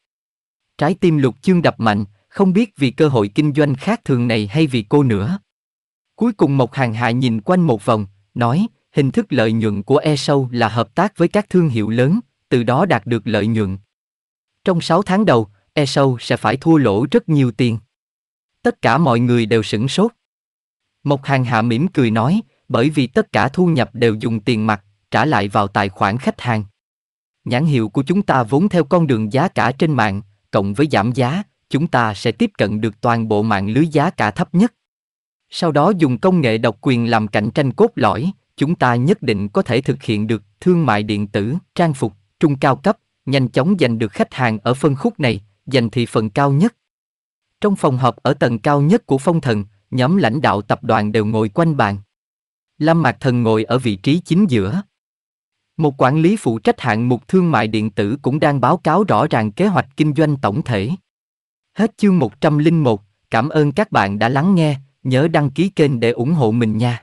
Trái tim lục chương đập mạnh, không biết vì cơ hội kinh doanh khác thường này hay vì cô nữa. Cuối cùng Mộc Hàng Hạ nhìn quanh một vòng, nói, hình thức lợi nhuận của E-Show là hợp tác với các thương hiệu lớn, từ đó đạt được lợi nhuận. Trong 6 tháng đầu, E-Show sẽ phải thua lỗ rất nhiều tiền. Tất cả mọi người đều sửng sốt. Mộc Hàng Hạ mỉm cười nói, bởi vì tất cả thu nhập đều dùng tiền mặt, trả lại vào tài khoản khách hàng. Nhãn hiệu của chúng ta vốn theo con đường giá cả trên mạng, cộng với giảm giá, chúng ta sẽ tiếp cận được toàn bộ mạng lưới giá cả thấp nhất. Sau đó dùng công nghệ độc quyền làm cạnh tranh cốt lõi, chúng ta nhất định có thể thực hiện được thương mại điện tử, trang phục, trung cao cấp, nhanh chóng giành được khách hàng ở phân khúc này, giành thị phần cao nhất. Trong phòng họp ở tầng cao nhất của phong thần, nhóm lãnh đạo tập đoàn đều ngồi quanh bàn. Lâm Mạc Thần ngồi ở vị trí chính giữa. Một quản lý phụ trách hạng mục thương mại điện tử cũng đang báo cáo rõ ràng kế hoạch kinh doanh tổng thể. Hết chương 101, cảm ơn các bạn đã lắng nghe, nhớ đăng ký kênh để ủng hộ mình nha.